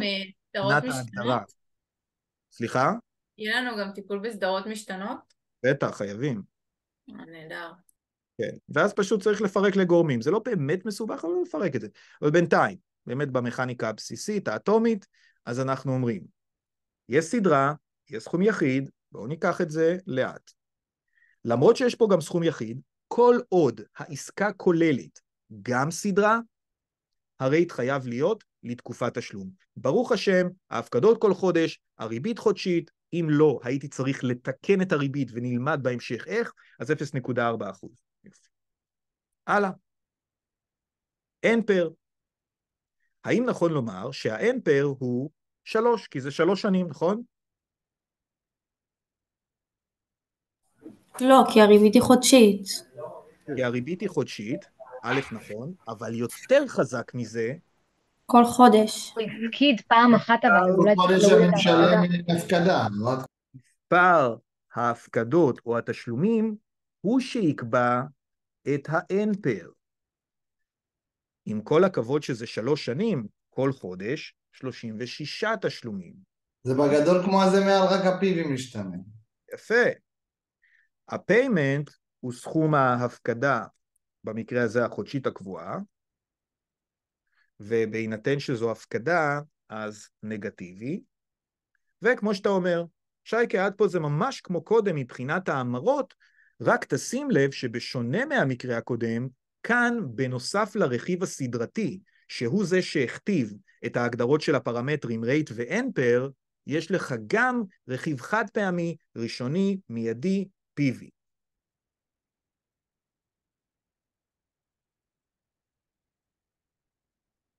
אה, נת ההגדרה. סליחה? יהיה לנו גם טיפול בסדרות משתנות? בטח, חייבים. אה, נהדר. כן, ואז פשוט צריך לפרק לגורמים. זה לא באמת מסובך, אבל לפרק את זה. אבל בינתיים, באמת במכניקה הבסיסית, האטומית, אז אנחנו אומרים, יש סדרה, יש סכום יחיד, בואו ניקח את זה לאט. למרות שיש פה גם סכום יחיד, כל עוד העסקה כוללת גם סדרה, הרייט חייב להיות לתקופת תשלום. ברוך השם, ההפקדות כל חודש, הריבית חודשית, אם לא, הייתי צריך לתקן את הריבית ונלמד בהמשך איך, אז 0.4%. אחוז. הלאה. n-pair. האם נכון לומר שה n הוא שלוש, כי זה שלוש שנים, נכון? לא, כי הריבית היא חודשית. כי הריבית היא חודשית, א', נכון, אבל יותר חזק מזה... כל חודש. הוא הפקיד פעם אחת, אבל אולי... לא כל חודש אני משלם הפקדה. מספר ההפקדות או התשלומים הוא שיקבע את האין פר. עם כל הכבוד שזה שלוש שנים, כל חודש, 36 תשלומים. זה בגדול כמו הזה מעל רק הפיבים משתנה. יפה. הפיימנט הוא סכום ההפקדה, במקרה הזה החודשית הקבועה, ובהינתן שזו הפקדה, אז נגטיבי. וכמו שאתה אומר, שייקה, עד פה זה ממש כמו קודם מבחינת ההמרות, רק תשים לב שבשונה מהמקרה הקודם, כאן, בנוסף לרכיב הסדרתי, שהוא זה שהכתיב את ההגדרות של הפרמטרים rate ו-npar, יש לך גם רכיב חד פעמי, ראשוני, מיידי, PV.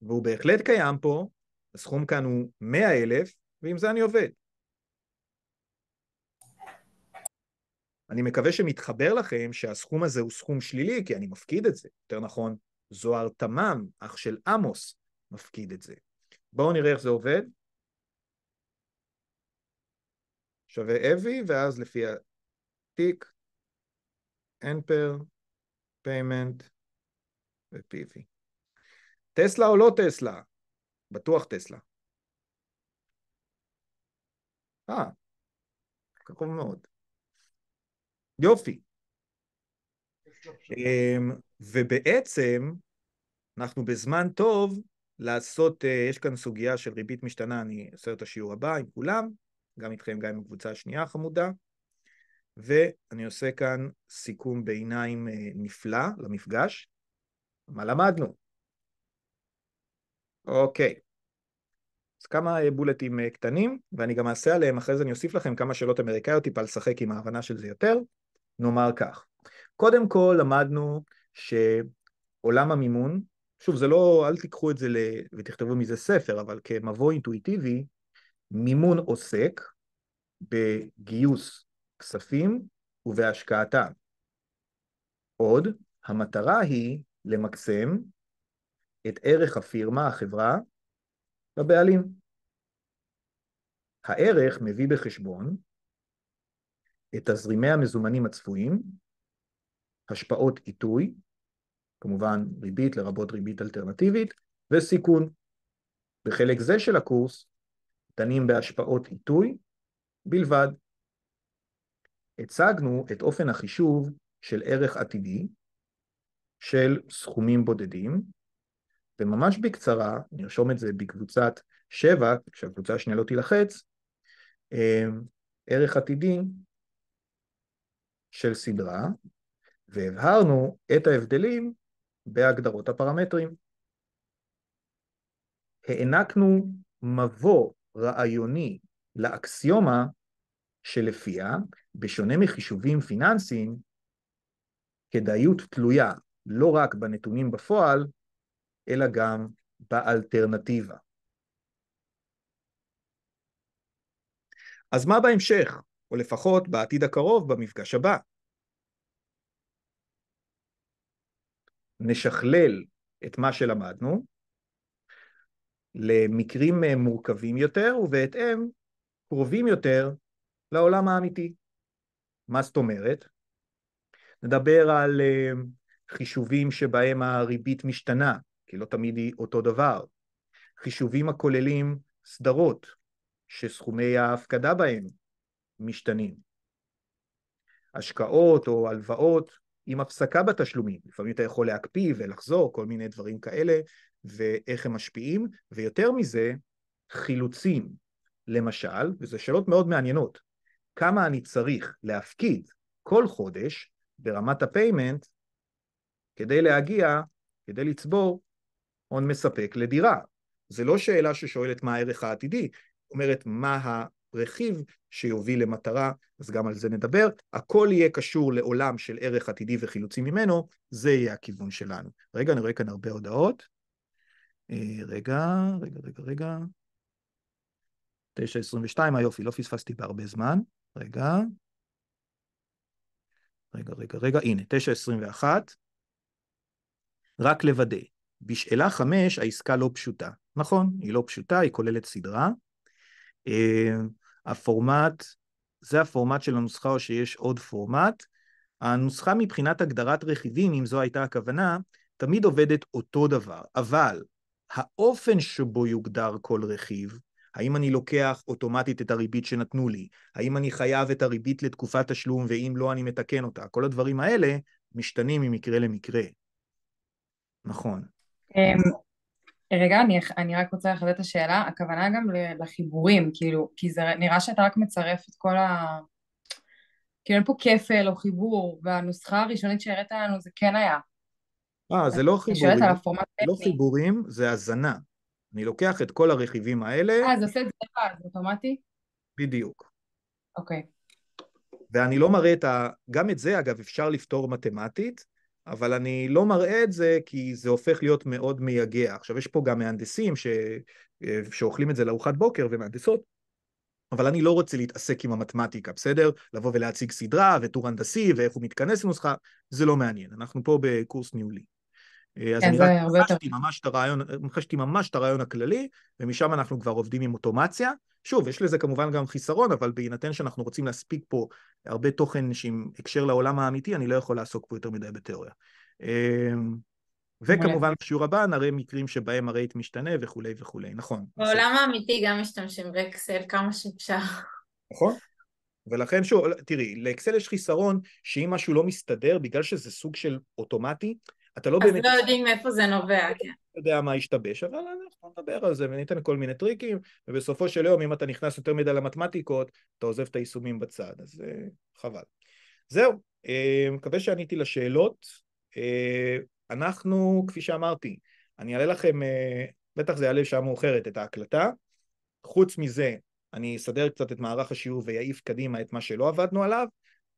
והוא בהחלט קיים פה, הסכום כאן הוא 100,000, ועם זה אני עובד. אני מקווה שמתחבר לכם שהסכום הזה הוא סכום שלילי, כי אני מפקיד את זה. יותר נכון, זוהר תמם, אח של עמוס, מפקיד את זה. בואו נראה איך זה עובד. שווה אבי, ואז לפי התיק, אנפר, פיימנט ו-PV. טסלה או לא טסלה? בטוח טסלה. אה, קרוב מאוד. יופי. אמ, ובעצם, אנחנו בזמן טוב לעשות, אה, יש כאן סוגיה של ריבית משתנה, אני אעשה את השיעור הבא עם כולם, גם איתכם, גם עם הקבוצה השנייה החמודה, ואני עושה כאן סיכום ביניים אה, נפלא למפגש. מה למדנו? אוקיי. אז כמה אה, בולטים קטנים, ואני גם אעשה עליהם, אחרי זה אני אוסיף לכם כמה שאלות אמריקאיות טיפה לשחק עם ההבנה של זה יותר. נאמר כך, קודם כל למדנו שעולם המימון, שוב זה לא, אל תיקחו את זה ל... ותכתבו מזה ספר, אבל כמבוא אינטואיטיבי, מימון עוסק בגיוס כספים ובהשקעתם. עוד, המטרה היא למקסם את ערך הפירמה, החברה, לבעלים. הערך מביא בחשבון את תזרימי המזומנים הצפויים, השפעות עיתוי, כמובן ריבית לרבות ריבית אלטרנטיבית, וסיכון. בחלק זה של הקורס דנים בהשפעות עיתוי בלבד. הצגנו את אופן החישוב של ערך עתידי של סכומים בודדים, וממש בקצרה, נרשום את זה בקבוצת שבע, כשהקבוצה השנייה לא תילחץ, אה, ערך עתידי של סדרה, והבהרנו את ההבדלים בהגדרות הפרמטרים. הענקנו מבוא רעיוני לאקסיומה שלפיה, בשונה מחישובים פיננסיים, כדאיות תלויה לא רק בנתונים בפועל, אלא גם באלטרנטיבה. אז מה בהמשך? או לפחות בעתיד הקרוב, במפגש הבא. נשכלל את מה שלמדנו למקרים מורכבים יותר, ובהתאם קרובים יותר לעולם האמיתי. מה זאת אומרת? נדבר על אה, חישובים שבהם הריבית משתנה, כי לא תמיד היא אותו דבר. חישובים הכוללים סדרות, שסכומי ההפקדה בהם משתנים. השקעות או הלוואות עם הפסקה בתשלומים, לפעמים אתה יכול להקפיא ולחזור, כל מיני דברים כאלה, ואיך הם משפיעים, ויותר מזה, חילוצים. למשל, וזה שאלות מאוד מעניינות, כמה אני צריך להפקיד כל חודש ברמת הפיימנט כדי להגיע, כדי לצבור הון מספק לדירה. זה לא שאלה ששואלת מה הערך העתידי, אומרת מה רכיב שיוביל למטרה, אז גם על זה נדבר. הכל יהיה קשור לעולם של ערך עתידי וחילוצים ממנו, זה יהיה הכיוון שלנו. רגע, אני רואה כאן הרבה הודעות. אה, רגע, רגע, רגע, רגע. 9.22, היופי, אה, לא פספסתי בהרבה זמן. רגע. רגע, רגע, רגע, הנה, 9.21. רק לוודא, בשאלה 5 העסקה לא פשוטה. נכון, היא לא פשוטה, היא כוללת סדרה, אה, הפורמט, זה הפורמט של הנוסחה או שיש עוד פורמט. הנוסחה מבחינת הגדרת רכיבים, אם זו הייתה הכוונה, תמיד עובדת אותו דבר, אבל האופן שבו יוגדר כל רכיב, האם אני לוקח אוטומטית את הריבית שנתנו לי, האם אני חייב את הריבית לתקופת תשלום, ואם לא אני מתקן אותה, כל הדברים האלה משתנים ממקרה למקרה. נכון. אמ, רגע, אני, אני רק רוצה לחדד את השאלה, הכוונה גם לחיבורים, כאילו, כי זה נראה שאתה רק מצרף את כל ה... כאילו אין פה כפל או חיבור, והנוסחה הראשונית שהראית לנו זה כן היה. אה, זה לא חיבורים, לא חיבורים, זה הזנה. אני לוקח את כל הרכיבים האלה. אה, זה עושה את זה לבד, זה אוטומטי? בדיוק. אוקיי. ואני לא מראה את ה... גם את זה, אגב, אפשר לפתור מתמטית. אבל אני לא מראה את זה כי זה הופך להיות מאוד מייגע. עכשיו יש פה גם מהנדסים ש... אה, שאוכלים את זה לארוחת בוקר ומהנדסות, אבל אני לא רוצה להתעסק עם המתמטיקה, בסדר? לבוא ולהציג סדרה וטור הנדסי ואיך הוא מתכנס לנוסחה, זה לא מעניין, אנחנו פה בקורס ניהולי. אה, אז כן, אני רק ממחשתי ממש, ממש את הרעיון הכללי, ומשם אנחנו כבר עובדים עם אוטומציה. שוב, יש לזה כמובן גם חיסרון, אבל בהינתן שאנחנו רוצים להספיק פה הרבה תוכן שעם הקשר לעולם האמיתי, אני לא יכול לעסוק פה יותר מדי בתיאוריה. אמ, וכמובן בשיעור הבא נראה מקרים שבהם הרייט משתנה וכולי וכולי, נכון. בעולם האמיתי גם משתמשים באקסל כמה שאפשר. נכון. ולכן שוב, תראי, לאקסל יש חיסרון שאם משהו לא מסתדר, בגלל שזה סוג של אוטומטי, אתה לא אז באמת... אז לא יודעים מאיפה זה נובע, לא כן. אתה לא יודע מה השתבש, אבל אנחנו נדבר על זה וניתן כל מיני טריקים, ובסופו של יום, אם אתה נכנס יותר מדי למתמטיקות, אתה עוזב את היישומים בצד, אז אה, חבל. זהו, אה, מקווה שעניתי לשאלות. אה, אנחנו, כפי שאמרתי, אני אעלה לכם, בטח זה יעלה שעה מאוחרת, את ההקלטה. חוץ מזה, אני אסדר קצת את מערך השיעור ויעיף קדימה את מה שלא עבדנו עליו.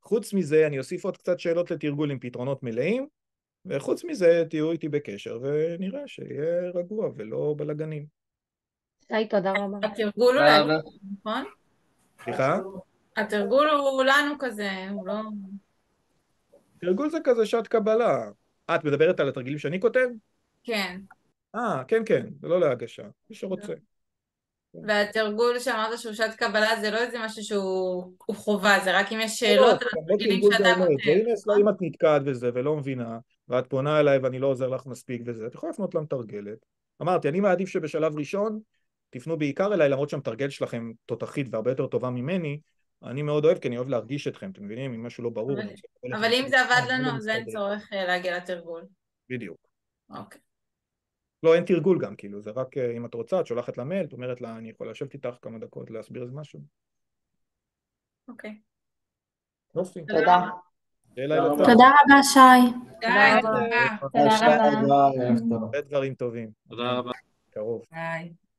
חוץ מזה, אני אוסיף עוד קצת שאלות לתרגול עם פתרונות מלאים. וחוץ מזה, תהיו איתי בקשר ונראה שיהיה רגוע ולא בלאגנים. שי, תודה רבה. התרגול הוא לנו, נכון? סליחה? התרגול הוא לנו כזה, הוא לא... תרגול זה כזה שעת קבלה. את מדברת על התרגילים שאני כותב? כן. אה, כן, כן, זה לא להגשה, מי שרוצה. והתרגול שאמרת שהוא שעת קבלה זה לא איזה משהו שהוא חובה, זה רק אם יש לא, שאלות על התרגילים שאתה כותב. נכון? אם את נתקעת וזה ולא מבינה, ואת פונה אליי ואני לא עוזר לך מספיק וזה, את יכולה לפנות למתרגלת. אמרתי, אני מעדיף שבשלב ראשון תפנו בעיקר אליי, למרות שהמתרגלת שלכם תותחית והרבה יותר טובה ממני, אני מאוד אוהב, כי אני אוהב להרגיש אתכם, אתם מבינים? אם משהו לא ברור... אבל, אבל, אם זה עבד לנו, אז אין צורך אה, להגיע לתרגול. בדיוק. אוקיי. לא, אין תרגול גם, כאילו, זה רק אה, אם את רוצה, את שולחת למייל, את אומרת לה, אני יכול לשבת איתך כמה דקות להסביר איזה משהו. אוקיי. יופי. תודה. תודה רבה, שי. תודה רבה. תודה רבה. הרבה דברים טובים. תודה רבה. קרוב. ביי.